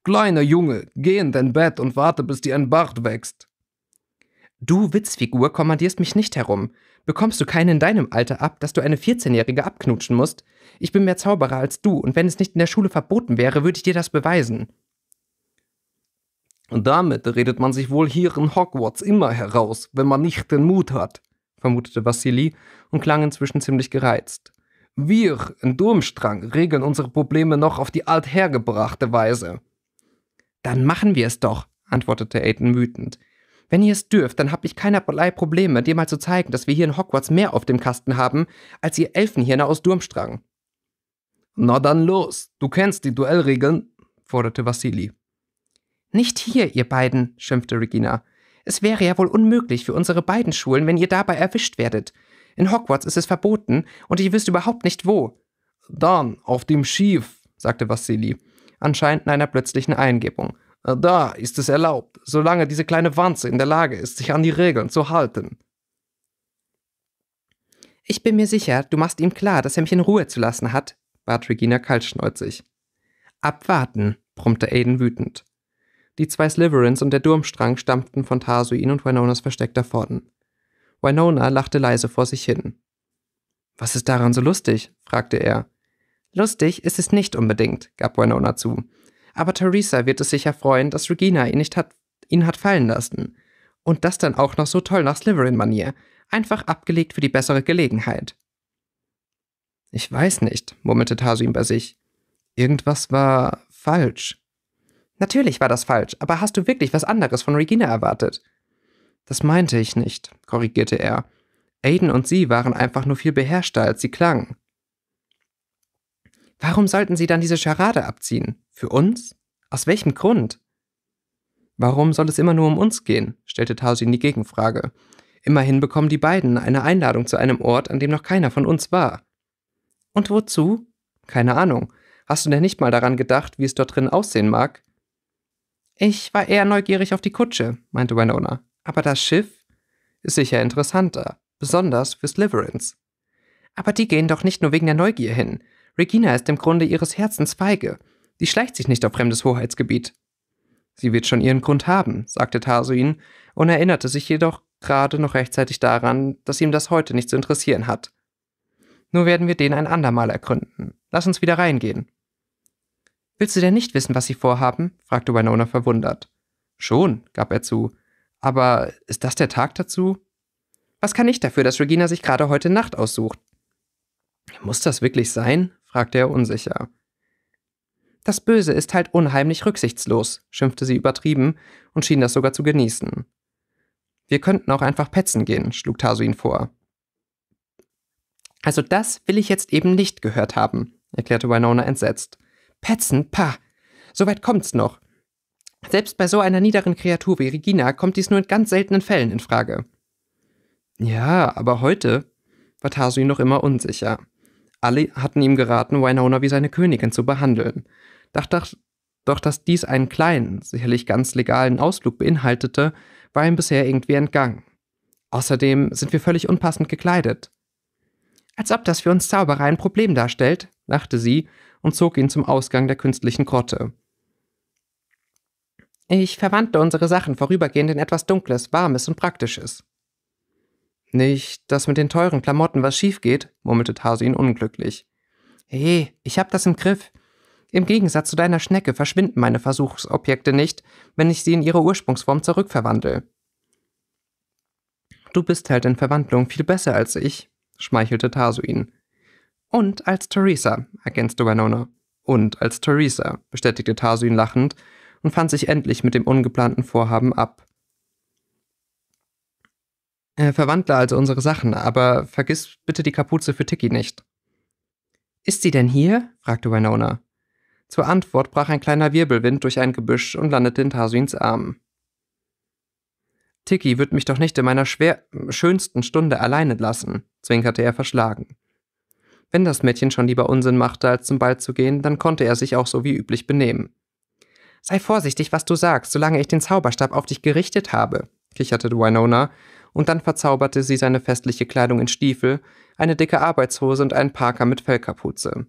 Kleiner Junge, geh in dein Bett und warte, bis dir ein Bart wächst. Du Witzfigur kommandierst mich nicht herum. Bekommst du keinen in deinem Alter ab, dass du eine 14-Jährige abknutschen musst? Ich bin mehr Zauberer als du, und wenn es nicht in der Schule verboten wäre, würde ich dir das beweisen. Und damit redet man sich wohl hier in Hogwarts immer heraus, wenn man nicht den Mut hat, vermutete Vassili und klang inzwischen ziemlich gereizt. Wir in Durmstrang regeln unsere Probleme noch auf die althergebrachte Weise. Dann machen wir es doch, antwortete Aiden wütend. Wenn ihr es dürft, dann habe ich keinerlei Probleme, dir mal zu zeigen, dass wir hier in Hogwarts mehr auf dem Kasten haben, als ihr Elfenhirne aus Durmstrang. Na dann los, du kennst die Duellregeln, forderte Vassili. Nicht hier, ihr beiden, schimpfte Regina. Es wäre ja wohl unmöglich für unsere beiden Schulen, wenn ihr dabei erwischt werdet. In Hogwarts ist es verboten und ihr wisst überhaupt nicht wo. Dann, auf dem Schief, sagte Vassili, anscheinend in einer plötzlichen Eingebung. Da ist es erlaubt, solange diese kleine Wanze in der Lage ist, sich an die Regeln zu halten. Ich bin mir sicher, du machst ihm klar, dass er mich in Ruhe zu lassen hat, bat Regina kaltschnäuzig. Abwarten, brummte Aiden wütend. Die zwei Slytherins und der Durmstrang stammten von Tarsuin und Winonas versteckter Pforten. Winona lachte leise vor sich hin. Was ist daran so lustig? fragte er. Lustig ist es nicht unbedingt, gab Winona zu. Aber Theresa wird es sicher freuen, dass Regina ihn nicht hat, ihn hat fallen lassen. Und das dann auch noch so toll nach Slytherin-Manier. Einfach abgelegt für die bessere Gelegenheit. Ich weiß nicht, murmelte Tarsuin bei sich. Irgendwas war falsch. Natürlich war das falsch, aber hast du wirklich was anderes von Regina erwartet? Das meinte ich nicht, korrigierte er. Aiden und sie waren einfach nur viel beherrschter, als sie klangen. Warum sollten sie dann diese Scharade abziehen? Für uns? Aus welchem Grund? Warum soll es immer nur um uns gehen? stellte Tausin die Gegenfrage. Immerhin bekommen die beiden eine Einladung zu einem Ort, an dem noch keiner von uns war. Und wozu? Keine Ahnung. Hast du denn nicht mal daran gedacht, wie es dort drin aussehen mag? Ich war eher neugierig auf die Kutsche, meinte Winona. Aber das Schiff ist sicher interessanter, besonders für Sliverins. Aber die gehen doch nicht nur wegen der Neugier hin. Regina ist im Grunde ihres Herzens feige. Sie schleicht sich nicht auf fremdes Hoheitsgebiet. Sie wird schon ihren Grund haben, sagte Tarsuin und erinnerte sich jedoch gerade noch rechtzeitig daran, dass ihm das heute nicht zu interessieren hat. Nur werden wir den ein andermal ergründen. Lass uns wieder reingehen. Willst du denn nicht wissen, was sie vorhaben? fragte Winona verwundert. Schon, gab er zu. Aber ist das der Tag dazu? Was kann ich dafür, dass Regina sich gerade heute Nacht aussucht? Muss das wirklich sein? fragte er unsicher. Das Böse ist halt unheimlich rücksichtslos, schimpfte sie übertrieben und schien das sogar zu genießen. Wir könnten auch einfach petzen gehen, schlug Tasu ihn vor. Also das will ich jetzt eben nicht gehört haben, erklärte Winona entsetzt. Petzen, pa! Soweit kommt's noch. Selbst bei so einer niederen Kreatur wie Regina kommt dies nur in ganz seltenen Fällen in Frage. Ja, aber heute war Tasui noch immer unsicher. Alle hatten ihm geraten, Winona wie seine Königin zu behandeln. Doch, doch, doch dass dies einen kleinen, sicherlich ganz legalen Ausflug beinhaltete, war ihm bisher irgendwie entgangen. Außerdem sind wir völlig unpassend gekleidet. Als ob das für uns Zauberer ein Problem darstellt, lachte sie und zog ihn zum Ausgang der künstlichen Grotte. Ich verwandte unsere Sachen vorübergehend in etwas Dunkles, Warmes und Praktisches. Nicht, dass mit den teuren Klamotten was schief geht, murmelte Tarsin unglücklich. Hey, ich hab das im Griff. Im Gegensatz zu deiner Schnecke verschwinden meine Versuchsobjekte nicht, wenn ich sie in ihre Ursprungsform zurückverwandle. Du bist halt in Verwandlung viel besser als ich, schmeichelte Tarsuin. Und als Theresa, ergänzte Winona. Und als Theresa, bestätigte Tarsuin lachend und fand sich endlich mit dem ungeplanten Vorhaben ab. Äh, verwandle also unsere Sachen, aber vergiss bitte die Kapuze für Tiki nicht. Ist sie denn hier? fragte Winona. Zur Antwort brach ein kleiner Wirbelwind durch ein Gebüsch und landete in Tarsuins Arm. Tiki wird mich doch nicht in meiner schwer schönsten Stunde alleine lassen, zwinkerte er verschlagen. Wenn das Mädchen schon lieber Unsinn machte, als zum Ball zu gehen, dann konnte er sich auch so wie üblich benehmen. Sei vorsichtig, was du sagst, solange ich den Zauberstab auf dich gerichtet habe, kicherte Winona, und dann verzauberte sie seine festliche Kleidung in Stiefel, eine dicke Arbeitshose und einen Parker mit Fellkapuze.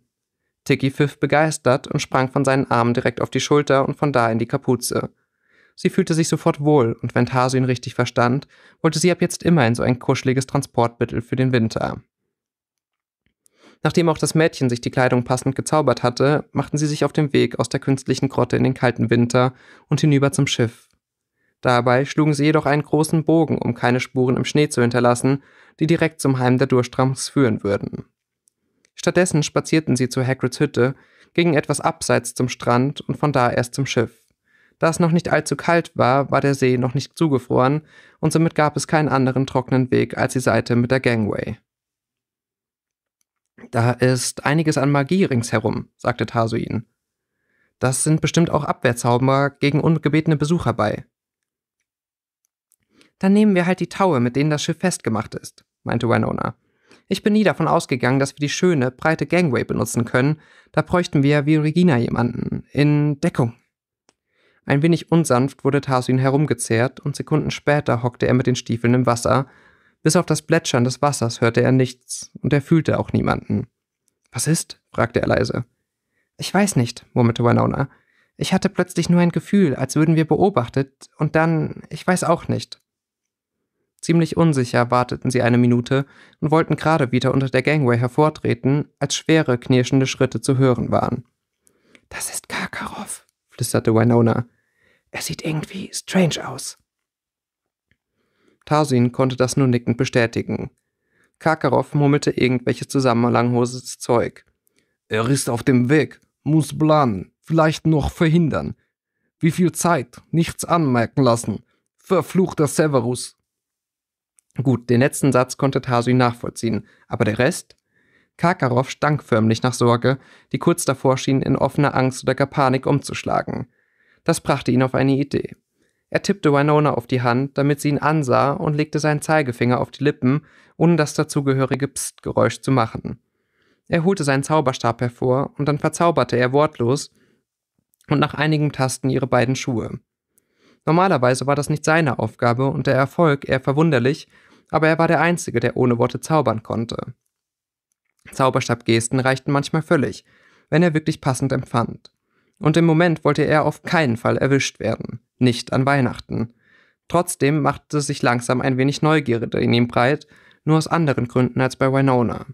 Tiki pfiff begeistert und sprang von seinen Armen direkt auf die Schulter und von da in die Kapuze. Sie fühlte sich sofort wohl, und wenn Tarsu ihn richtig verstand, wollte sie ab jetzt immer in so ein kuscheliges Transportmittel für den Winter. Nachdem auch das Mädchen sich die Kleidung passend gezaubert hatte, machten sie sich auf den Weg aus der künstlichen Grotte in den kalten Winter und hinüber zum Schiff. Dabei schlugen sie jedoch einen großen Bogen, um keine Spuren im Schnee zu hinterlassen, die direkt zum Heim der Durstrams führen würden. Stattdessen spazierten sie zu Hagrids Hütte, gingen etwas abseits zum Strand und von da erst zum Schiff. Da es noch nicht allzu kalt war, war der See noch nicht zugefroren und somit gab es keinen anderen trockenen Weg als die Seite mit der Gangway. Da ist einiges an Magie ringsherum, sagte Tarsuin. Das sind bestimmt auch Abwehrzauber gegen ungebetene Besucher bei. Dann nehmen wir halt die Taue, mit denen das Schiff festgemacht ist, meinte Winona. Ich bin nie davon ausgegangen, dass wir die schöne, breite Gangway benutzen können. Da bräuchten wir wie Regina jemanden. In Deckung. Ein wenig unsanft wurde Tarsuin herumgezerrt und Sekunden später hockte er mit den Stiefeln im Wasser, bis auf das Plätschern des Wassers hörte er nichts und er fühlte auch niemanden. Was ist? fragte er leise. Ich weiß nicht, murmelte Winona. Ich hatte plötzlich nur ein Gefühl, als würden wir beobachtet, und dann, ich weiß auch nicht. Ziemlich unsicher warteten sie eine Minute und wollten gerade wieder unter der Gangway hervortreten, als schwere, knirschende Schritte zu hören waren. Das ist Karkaroff, flüsterte Winona. Er sieht irgendwie strange aus. Tarsin konnte das nur nickend bestätigen. Karkarow murmelte irgendwelches zusammenlanghoses Zeug. Er ist auf dem Weg, muss planen, vielleicht noch verhindern. Wie viel Zeit, nichts anmerken lassen. Verfluchter Severus. Gut, den letzten Satz konnte Tarsin nachvollziehen, aber der Rest? Karkarow stank förmlich nach Sorge, die kurz davor schien, in offener Angst oder gar Panik umzuschlagen. Das brachte ihn auf eine Idee. Er tippte Winona auf die Hand, damit sie ihn ansah und legte seinen Zeigefinger auf die Lippen, ohne das dazugehörige Psst-Geräusch zu machen. Er holte seinen Zauberstab hervor und dann verzauberte er wortlos und nach einigen Tasten ihre beiden Schuhe. Normalerweise war das nicht seine Aufgabe und der Erfolg eher verwunderlich, aber er war der Einzige, der ohne Worte zaubern konnte. Zauberstabgesten reichten manchmal völlig, wenn er wirklich passend empfand. Und im Moment wollte er auf keinen Fall erwischt werden, nicht an Weihnachten. Trotzdem machte sich langsam ein wenig Neugierde in ihm breit, nur aus anderen Gründen als bei Winona.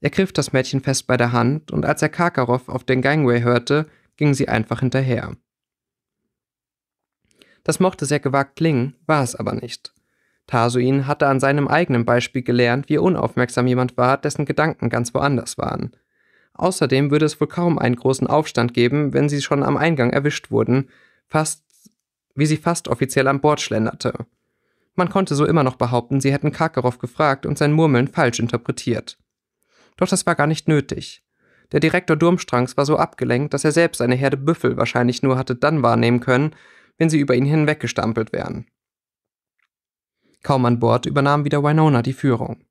Er griff das Mädchen fest bei der Hand und als er Karkaroff auf den Gangway hörte, ging sie einfach hinterher. Das mochte sehr gewagt klingen, war es aber nicht. Tasuin hatte an seinem eigenen Beispiel gelernt, wie unaufmerksam jemand war, dessen Gedanken ganz woanders waren. Außerdem würde es wohl kaum einen großen Aufstand geben, wenn sie schon am Eingang erwischt wurden, fast wie sie fast offiziell an Bord schlenderte. Man konnte so immer noch behaupten, sie hätten Karkarow gefragt und sein Murmeln falsch interpretiert. Doch das war gar nicht nötig. Der Direktor Durmstrangs war so abgelenkt, dass er selbst eine Herde Büffel wahrscheinlich nur hatte dann wahrnehmen können, wenn sie über ihn hinweggestampelt wären. Kaum an Bord übernahm wieder Winona die Führung.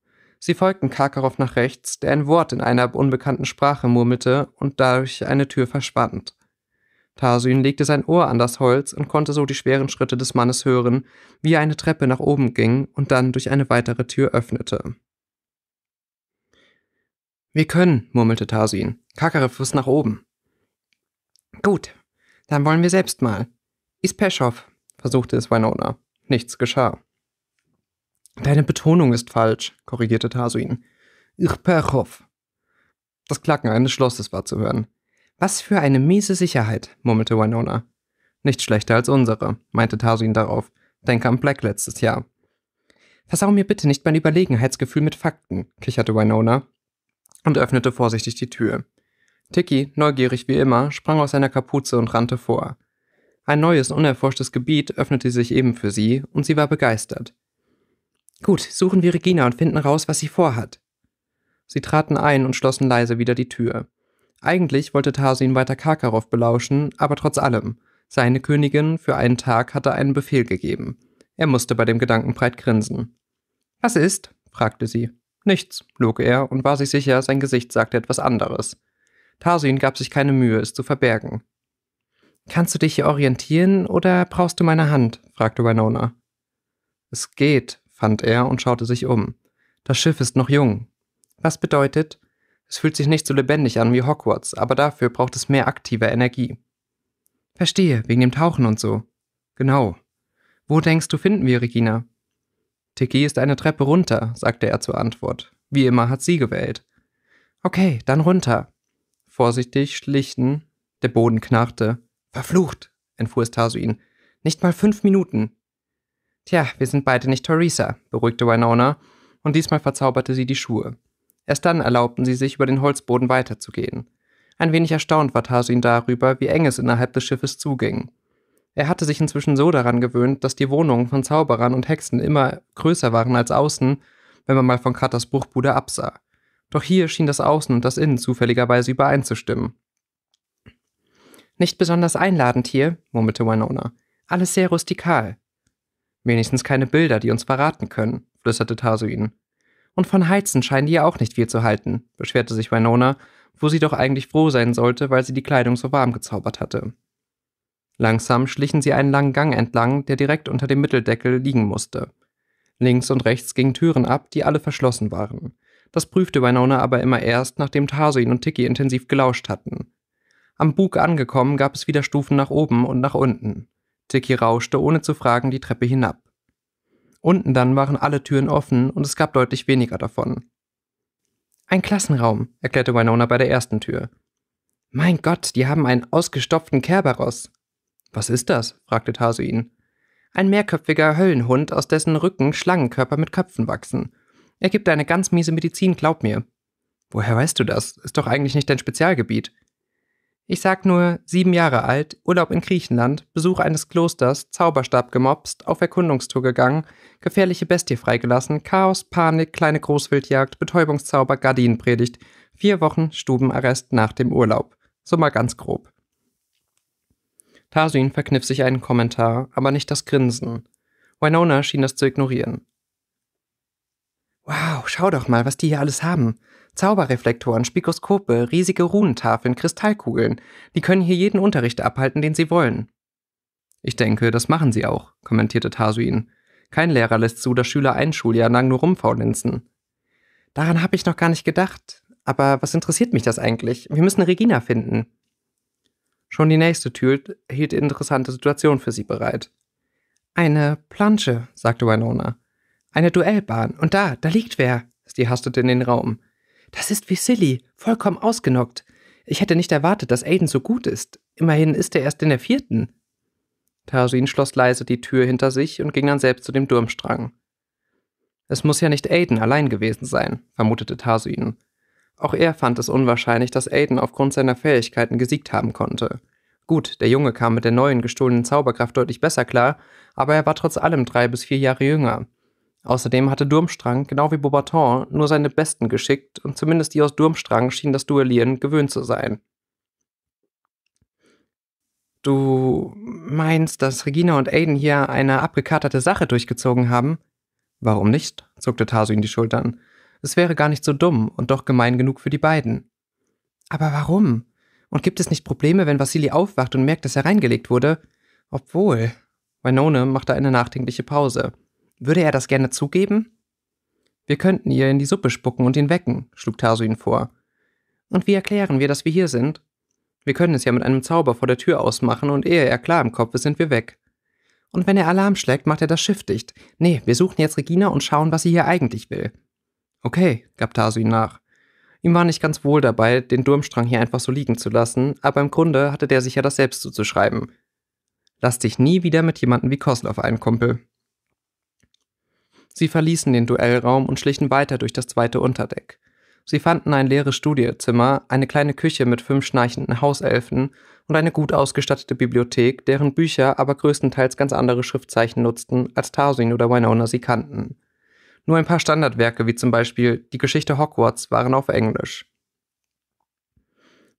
Sie folgten Karkarow nach rechts, der ein Wort in einer unbekannten Sprache murmelte und dadurch eine Tür verschwand. Tarsin legte sein Ohr an das Holz und konnte so die schweren Schritte des Mannes hören, wie er eine Treppe nach oben ging und dann durch eine weitere Tür öffnete. Wir können, murmelte Tarsin. Karkarow ist nach oben. Gut, dann wollen wir selbst mal. Ispeschow, versuchte es Winona. Nichts geschah. Deine Betonung ist falsch, korrigierte Tasuin. Ich Irperhof. Das Klacken eines Schlosses war zu hören. Was für eine miese Sicherheit, murmelte Winona. Nicht schlechter als unsere, meinte Tasuin darauf. Denke an Black letztes Jahr. Versau mir bitte nicht mein Überlegenheitsgefühl mit Fakten, kicherte Winona und öffnete vorsichtig die Tür. Tiki, neugierig wie immer, sprang aus seiner Kapuze und rannte vor. Ein neues, unerforschtes Gebiet öffnete sich eben für sie, und sie war begeistert. Gut, suchen wir Regina und finden raus, was sie vorhat. Sie traten ein und schlossen leise wieder die Tür. Eigentlich wollte Tarsin weiter Karkarow belauschen, aber trotz allem, seine Königin für einen Tag hatte einen Befehl gegeben. Er musste bei dem Gedanken breit grinsen. Was ist? fragte sie. Nichts, log er und war sich sicher, sein Gesicht sagte etwas anderes. Tarsin gab sich keine Mühe, es zu verbergen. Kannst du dich hier orientieren oder brauchst du meine Hand? fragte Winona. Es geht, fand er und schaute sich um. Das Schiff ist noch jung. Was bedeutet? Es fühlt sich nicht so lebendig an wie Hogwarts, aber dafür braucht es mehr aktive Energie. Verstehe, wegen dem Tauchen und so. Genau. Wo denkst du, finden wir Regina? Tiki ist eine Treppe runter, sagte er zur Antwort. Wie immer hat sie gewählt. Okay, dann runter. Vorsichtig schlichten. Der Boden knarrte. Verflucht, entfuhr es Tasuin. Nicht mal fünf Minuten. Tja, wir sind beide nicht Theresa, beruhigte Winona, und diesmal verzauberte sie die Schuhe. Erst dann erlaubten sie sich, über den Holzboden weiterzugehen. Ein wenig erstaunt war Tarsin darüber, wie eng es innerhalb des Schiffes zuging. Er hatte sich inzwischen so daran gewöhnt, dass die Wohnungen von Zauberern und Hexen immer größer waren als außen, wenn man mal von Katas Bruchbude absah. Doch hier schien das Außen und das Innen zufälligerweise übereinzustimmen. Nicht besonders einladend hier, murmelte Winona. Alles sehr rustikal. Wenigstens keine Bilder, die uns verraten können, flüsterte Tasuin. Und von Heizen scheinen die ja auch nicht viel zu halten, beschwerte sich Winona, wo sie doch eigentlich froh sein sollte, weil sie die Kleidung so warm gezaubert hatte. Langsam schlichen sie einen langen Gang entlang, der direkt unter dem Mitteldeckel liegen musste. Links und rechts gingen Türen ab, die alle verschlossen waren. Das prüfte Winona aber immer erst, nachdem Tasuin und Tiki intensiv gelauscht hatten. Am Bug angekommen gab es wieder Stufen nach oben und nach unten. Tiki rauschte, ohne zu fragen, die Treppe hinab. Unten dann waren alle Türen offen und es gab deutlich weniger davon. Ein Klassenraum, erklärte Winona bei der ersten Tür. Mein Gott, die haben einen ausgestopften Kerberos. Was ist das? fragte Tasu ihn. Ein mehrköpfiger Höllenhund, aus dessen Rücken Schlangenkörper mit Köpfen wachsen. Er gibt eine ganz miese Medizin, glaub mir. Woher weißt du das? Ist doch eigentlich nicht dein Spezialgebiet. Ich sag nur, sieben Jahre alt, Urlaub in Griechenland, Besuch eines Klosters, Zauberstab gemopst, auf Erkundungstour gegangen, gefährliche Bestie freigelassen, Chaos, Panik, kleine Großwildjagd, Betäubungszauber, Gardinenpredigt, vier Wochen Stubenarrest nach dem Urlaub. So mal ganz grob. Tarsuin verkniff sich einen Kommentar, aber nicht das Grinsen. Winona schien das zu ignorieren. Wow, schau doch mal, was die hier alles haben. Zauberreflektoren, Spikoskope, riesige Runentafeln, Kristallkugeln. Die können hier jeden Unterricht abhalten, den sie wollen. Ich denke, das machen sie auch, kommentierte Tasuin. Kein Lehrer lässt zu, dass Schüler ein Schuljahr lang nur rumfaulenzen. Daran habe ich noch gar nicht gedacht. Aber was interessiert mich das eigentlich? Wir müssen Regina finden. Schon die nächste Tür hielt interessante Situation für sie bereit. Eine Plansche, sagte Winona. Eine Duellbahn. Und da, da liegt wer. Sie hastete in den Raum. Das ist wie Silly, vollkommen ausgenockt. Ich hätte nicht erwartet, dass Aiden so gut ist. Immerhin ist er erst in der vierten. Tarzin schloss leise die Tür hinter sich und ging dann selbst zu dem Durmstrang. Es muss ja nicht Aiden allein gewesen sein, vermutete Tarzin. Auch er fand es unwahrscheinlich, dass Aiden aufgrund seiner Fähigkeiten gesiegt haben konnte. Gut, der Junge kam mit der neuen gestohlenen Zauberkraft deutlich besser klar, aber er war trotz allem drei bis vier Jahre jünger Außerdem hatte Durmstrang, genau wie Beaubaton, nur seine Besten geschickt und zumindest die aus Durmstrang schienen das Duellieren gewöhnt zu sein. Du meinst, dass Regina und Aiden hier eine abgekaterte Sache durchgezogen haben? Warum nicht? zuckte Tasu in die Schultern. Es wäre gar nicht so dumm und doch gemein genug für die beiden. Aber warum? Und gibt es nicht Probleme, wenn Vasili aufwacht und merkt, dass er reingelegt wurde? Obwohl. Winone machte eine nachdenkliche Pause. Würde er das gerne zugeben? Wir könnten ihr in die Suppe spucken und ihn wecken, schlug Tasu ihn vor. Und wie erklären wir, dass wir hier sind? Wir können es ja mit einem Zauber vor der Tür ausmachen und ehe er klar im Kopf ist, sind wir weg. Und wenn er Alarm schlägt, macht er das Schiff dicht. Nee, wir suchen jetzt Regina und schauen, was sie hier eigentlich will. Okay, gab Tasu ihn nach. Ihm war nicht ganz wohl dabei, den Durmstrang hier einfach so liegen zu lassen, aber im Grunde hatte der sich ja das selbst zuzuschreiben. Lass dich nie wieder mit jemandem wie Koslov ein, Kumpel. Sie verließen den Duellraum und schlichen weiter durch das zweite Unterdeck. Sie fanden ein leeres Studiezimmer, eine kleine Küche mit fünf schnarchenden Hauselfen und eine gut ausgestattete Bibliothek, deren Bücher aber größtenteils ganz andere Schriftzeichen nutzten, als Tarsin oder Winona sie kannten. Nur ein paar Standardwerke, wie zum Beispiel Die Geschichte Hogwarts, waren auf Englisch.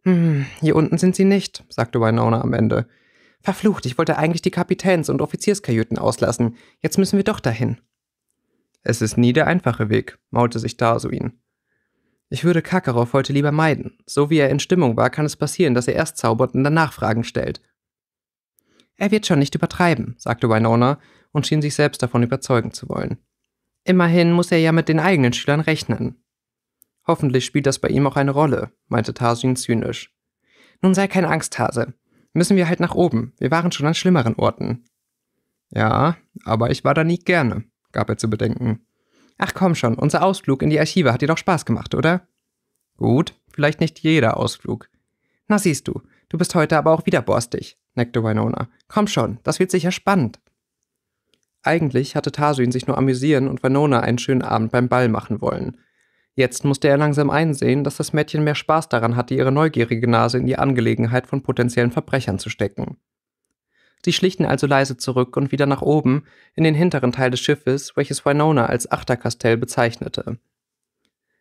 Hm, hier unten sind sie nicht, sagte Winona am Ende. Verflucht, ich wollte eigentlich die Kapitäns- und Offizierskajüten auslassen. Jetzt müssen wir doch dahin. Es ist nie der einfache Weg, maulte sich Darsuin. Ich würde Kakarov heute lieber meiden. So wie er in Stimmung war, kann es passieren, dass er erst zaubert und danach Fragen stellt. Er wird schon nicht übertreiben, sagte Winona und schien sich selbst davon überzeugen zu wollen. Immerhin muss er ja mit den eigenen Schülern rechnen. Hoffentlich spielt das bei ihm auch eine Rolle, meinte Tarsin zynisch. Nun sei keine Angst, Hase. Müssen wir halt nach oben. Wir waren schon an schlimmeren Orten. Ja, aber ich war da nie gerne, gab er zu bedenken. Ach komm schon, unser Ausflug in die Archive hat dir doch Spaß gemacht, oder? Gut, vielleicht nicht jeder Ausflug. Na siehst du, du bist heute aber auch wieder borstig, neckte Winona. Komm schon, das wird sicher spannend. Eigentlich hatte Tarsuin sich nur amüsieren und Winona einen schönen Abend beim Ball machen wollen. Jetzt musste er langsam einsehen, dass das Mädchen mehr Spaß daran hatte, ihre neugierige Nase in die Angelegenheit von potenziellen Verbrechern zu stecken. Sie schlichen also leise zurück und wieder nach oben, in den hinteren Teil des Schiffes, welches Winona als Achterkastell bezeichnete.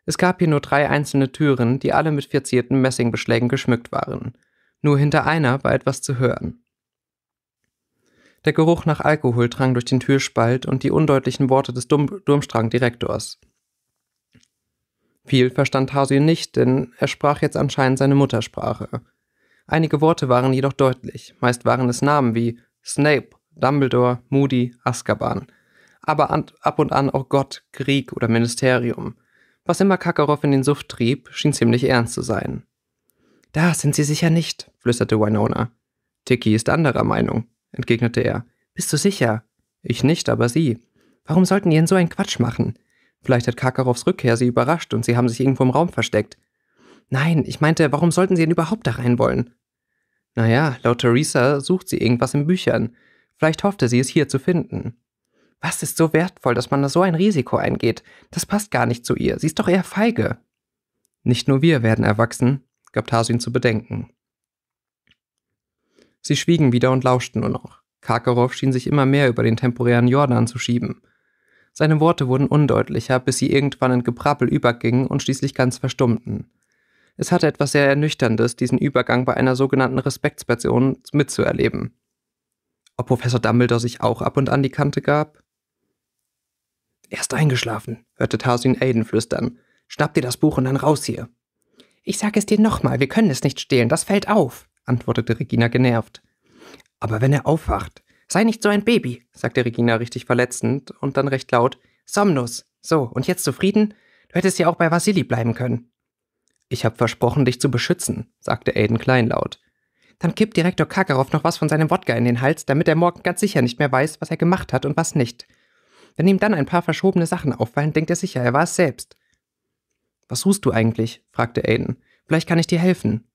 Es gab hier nur drei einzelne Türen, die alle mit verzierten Messingbeschlägen geschmückt waren. Nur hinter einer war etwas zu hören. Der Geruch nach Alkohol drang durch den Türspalt und die undeutlichen Worte des Dum Durmstrang-Direktors. Viel verstand Hasio nicht, denn er sprach jetzt anscheinend seine Muttersprache. Einige Worte waren jedoch deutlich, meist waren es Namen wie Snape, Dumbledore, Moody, Azkaban. Aber ab und an auch Gott, Krieg oder Ministerium. Was immer Kakarov in den Suft trieb, schien ziemlich ernst zu sein. Da sind sie sicher nicht, flüsterte Winona. Tiki ist anderer Meinung, entgegnete er. Bist du sicher? Ich nicht, aber sie. Warum sollten die denn so einen Quatsch machen? Vielleicht hat Kakarovs Rückkehr sie überrascht und sie haben sich irgendwo im Raum versteckt. Nein, ich meinte, warum sollten sie denn überhaupt da rein wollen? Naja, laut Theresa sucht sie irgendwas in Büchern. Vielleicht hoffte sie es hier zu finden. Was ist so wertvoll, dass man da so ein Risiko eingeht? Das passt gar nicht zu ihr. Sie ist doch eher feige. Nicht nur wir werden erwachsen, gab Tarsin zu bedenken. Sie schwiegen wieder und lauschten nur noch. Karkarow schien sich immer mehr über den temporären Jordan zu schieben. Seine Worte wurden undeutlicher, bis sie irgendwann in Gebrabbel übergingen und schließlich ganz verstummten. Es hatte etwas sehr Ernüchterndes, diesen Übergang bei einer sogenannten Respektsperson mitzuerleben. Ob Professor Dumbledore sich auch ab und an die Kante gab? Er ist eingeschlafen, hörte Tarsin Aiden flüstern. Schnapp dir das Buch und dann raus hier. Ich sage es dir nochmal, wir können es nicht stehlen, das fällt auf, antwortete Regina genervt. Aber wenn er aufwacht, sei nicht so ein Baby, sagte Regina richtig verletzend und dann recht laut, Somnus. So, und jetzt zufrieden? Du hättest ja auch bei Vasili bleiben können. Ich habe versprochen, dich zu beschützen, sagte Aiden kleinlaut. Dann kippt Direktor Kakarov noch was von seinem Wodka in den Hals, damit er morgen ganz sicher nicht mehr weiß, was er gemacht hat und was nicht. Wenn ihm dann ein paar verschobene Sachen auffallen, denkt er sicher, er war es selbst. Was suchst du eigentlich? fragte Aiden. Vielleicht kann ich dir helfen.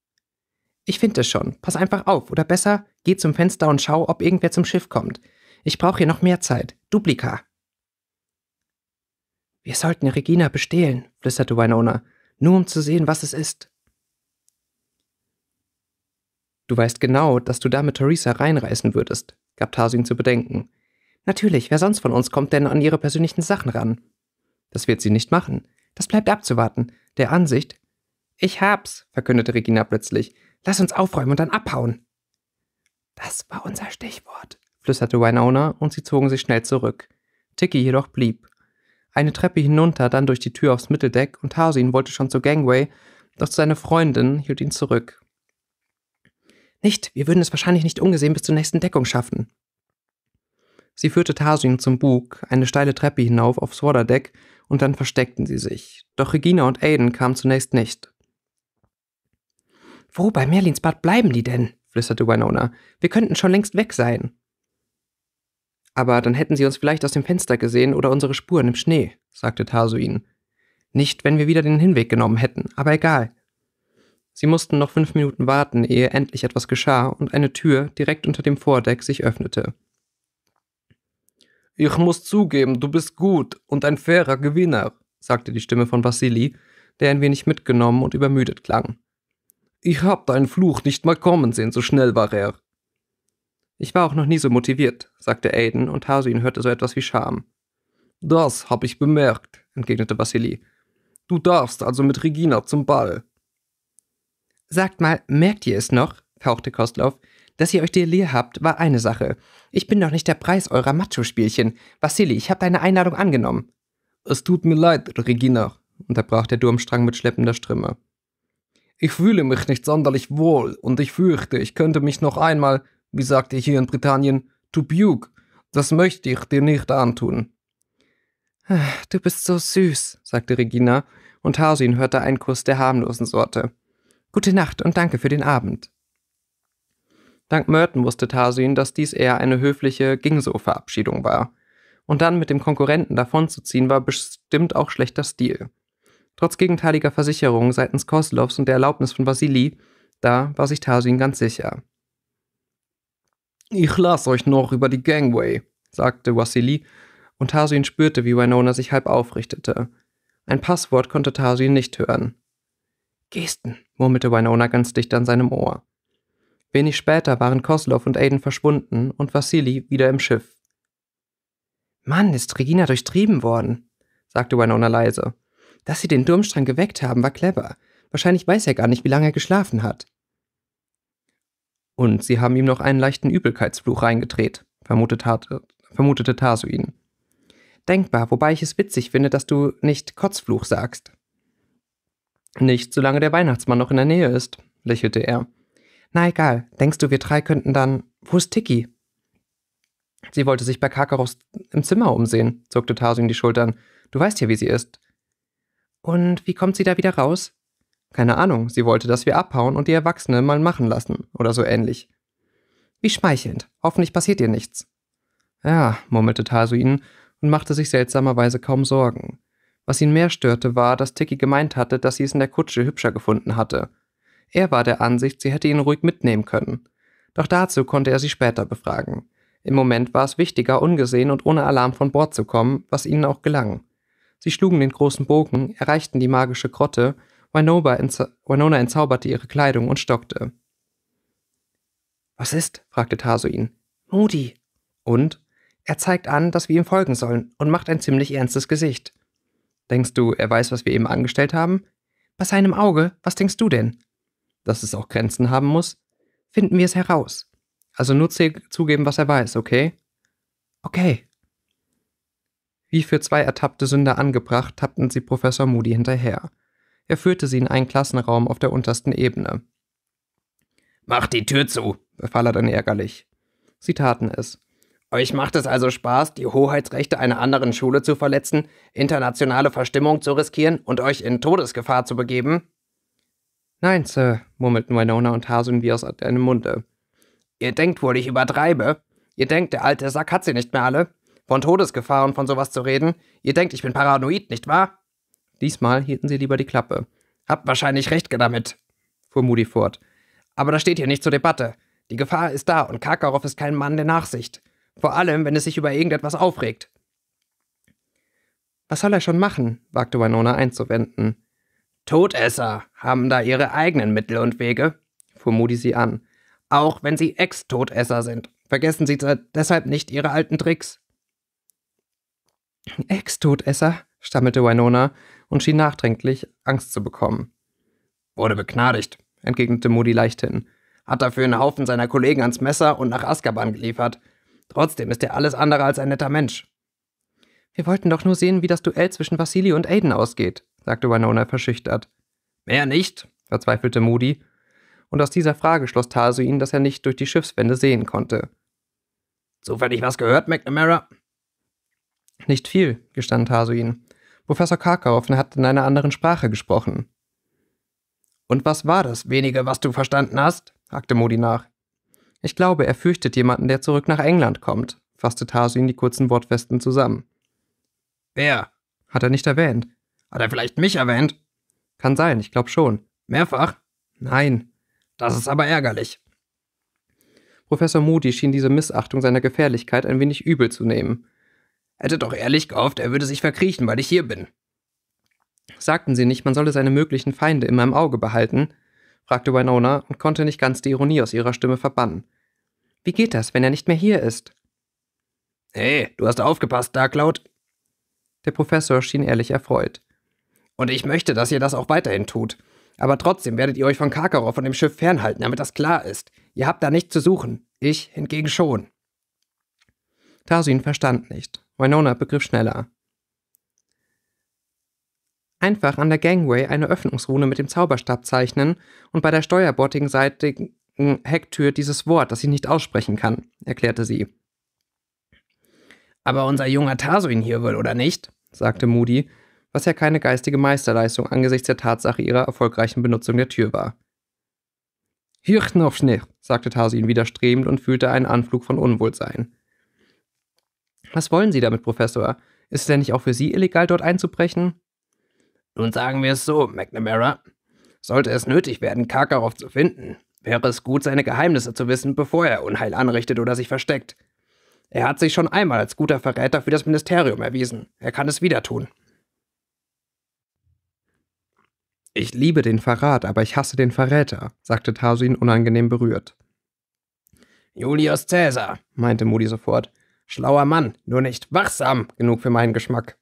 Ich finde es schon. Pass einfach auf. Oder besser, geh zum Fenster und schau, ob irgendwer zum Schiff kommt. Ich brauche hier noch mehr Zeit. Duplika. Wir sollten Regina bestehlen, flüsterte Winona nur um zu sehen, was es ist. Du weißt genau, dass du damit Theresa reinreißen würdest, gab Tarsin zu bedenken. Natürlich, wer sonst von uns kommt denn an ihre persönlichen Sachen ran? Das wird sie nicht machen. Das bleibt abzuwarten. Der Ansicht. Ich hab's, verkündete Regina plötzlich. Lass uns aufräumen und dann abhauen. Das war unser Stichwort, flüsterte Winona und sie zogen sich schnell zurück. Tiki jedoch blieb eine Treppe hinunter, dann durch die Tür aufs Mitteldeck und Tarsin wollte schon zur Gangway, doch seine Freundin hielt ihn zurück. Nicht, wir würden es wahrscheinlich nicht ungesehen bis zur nächsten Deckung schaffen. Sie führte Tarsin zum Bug, eine steile Treppe hinauf aufs Vorderdeck und dann versteckten sie sich. Doch Regina und Aiden kamen zunächst nicht. Wo bei Merlins Bad bleiben die denn? flüsterte Winona. Wir könnten schon längst weg sein. Aber dann hätten sie uns vielleicht aus dem Fenster gesehen oder unsere Spuren im Schnee, sagte Tasuin. Nicht, wenn wir wieder den Hinweg genommen hätten, aber egal. Sie mussten noch fünf Minuten warten, ehe endlich etwas geschah und eine Tür direkt unter dem Vordeck sich öffnete. Ich muss zugeben, du bist gut und ein fairer Gewinner, sagte die Stimme von Vassili, der ein wenig mitgenommen und übermüdet klang. Ich hab deinen Fluch nicht mal kommen sehen, so schnell war er. Ich war auch noch nie so motiviert, sagte Aiden, und Hasuin hörte so etwas wie Scham. Das habe ich bemerkt, entgegnete Vassili. Du darfst also mit Regina zum Ball. Sagt mal, merkt ihr es noch? fauchte Kostlauf. Dass ihr euch Delir habt, war eine Sache. Ich bin doch nicht der Preis eurer Macho-Spielchen. Vassili, ich habe deine Einladung angenommen. Es tut mir leid, Regina, unterbrach der Durmstrang mit schleppender Stimme. Ich fühle mich nicht sonderlich wohl und ich fürchte, ich könnte mich noch einmal wie sagt ihr hier in Britannien, to Buke. Das möchte ich dir nicht antun. Du bist so süß, sagte Regina, und Harsin hörte einen Kuss der harmlosen Sorte. Gute Nacht und danke für den Abend. Dank Merton wusste Tarsin, dass dies eher eine höfliche Ging so Verabschiedung war. Und dann mit dem Konkurrenten davonzuziehen, war bestimmt auch schlechter Stil. Trotz gegenteiliger Versicherungen seitens Koslows und der Erlaubnis von Vasili, da war sich Tarsin ganz sicher. Ich lass euch noch über die Gangway, sagte Wassili, und Tarsin spürte, wie Winona sich halb aufrichtete. Ein Passwort konnte Tarsin nicht hören. Gesten, murmelte Winona ganz dicht an seinem Ohr. Wenig später waren Koslov und Aiden verschwunden und Wassili wieder im Schiff. Mann, ist Regina durchtrieben worden, sagte Winona leise. Dass sie den Durmstrang geweckt haben, war clever. Wahrscheinlich weiß er gar nicht, wie lange er geschlafen hat. Und sie haben ihm noch einen leichten Übelkeitsfluch reingedreht, vermutet hatte, vermutete Tasu ihn. Denkbar, wobei ich es witzig finde, dass du nicht Kotzfluch sagst. Nicht, solange der Weihnachtsmann noch in der Nähe ist, lächelte er. Na egal, denkst du, wir drei könnten dann. Wo ist Tiki? Sie wollte sich bei Karkaros im Zimmer umsehen, zuckte Tasu ihm die Schultern. Du weißt ja, wie sie ist. Und wie kommt sie da wieder raus? Keine Ahnung, sie wollte, dass wir abhauen und die Erwachsene mal machen lassen oder so ähnlich. Wie schmeichelnd, hoffentlich passiert ihr nichts. Ja, murmelte Tasuin und machte sich seltsamerweise kaum Sorgen. Was ihn mehr störte, war, dass Tiki gemeint hatte, dass sie es in der Kutsche hübscher gefunden hatte. Er war der Ansicht, sie hätte ihn ruhig mitnehmen können. Doch dazu konnte er sie später befragen. Im Moment war es wichtiger, ungesehen und ohne Alarm von Bord zu kommen, was ihnen auch gelang. Sie schlugen den großen Bogen, erreichten die magische Grotte Winona, entza Winona entzauberte ihre Kleidung und stockte. Was ist? fragte Tasu ihn. Moody. Und? Er zeigt an, dass wir ihm folgen sollen und macht ein ziemlich ernstes Gesicht. Denkst du, er weiß, was wir eben angestellt haben? Bei seinem Auge, was denkst du denn? Dass es auch Grenzen haben muss? Finden wir es heraus. Also nur zugeben, was er weiß, okay? Okay. Wie für zwei ertappte Sünder angebracht, tappten sie Professor Moody hinterher. Er führte sie in einen Klassenraum auf der untersten Ebene. Mach die Tür zu, befahl er dann ärgerlich. Sie taten es. Euch macht es also Spaß, die Hoheitsrechte einer anderen Schule zu verletzen, internationale Verstimmung zu riskieren und euch in Todesgefahr zu begeben? Nein, Sir, murmelten Winona und Hasun wie aus einem Munde. Ihr denkt wohl, ich übertreibe. Ihr denkt, der alte Sack hat sie nicht mehr alle. Von Todesgefahr und von sowas zu reden. Ihr denkt, ich bin paranoid, nicht wahr? Diesmal hielten sie lieber die Klappe. Hab wahrscheinlich recht damit, fuhr Moody fort. Aber das steht hier nicht zur Debatte. Die Gefahr ist da und Karkarow ist kein Mann der Nachsicht. Vor allem, wenn es sich über irgendetwas aufregt. Was soll er schon machen? wagte Winona einzuwenden. Todesser haben da ihre eigenen Mittel und Wege, fuhr Moody sie an. Auch wenn sie Ex-Todesser sind, vergessen sie deshalb nicht ihre alten Tricks. Ex-Todesser, stammelte Winona, und schien nachdenklich Angst zu bekommen. Wurde begnadigt, entgegnete Moody leichthin. Hat dafür einen Haufen seiner Kollegen ans Messer und nach Azkaban geliefert. Trotzdem ist er alles andere als ein netter Mensch. Wir wollten doch nur sehen, wie das Duell zwischen Vasili und Aiden ausgeht, sagte Winona verschüchtert. Mehr nicht, verzweifelte Moody. Und aus dieser Frage schloss Tarsuin, dass er nicht durch die Schiffswände sehen konnte. Zufällig was gehört, McNamara? Nicht viel, gestand Tarsuin. Professor Karkaufn hat in einer anderen Sprache gesprochen. Und was war das wenige, was du verstanden hast? hakte Modi nach. Ich glaube, er fürchtet jemanden, der zurück nach England kommt, fasste Tarsin die kurzen Wortfesten zusammen. Wer? Hat er nicht erwähnt. Hat er vielleicht mich erwähnt? Kann sein, ich glaube schon. Mehrfach? Nein. Das ist aber ärgerlich. Professor Moody schien diese Missachtung seiner Gefährlichkeit ein wenig übel zu nehmen. Hätte doch ehrlich gehofft, er würde sich verkriechen, weil ich hier bin. Sagten sie nicht, man solle seine möglichen Feinde immer im Auge behalten? fragte Winona und konnte nicht ganz die Ironie aus ihrer Stimme verbannen. Wie geht das, wenn er nicht mehr hier ist? Hey, du hast aufgepasst, Darklaut. Der Professor schien ehrlich erfreut. Und ich möchte, dass ihr das auch weiterhin tut. Aber trotzdem werdet ihr euch von Karkarow von dem Schiff fernhalten, damit das klar ist. Ihr habt da nichts zu suchen. Ich hingegen schon. Tarsin verstand nicht. Winona begriff schneller. Einfach an der Gangway eine Öffnungsrune mit dem Zauberstab zeichnen und bei der steuerbordigen seitigen Hecktür dieses Wort, das ich nicht aussprechen kann, erklärte sie. Aber unser junger Tarsuin hier will, oder nicht? sagte Moody, was ja keine geistige Meisterleistung angesichts der Tatsache ihrer erfolgreichen Benutzung der Tür war. Hirch noch Hirchnofschnich, sagte Tarsuin widerstrebend und fühlte einen Anflug von Unwohlsein. Was wollen Sie damit, Professor? Ist es denn nicht auch für Sie illegal, dort einzubrechen? Nun sagen wir es so, McNamara. Sollte es nötig werden, Karkaroff zu finden, wäre es gut, seine Geheimnisse zu wissen, bevor er Unheil anrichtet oder sich versteckt. Er hat sich schon einmal als guter Verräter für das Ministerium erwiesen. Er kann es wieder tun. Ich liebe den Verrat, aber ich hasse den Verräter, sagte Tarsin unangenehm berührt. Julius Cäsar, meinte Moody sofort, Schlauer Mann, nur nicht wachsam genug für meinen Geschmack.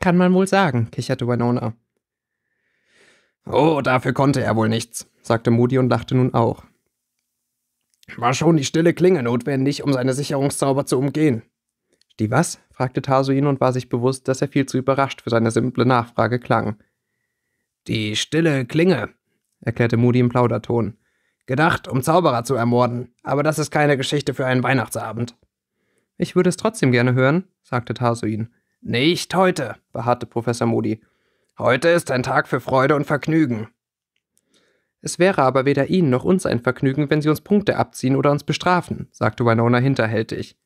Kann man wohl sagen, kicherte Winona. Oh, dafür konnte er wohl nichts, sagte Moody und lachte nun auch. War schon die stille Klinge notwendig, um seine Sicherungszauber zu umgehen. Die was? fragte Taso ihn und war sich bewusst, dass er viel zu überrascht für seine simple Nachfrage klang. Die stille Klinge, erklärte Moody im Plauderton. Gedacht, um Zauberer zu ermorden, aber das ist keine Geschichte für einen Weihnachtsabend. Ich würde es trotzdem gerne hören, sagte Tarsuin. Nicht heute, beharrte Professor Moody. Heute ist ein Tag für Freude und Vergnügen. Es wäre aber weder Ihnen noch uns ein Vergnügen, wenn Sie uns Punkte abziehen oder uns bestrafen, sagte Winona hinterhältig.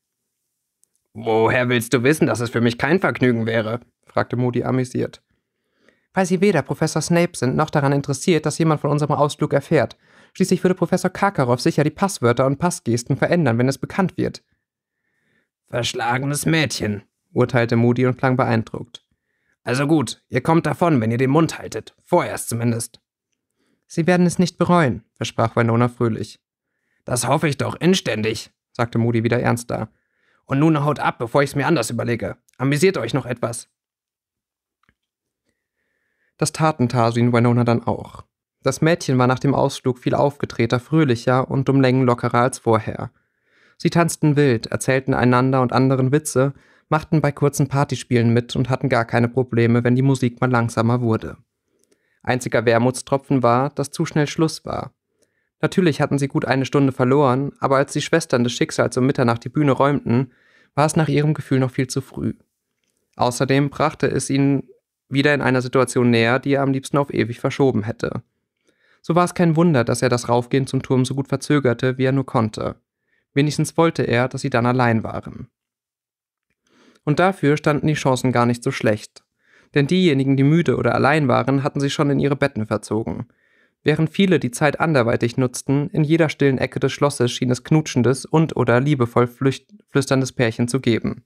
Woher willst du wissen, dass es für mich kein Vergnügen wäre? fragte Moody amüsiert. Weil Sie weder Professor Snape sind, noch daran interessiert, dass jemand von unserem Ausflug erfährt. Schließlich würde Professor Karkaroff sicher die Passwörter und Passgesten verändern, wenn es bekannt wird. Verschlagenes Mädchen, urteilte Moody und klang beeindruckt. Also gut, ihr kommt davon, wenn ihr den Mund haltet. Vorerst zumindest. Sie werden es nicht bereuen, versprach Winona fröhlich. Das hoffe ich doch inständig, sagte Moody wieder ernster. Und nun haut ab, bevor ich es mir anders überlege. Amüsiert euch noch etwas. Das taten Tarsin Winona dann auch. Das Mädchen war nach dem Ausflug viel aufgetreter, fröhlicher und um Längen lockerer als vorher. Sie tanzten wild, erzählten einander und anderen Witze, machten bei kurzen Partyspielen mit und hatten gar keine Probleme, wenn die Musik mal langsamer wurde. Einziger Wermutstropfen war, dass zu schnell Schluss war. Natürlich hatten sie gut eine Stunde verloren, aber als die Schwestern des Schicksals um Mitternacht die Bühne räumten, war es nach ihrem Gefühl noch viel zu früh. Außerdem brachte es ihn wieder in einer Situation näher, die er am liebsten auf ewig verschoben hätte. So war es kein Wunder, dass er das Raufgehen zum Turm so gut verzögerte, wie er nur konnte wenigstens wollte er, dass sie dann allein waren. Und dafür standen die Chancen gar nicht so schlecht, denn diejenigen, die müde oder allein waren, hatten sich schon in ihre Betten verzogen. Während viele die Zeit anderweitig nutzten, in jeder stillen Ecke des Schlosses schien es knutschendes und oder liebevoll flüsterndes Pärchen zu geben.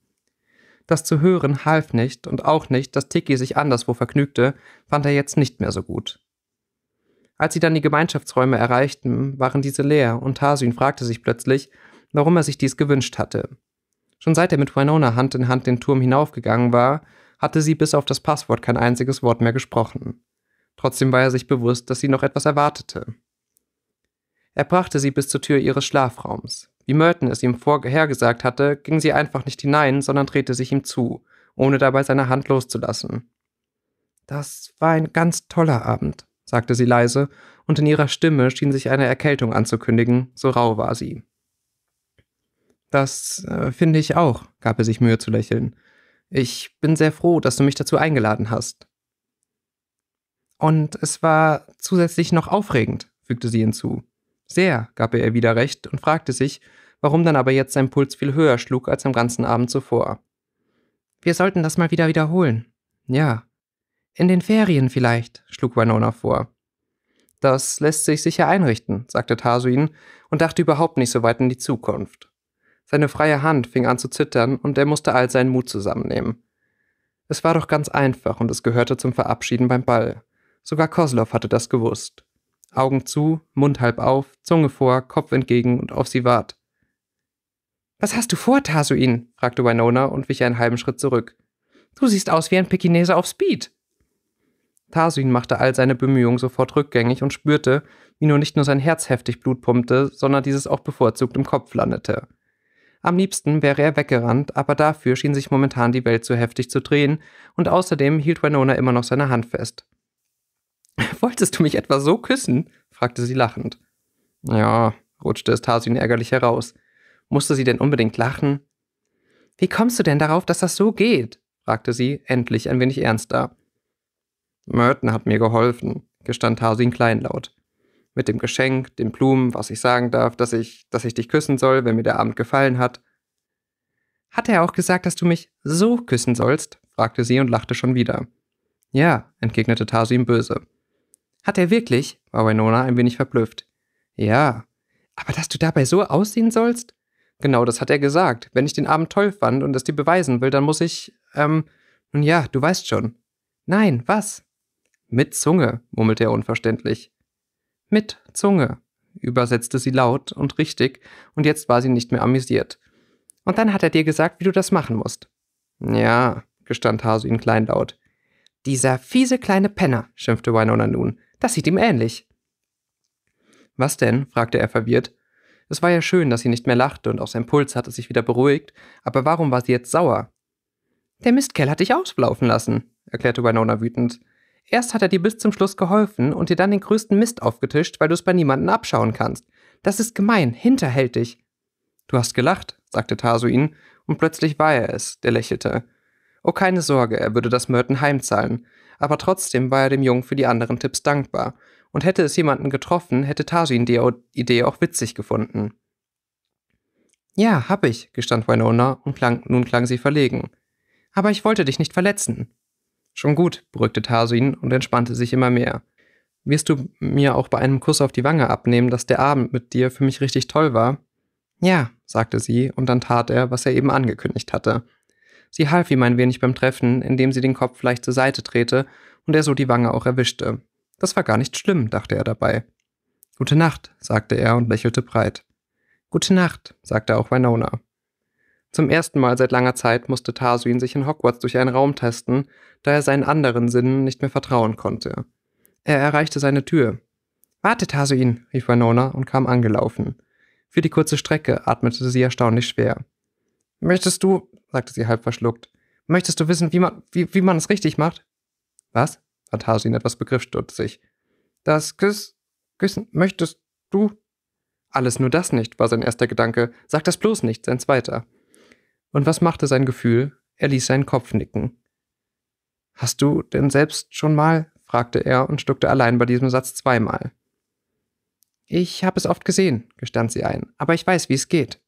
Das zu hören half nicht und auch nicht, dass Tiki sich anderswo vergnügte, fand er jetzt nicht mehr so gut. Als sie dann die Gemeinschaftsräume erreichten, waren diese leer und Tarsyn fragte sich plötzlich, warum er sich dies gewünscht hatte. Schon seit er mit Winona Hand in Hand den Turm hinaufgegangen war, hatte sie bis auf das Passwort kein einziges Wort mehr gesprochen. Trotzdem war er sich bewusst, dass sie noch etwas erwartete. Er brachte sie bis zur Tür ihres Schlafraums. Wie Merton es ihm vorhergesagt hatte, ging sie einfach nicht hinein, sondern drehte sich ihm zu, ohne dabei seine Hand loszulassen. Das war ein ganz toller Abend, sagte sie leise, und in ihrer Stimme schien sich eine Erkältung anzukündigen, so rau war sie. Das äh, finde ich auch, gab er sich Mühe zu lächeln. Ich bin sehr froh, dass du mich dazu eingeladen hast. Und es war zusätzlich noch aufregend, fügte sie hinzu. Sehr, gab er ihr wieder recht und fragte sich, warum dann aber jetzt sein Puls viel höher schlug als am ganzen Abend zuvor. Wir sollten das mal wieder wiederholen. Ja. In den Ferien vielleicht, schlug Winona vor. Das lässt sich sicher einrichten, sagte Tarsuin und dachte überhaupt nicht so weit in die Zukunft. Seine freie Hand fing an zu zittern und er musste all seinen Mut zusammennehmen. Es war doch ganz einfach und es gehörte zum Verabschieden beim Ball. Sogar Kozlov hatte das gewusst. Augen zu, Mund halb auf, Zunge vor, Kopf entgegen und auf sie wart. Was hast du vor, Tasuin? fragte Winona und wich einen halben Schritt zurück. Du siehst aus wie ein Pekinese auf Speed. Tasuin machte all seine Bemühungen sofort rückgängig und spürte, wie nur nicht nur sein Herz heftig Blut pumpte, sondern dieses auch bevorzugt im Kopf landete. Am liebsten wäre er weggerannt, aber dafür schien sich momentan die Welt zu heftig zu drehen und außerdem hielt Winona immer noch seine Hand fest. Wolltest du mich etwa so küssen? fragte sie lachend. Ja, rutschte es Tarsin ärgerlich heraus. Musste sie denn unbedingt lachen? Wie kommst du denn darauf, dass das so geht? fragte sie, endlich ein wenig ernster. Merton hat mir geholfen, gestand Tarsin kleinlaut mit dem Geschenk, den Blumen, was ich sagen darf, dass ich, dass ich dich küssen soll, wenn mir der Abend gefallen hat. Hat er auch gesagt, dass du mich so küssen sollst? fragte sie und lachte schon wieder. Ja, entgegnete Tasu ihm böse. Hat er wirklich? war Winona ein wenig verblüfft. Ja. Aber dass du dabei so aussehen sollst? Genau das hat er gesagt. Wenn ich den Abend toll fand und es dir beweisen will, dann muss ich, ähm, nun ja, du weißt schon. Nein, was? Mit Zunge, murmelte er unverständlich. Mit Zunge, übersetzte sie laut und richtig, und jetzt war sie nicht mehr amüsiert. Und dann hat er dir gesagt, wie du das machen musst. Ja, gestand Hase ihn kleinlaut. Dieser fiese kleine Penner, schimpfte Winona nun. Das sieht ihm ähnlich. Was denn? fragte er verwirrt. Es war ja schön, dass sie nicht mehr lachte und auch sein Puls hatte sich wieder beruhigt, aber warum war sie jetzt sauer? Der Mistkerl hat dich auslaufen lassen, erklärte Winona wütend. Erst hat er dir bis zum Schluss geholfen und dir dann den größten Mist aufgetischt, weil du es bei niemanden abschauen kannst. Das ist gemein, hinterhältig. Du hast gelacht, sagte Tasuin, und plötzlich war er es, der lächelte. Oh, keine Sorge, er würde das Merton heimzahlen. Aber trotzdem war er dem Jungen für die anderen Tipps dankbar. Und hätte es jemanden getroffen, hätte Tasuin die Idee auch witzig gefunden. Ja, hab ich, gestand Winona und klang, nun klang sie verlegen. Aber ich wollte dich nicht verletzen. Schon gut, beruhigte Tasu ihn und entspannte sich immer mehr. Wirst du mir auch bei einem Kuss auf die Wange abnehmen, dass der Abend mit dir für mich richtig toll war? Ja, sagte sie, und dann tat er, was er eben angekündigt hatte. Sie half ihm ein wenig beim Treffen, indem sie den Kopf leicht zur Seite drehte und er so die Wange auch erwischte. Das war gar nicht schlimm, dachte er dabei. Gute Nacht, sagte er und lächelte breit. Gute Nacht, sagte auch Winona. Zum ersten Mal seit langer Zeit musste Tarsuin sich in Hogwarts durch einen Raum testen, da er seinen anderen Sinnen nicht mehr vertrauen konnte. Er erreichte seine Tür. Warte, Tarsuin, rief Winona und kam angelaufen. Für die kurze Strecke atmete sie erstaunlich schwer. Möchtest du, sagte sie halb verschluckt, möchtest du wissen, wie man, wie, wie man es richtig macht? Was? war Tarsuin etwas begriffstutzig. Das Küss, Küssen möchtest du? Alles nur das nicht, war sein erster Gedanke. Sag das bloß nicht, sein zweiter. Und was machte sein Gefühl? Er ließ seinen Kopf nicken. Hast du denn selbst schon mal? fragte er und stuckte allein bei diesem Satz zweimal. Ich habe es oft gesehen, gestand sie ein, aber ich weiß, wie es geht.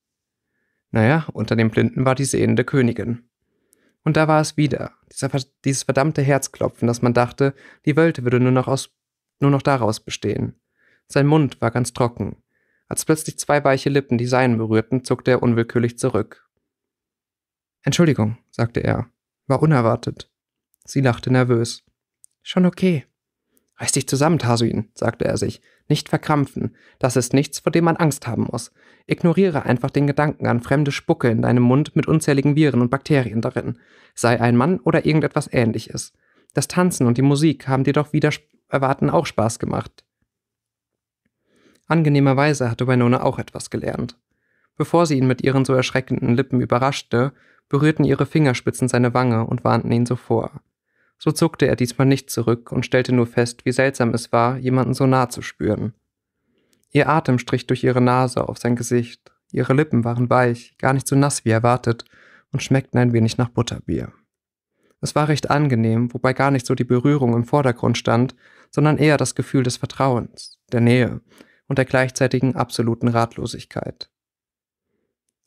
Naja, unter dem Blinden war die sehende Königin. Und da war es wieder, dieser, dieses verdammte Herzklopfen, dass man dachte, die Welt würde nur noch, aus, nur noch daraus bestehen. Sein Mund war ganz trocken. Als plötzlich zwei weiche Lippen die seinen berührten, zuckte er unwillkürlich zurück, Entschuldigung, sagte er, war unerwartet. Sie lachte nervös. Schon okay. Reiß dich zusammen, Tasuin, sagte er sich. Nicht verkrampfen. Das ist nichts, vor dem man Angst haben muss. Ignoriere einfach den Gedanken an fremde Spucke in deinem Mund mit unzähligen Viren und Bakterien darin. Sei ein Mann oder irgendetwas ähnliches. Das Tanzen und die Musik haben dir doch wieder erwarten auch Spaß gemacht. Angenehmerweise hatte Winona auch etwas gelernt. Bevor sie ihn mit ihren so erschreckenden Lippen überraschte, berührten ihre Fingerspitzen seine Wange und warnten ihn so vor. So zuckte er diesmal nicht zurück und stellte nur fest, wie seltsam es war, jemanden so nah zu spüren. Ihr Atem strich durch ihre Nase auf sein Gesicht, ihre Lippen waren weich, gar nicht so nass wie erwartet und schmeckten ein wenig nach Butterbier. Es war recht angenehm, wobei gar nicht so die Berührung im Vordergrund stand, sondern eher das Gefühl des Vertrauens, der Nähe und der gleichzeitigen absoluten Ratlosigkeit.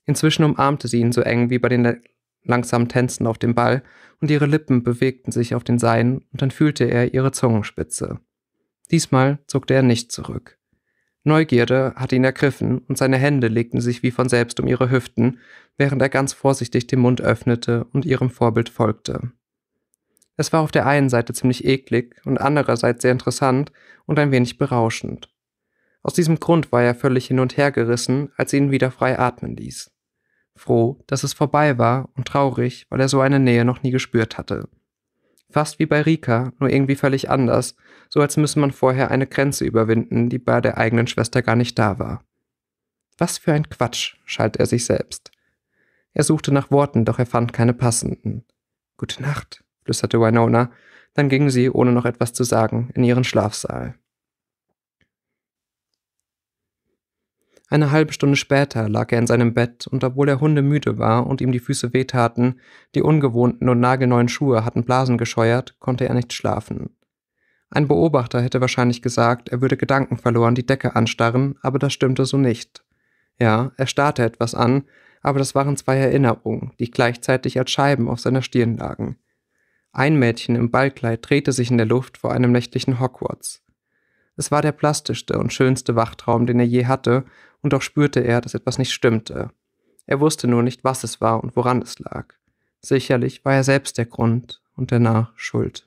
Inzwischen umarmte sie ihn so eng wie bei den langsamen Tänzen auf dem Ball, und ihre Lippen bewegten sich auf den seinen, und dann fühlte er ihre Zungenspitze. Diesmal zuckte er nicht zurück. Neugierde hatte ihn ergriffen, und seine Hände legten sich wie von selbst um ihre Hüften, während er ganz vorsichtig den Mund öffnete und ihrem Vorbild folgte. Es war auf der einen Seite ziemlich eklig und andererseits sehr interessant und ein wenig berauschend. Aus diesem Grund war er völlig hin und her gerissen, als sie ihn wieder frei atmen ließ froh, dass es vorbei war und traurig, weil er so eine Nähe noch nie gespürt hatte. Fast wie bei Rika, nur irgendwie völlig anders, so als müsse man vorher eine Grenze überwinden, die bei der eigenen Schwester gar nicht da war. Was für ein Quatsch, schalt er sich selbst. Er suchte nach Worten, doch er fand keine passenden. Gute Nacht, flüsterte Winona, dann ging sie, ohne noch etwas zu sagen, in ihren Schlafsaal. Eine halbe Stunde später lag er in seinem Bett und obwohl er hundemüde war und ihm die Füße wehtaten, die ungewohnten und nagelneuen Schuhe hatten Blasen gescheuert, konnte er nicht schlafen. Ein Beobachter hätte wahrscheinlich gesagt, er würde Gedanken verloren die Decke anstarren, aber das stimmte so nicht. Ja, er starrte etwas an, aber das waren zwei Erinnerungen, die gleichzeitig als Scheiben auf seiner Stirn lagen. Ein Mädchen im Ballkleid drehte sich in der Luft vor einem nächtlichen Hogwarts. Es war der plastischste und schönste Wachtraum, den er je hatte, und doch spürte er, dass etwas nicht stimmte. Er wusste nur nicht, was es war und woran es lag. Sicherlich war er selbst der Grund und danach schuld.